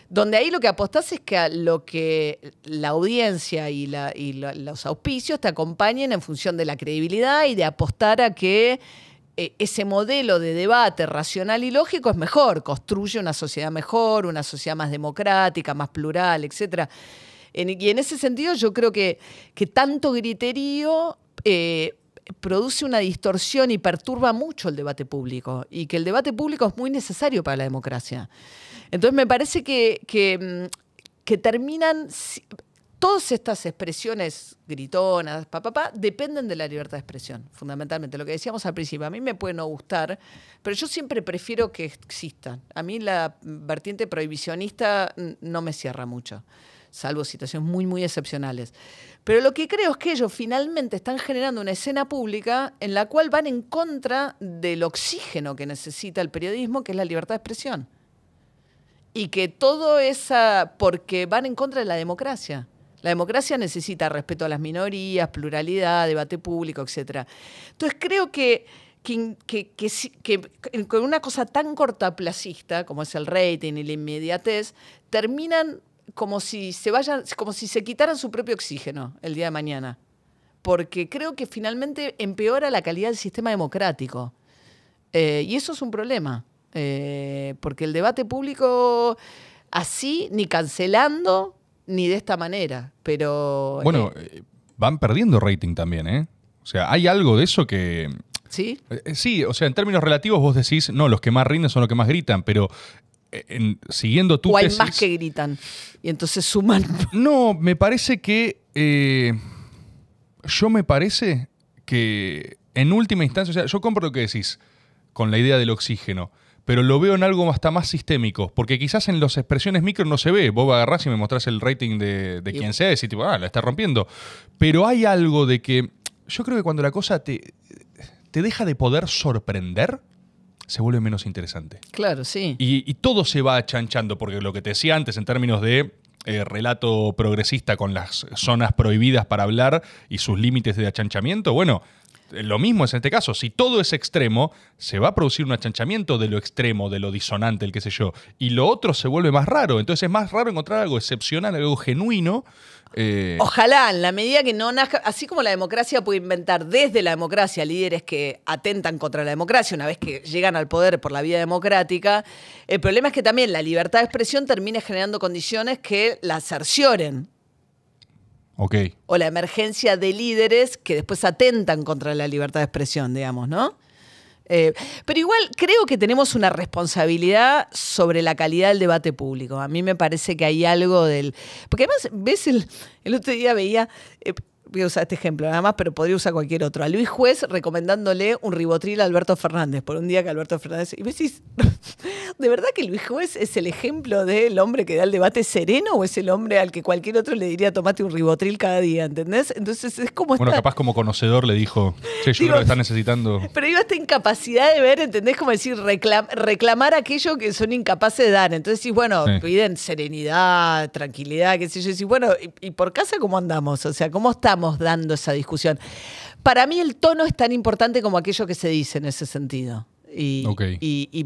Donde ahí lo que apostás es que lo que la audiencia y, los auspicios te acompañen en función de la credibilidad y de apostar a que eh, ese modelo de debate racional y lógico es mejor, construye una sociedad mejor, una sociedad más democrática, más plural, etc. y en ese sentido yo creo que tanto griterío eh, produce una distorsión y perturba mucho el debate público y que el debate público es muy necesario para la democracia. Entonces me parece que, que, mm, terminan, todas estas expresiones gritonas, papá, dependen de la libertad de expresión, fundamentalmente. Lo que decíamos al principio, a mí me puede no gustar, pero yo siempre prefiero que existan. A mí la vertiente prohibicionista mm, no me cierra mucho salvo situaciones muy, muy excepcionales. Pero lo que creo es que ellos finalmente están generando una escena pública en la cual van en contra del oxígeno que necesita el periodismo, que es la libertad de expresión. Y que todo esa, porque van en contra de la democracia. La democracia necesita respeto a las minorías, pluralidad, debate público, etc. Entonces creo que que, una cosa tan cortaplacista como es el rating y la inmediatez, terminan como si se vayan, como si se quitaran su propio oxígeno el día de mañana. Porque creo que finalmente empeora la calidad del sistema democrático. Eh, y eso es un problema. Eh, porque el debate público así, ni cancelando, ni de esta manera. Pero. Bueno, eh, van perdiendo rating también, ¿eh? O sea, hay algo de eso que. ¿Sí? Sí, o sea, en términos relativos vos decís, no, los que más rinden son los que más gritan, pero eh, siguiendo tu o hay más que gritan y entonces suman. No, me parece que. Eh, yo me parece que en última instancia, o sea, yo compro lo que decís con la idea del oxígeno, pero lo veo en algo hasta más sistémico, porque quizás en las expresiones micro no se ve. Vos agarrás y me mostrás el rating de, quien sea y tipo, ah, la está rompiendo. Pero hay algo de que. Yo creo que cuando la cosa te, te deja de poder sorprender se vuelve menos interesante. Claro, sí. Y, todo se va achanchando, porque lo que te decía antes en términos de eh, relato progresista con las zonas prohibidas para hablar y sus límites de achanchamiento, bueno, lo mismo es en este caso. Si todo es extremo, se va a producir un achanchamiento de lo extremo, de lo disonante, el qué sé yo. Y lo otro se vuelve más raro. Entonces es más raro encontrar algo excepcional, algo genuino. Eh, Ojalá, en la medida que no nazca, así como la democracia puede inventar desde la democracia líderes que atentan contra la democracia una vez que llegan al poder por la vía democrática, el problema es que también la libertad de expresión termina generando condiciones que la cercioren. O la emergencia de líderes que después atentan contra la libertad de expresión, digamos, ¿no? Eh, pero igual creo que tenemos una responsabilidad sobre la calidad del debate público. A mí me parece que hay algo del... Porque además, ves, el, otro día veía, eh, voy a usar este ejemplo nada más, pero podría usar cualquier otro. A Luis Juez recomendándole un ribotril a Alberto Fernández, por un día que Alberto Fernández. Y me decís, ¿de verdad que Luis Juez es el ejemplo del hombre que da el debate sereno o es el hombre al que cualquier otro le diría tomate un ribotril cada día, ¿entendés? Entonces es como. Bueno, capaz como conocedor le dijo, yo creo que está necesitando. Pero iba esta incapacidad de ver, ¿entendés? Como decir, reclamar aquello que son incapaces de dar. Entonces decís, bueno, piden serenidad, tranquilidad, qué sé yo. Y decís, bueno, ¿y por casa cómo andamos? O sea, ¿cómo está? dando esa discusión. Para mí el tono es tan importante como aquello que se dice en ese sentido. Y,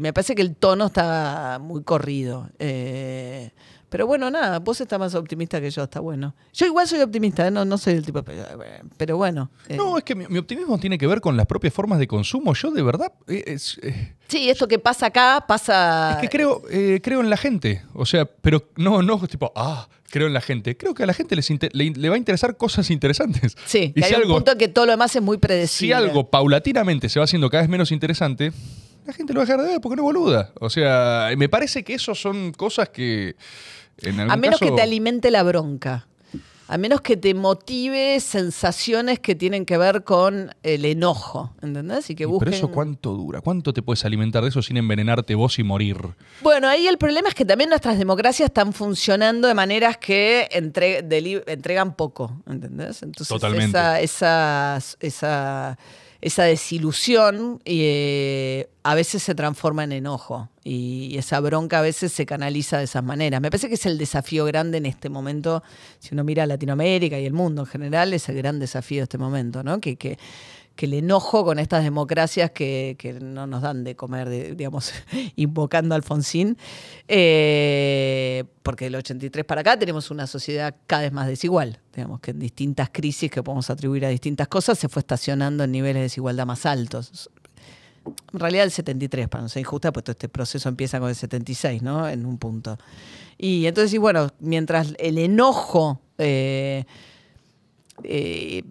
me parece que el tono está muy corrido. Eh, pero bueno, nada, vos estás más optimista que yo, está bueno. Yo igual soy optimista, ¿eh? no, no soy el tipo. Pero bueno. Eh. No, es que mi, optimismo tiene que ver con las propias formas de consumo. Yo de verdad. sí, esto que pasa acá pasa. Es que creo, creo en la gente. O sea, pero no, no, tipo, ah, creo en la gente, creo que a la gente les le, va a interesar cosas interesantes. Sí, y hay algo, un punto que todo lo demás es muy predecible. Si algo paulatinamente se va haciendo cada vez menos interesante, la gente lo va a dejar de ver porque no es boluda. O sea, me parece que eso son cosas que. a menos que te alimente la bronca a menos que te motive sensaciones que tienen que ver con el enojo, ¿entendés? Y que Pero eso cuánto dura, cuánto te puedes alimentar de eso sin envenenarte vos y morir. Bueno, ahí el problema es que también nuestras democracias están funcionando de maneras que entregan poco, ¿entendés? Entonces esa, esa esa desilusión eh, a veces se transforma en enojo y, esa bronca a veces se canaliza de esas maneras. Me parece que es el desafío grande en este momento, si uno mira Latinoamérica y el mundo en general, es el gran desafío de este momento, ¿no? que que el enojo con estas democracias que, no nos dan de comer, digamos, invocando a Alfonsín, eh, porque del 83 para acá tenemos una sociedad cada vez más desigual, digamos, que en distintas crisis que podemos atribuir a distintas cosas se fue estacionando en niveles de desigualdad más altos en realidad el 73, para no ser injusta, pues todo este proceso empieza con el 76, ¿no? En un punto. Y entonces, y bueno, mientras el enojo eh, eh,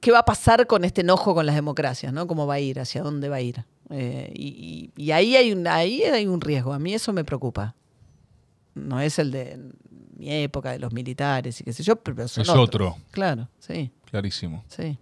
qué va a pasar con este enojo con las democracias, ¿no? ¿Cómo va a ir? ¿Hacia dónde va a ir? Eh, y, ahí, hay un, ahí hay un riesgo. A mí eso me preocupa. No es el de mi época, de los militares y qué sé yo, pero es otro. Claro, sí. Clarísimo. Sí.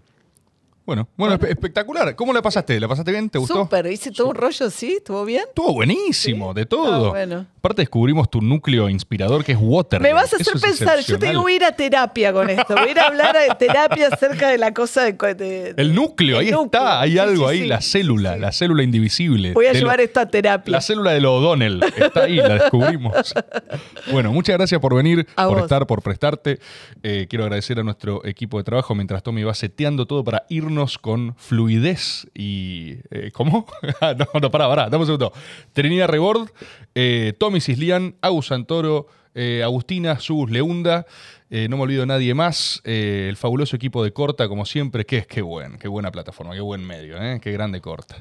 Bueno, bueno, espectacular. ¿Cómo la pasaste? ¿La pasaste bien? ¿Te gustó? Súper, hice todo un rollo, sí, estuvo bien. Estuvo buenísimo, de todo. Ah, bueno. Aparte descubrimos tu núcleo inspirador que es Water. Me vas a hacer pensar, yo tengo que ir a terapia con esto, voy a ir a hablar de terapia acerca de la cosa de... el núcleo, ahí está, hay algo ahí, la célula, la célula indivisible. Voy a llevar esto a terapia. La célula del O'Donnell, está ahí, la descubrimos. bueno, muchas gracias por venir, por estar, por prestarte. Eh, quiero agradecer a nuestro equipo de trabajo mientras Tommy va seteando todo para irnos con fluidez y... Eh, ¿Cómo? Ah, no, no, pará, pará, dame un segundo. Trinidad Rebord, eh, Tommy Misis Lian, Agus Santoro, eh, Agustina, Sus, Leunda, eh, no me olvido nadie más, eh, el fabuloso equipo de Corta, como siempre, que es qué buen, qué buena plataforma, qué buen medio, qué grande Corta.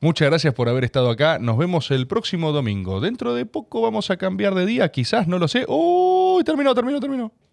Muchas gracias por haber estado acá, nos vemos el próximo domingo. Dentro de poco vamos a cambiar de día, quizás, no lo sé. ¡Uy! terminó, terminó, terminó.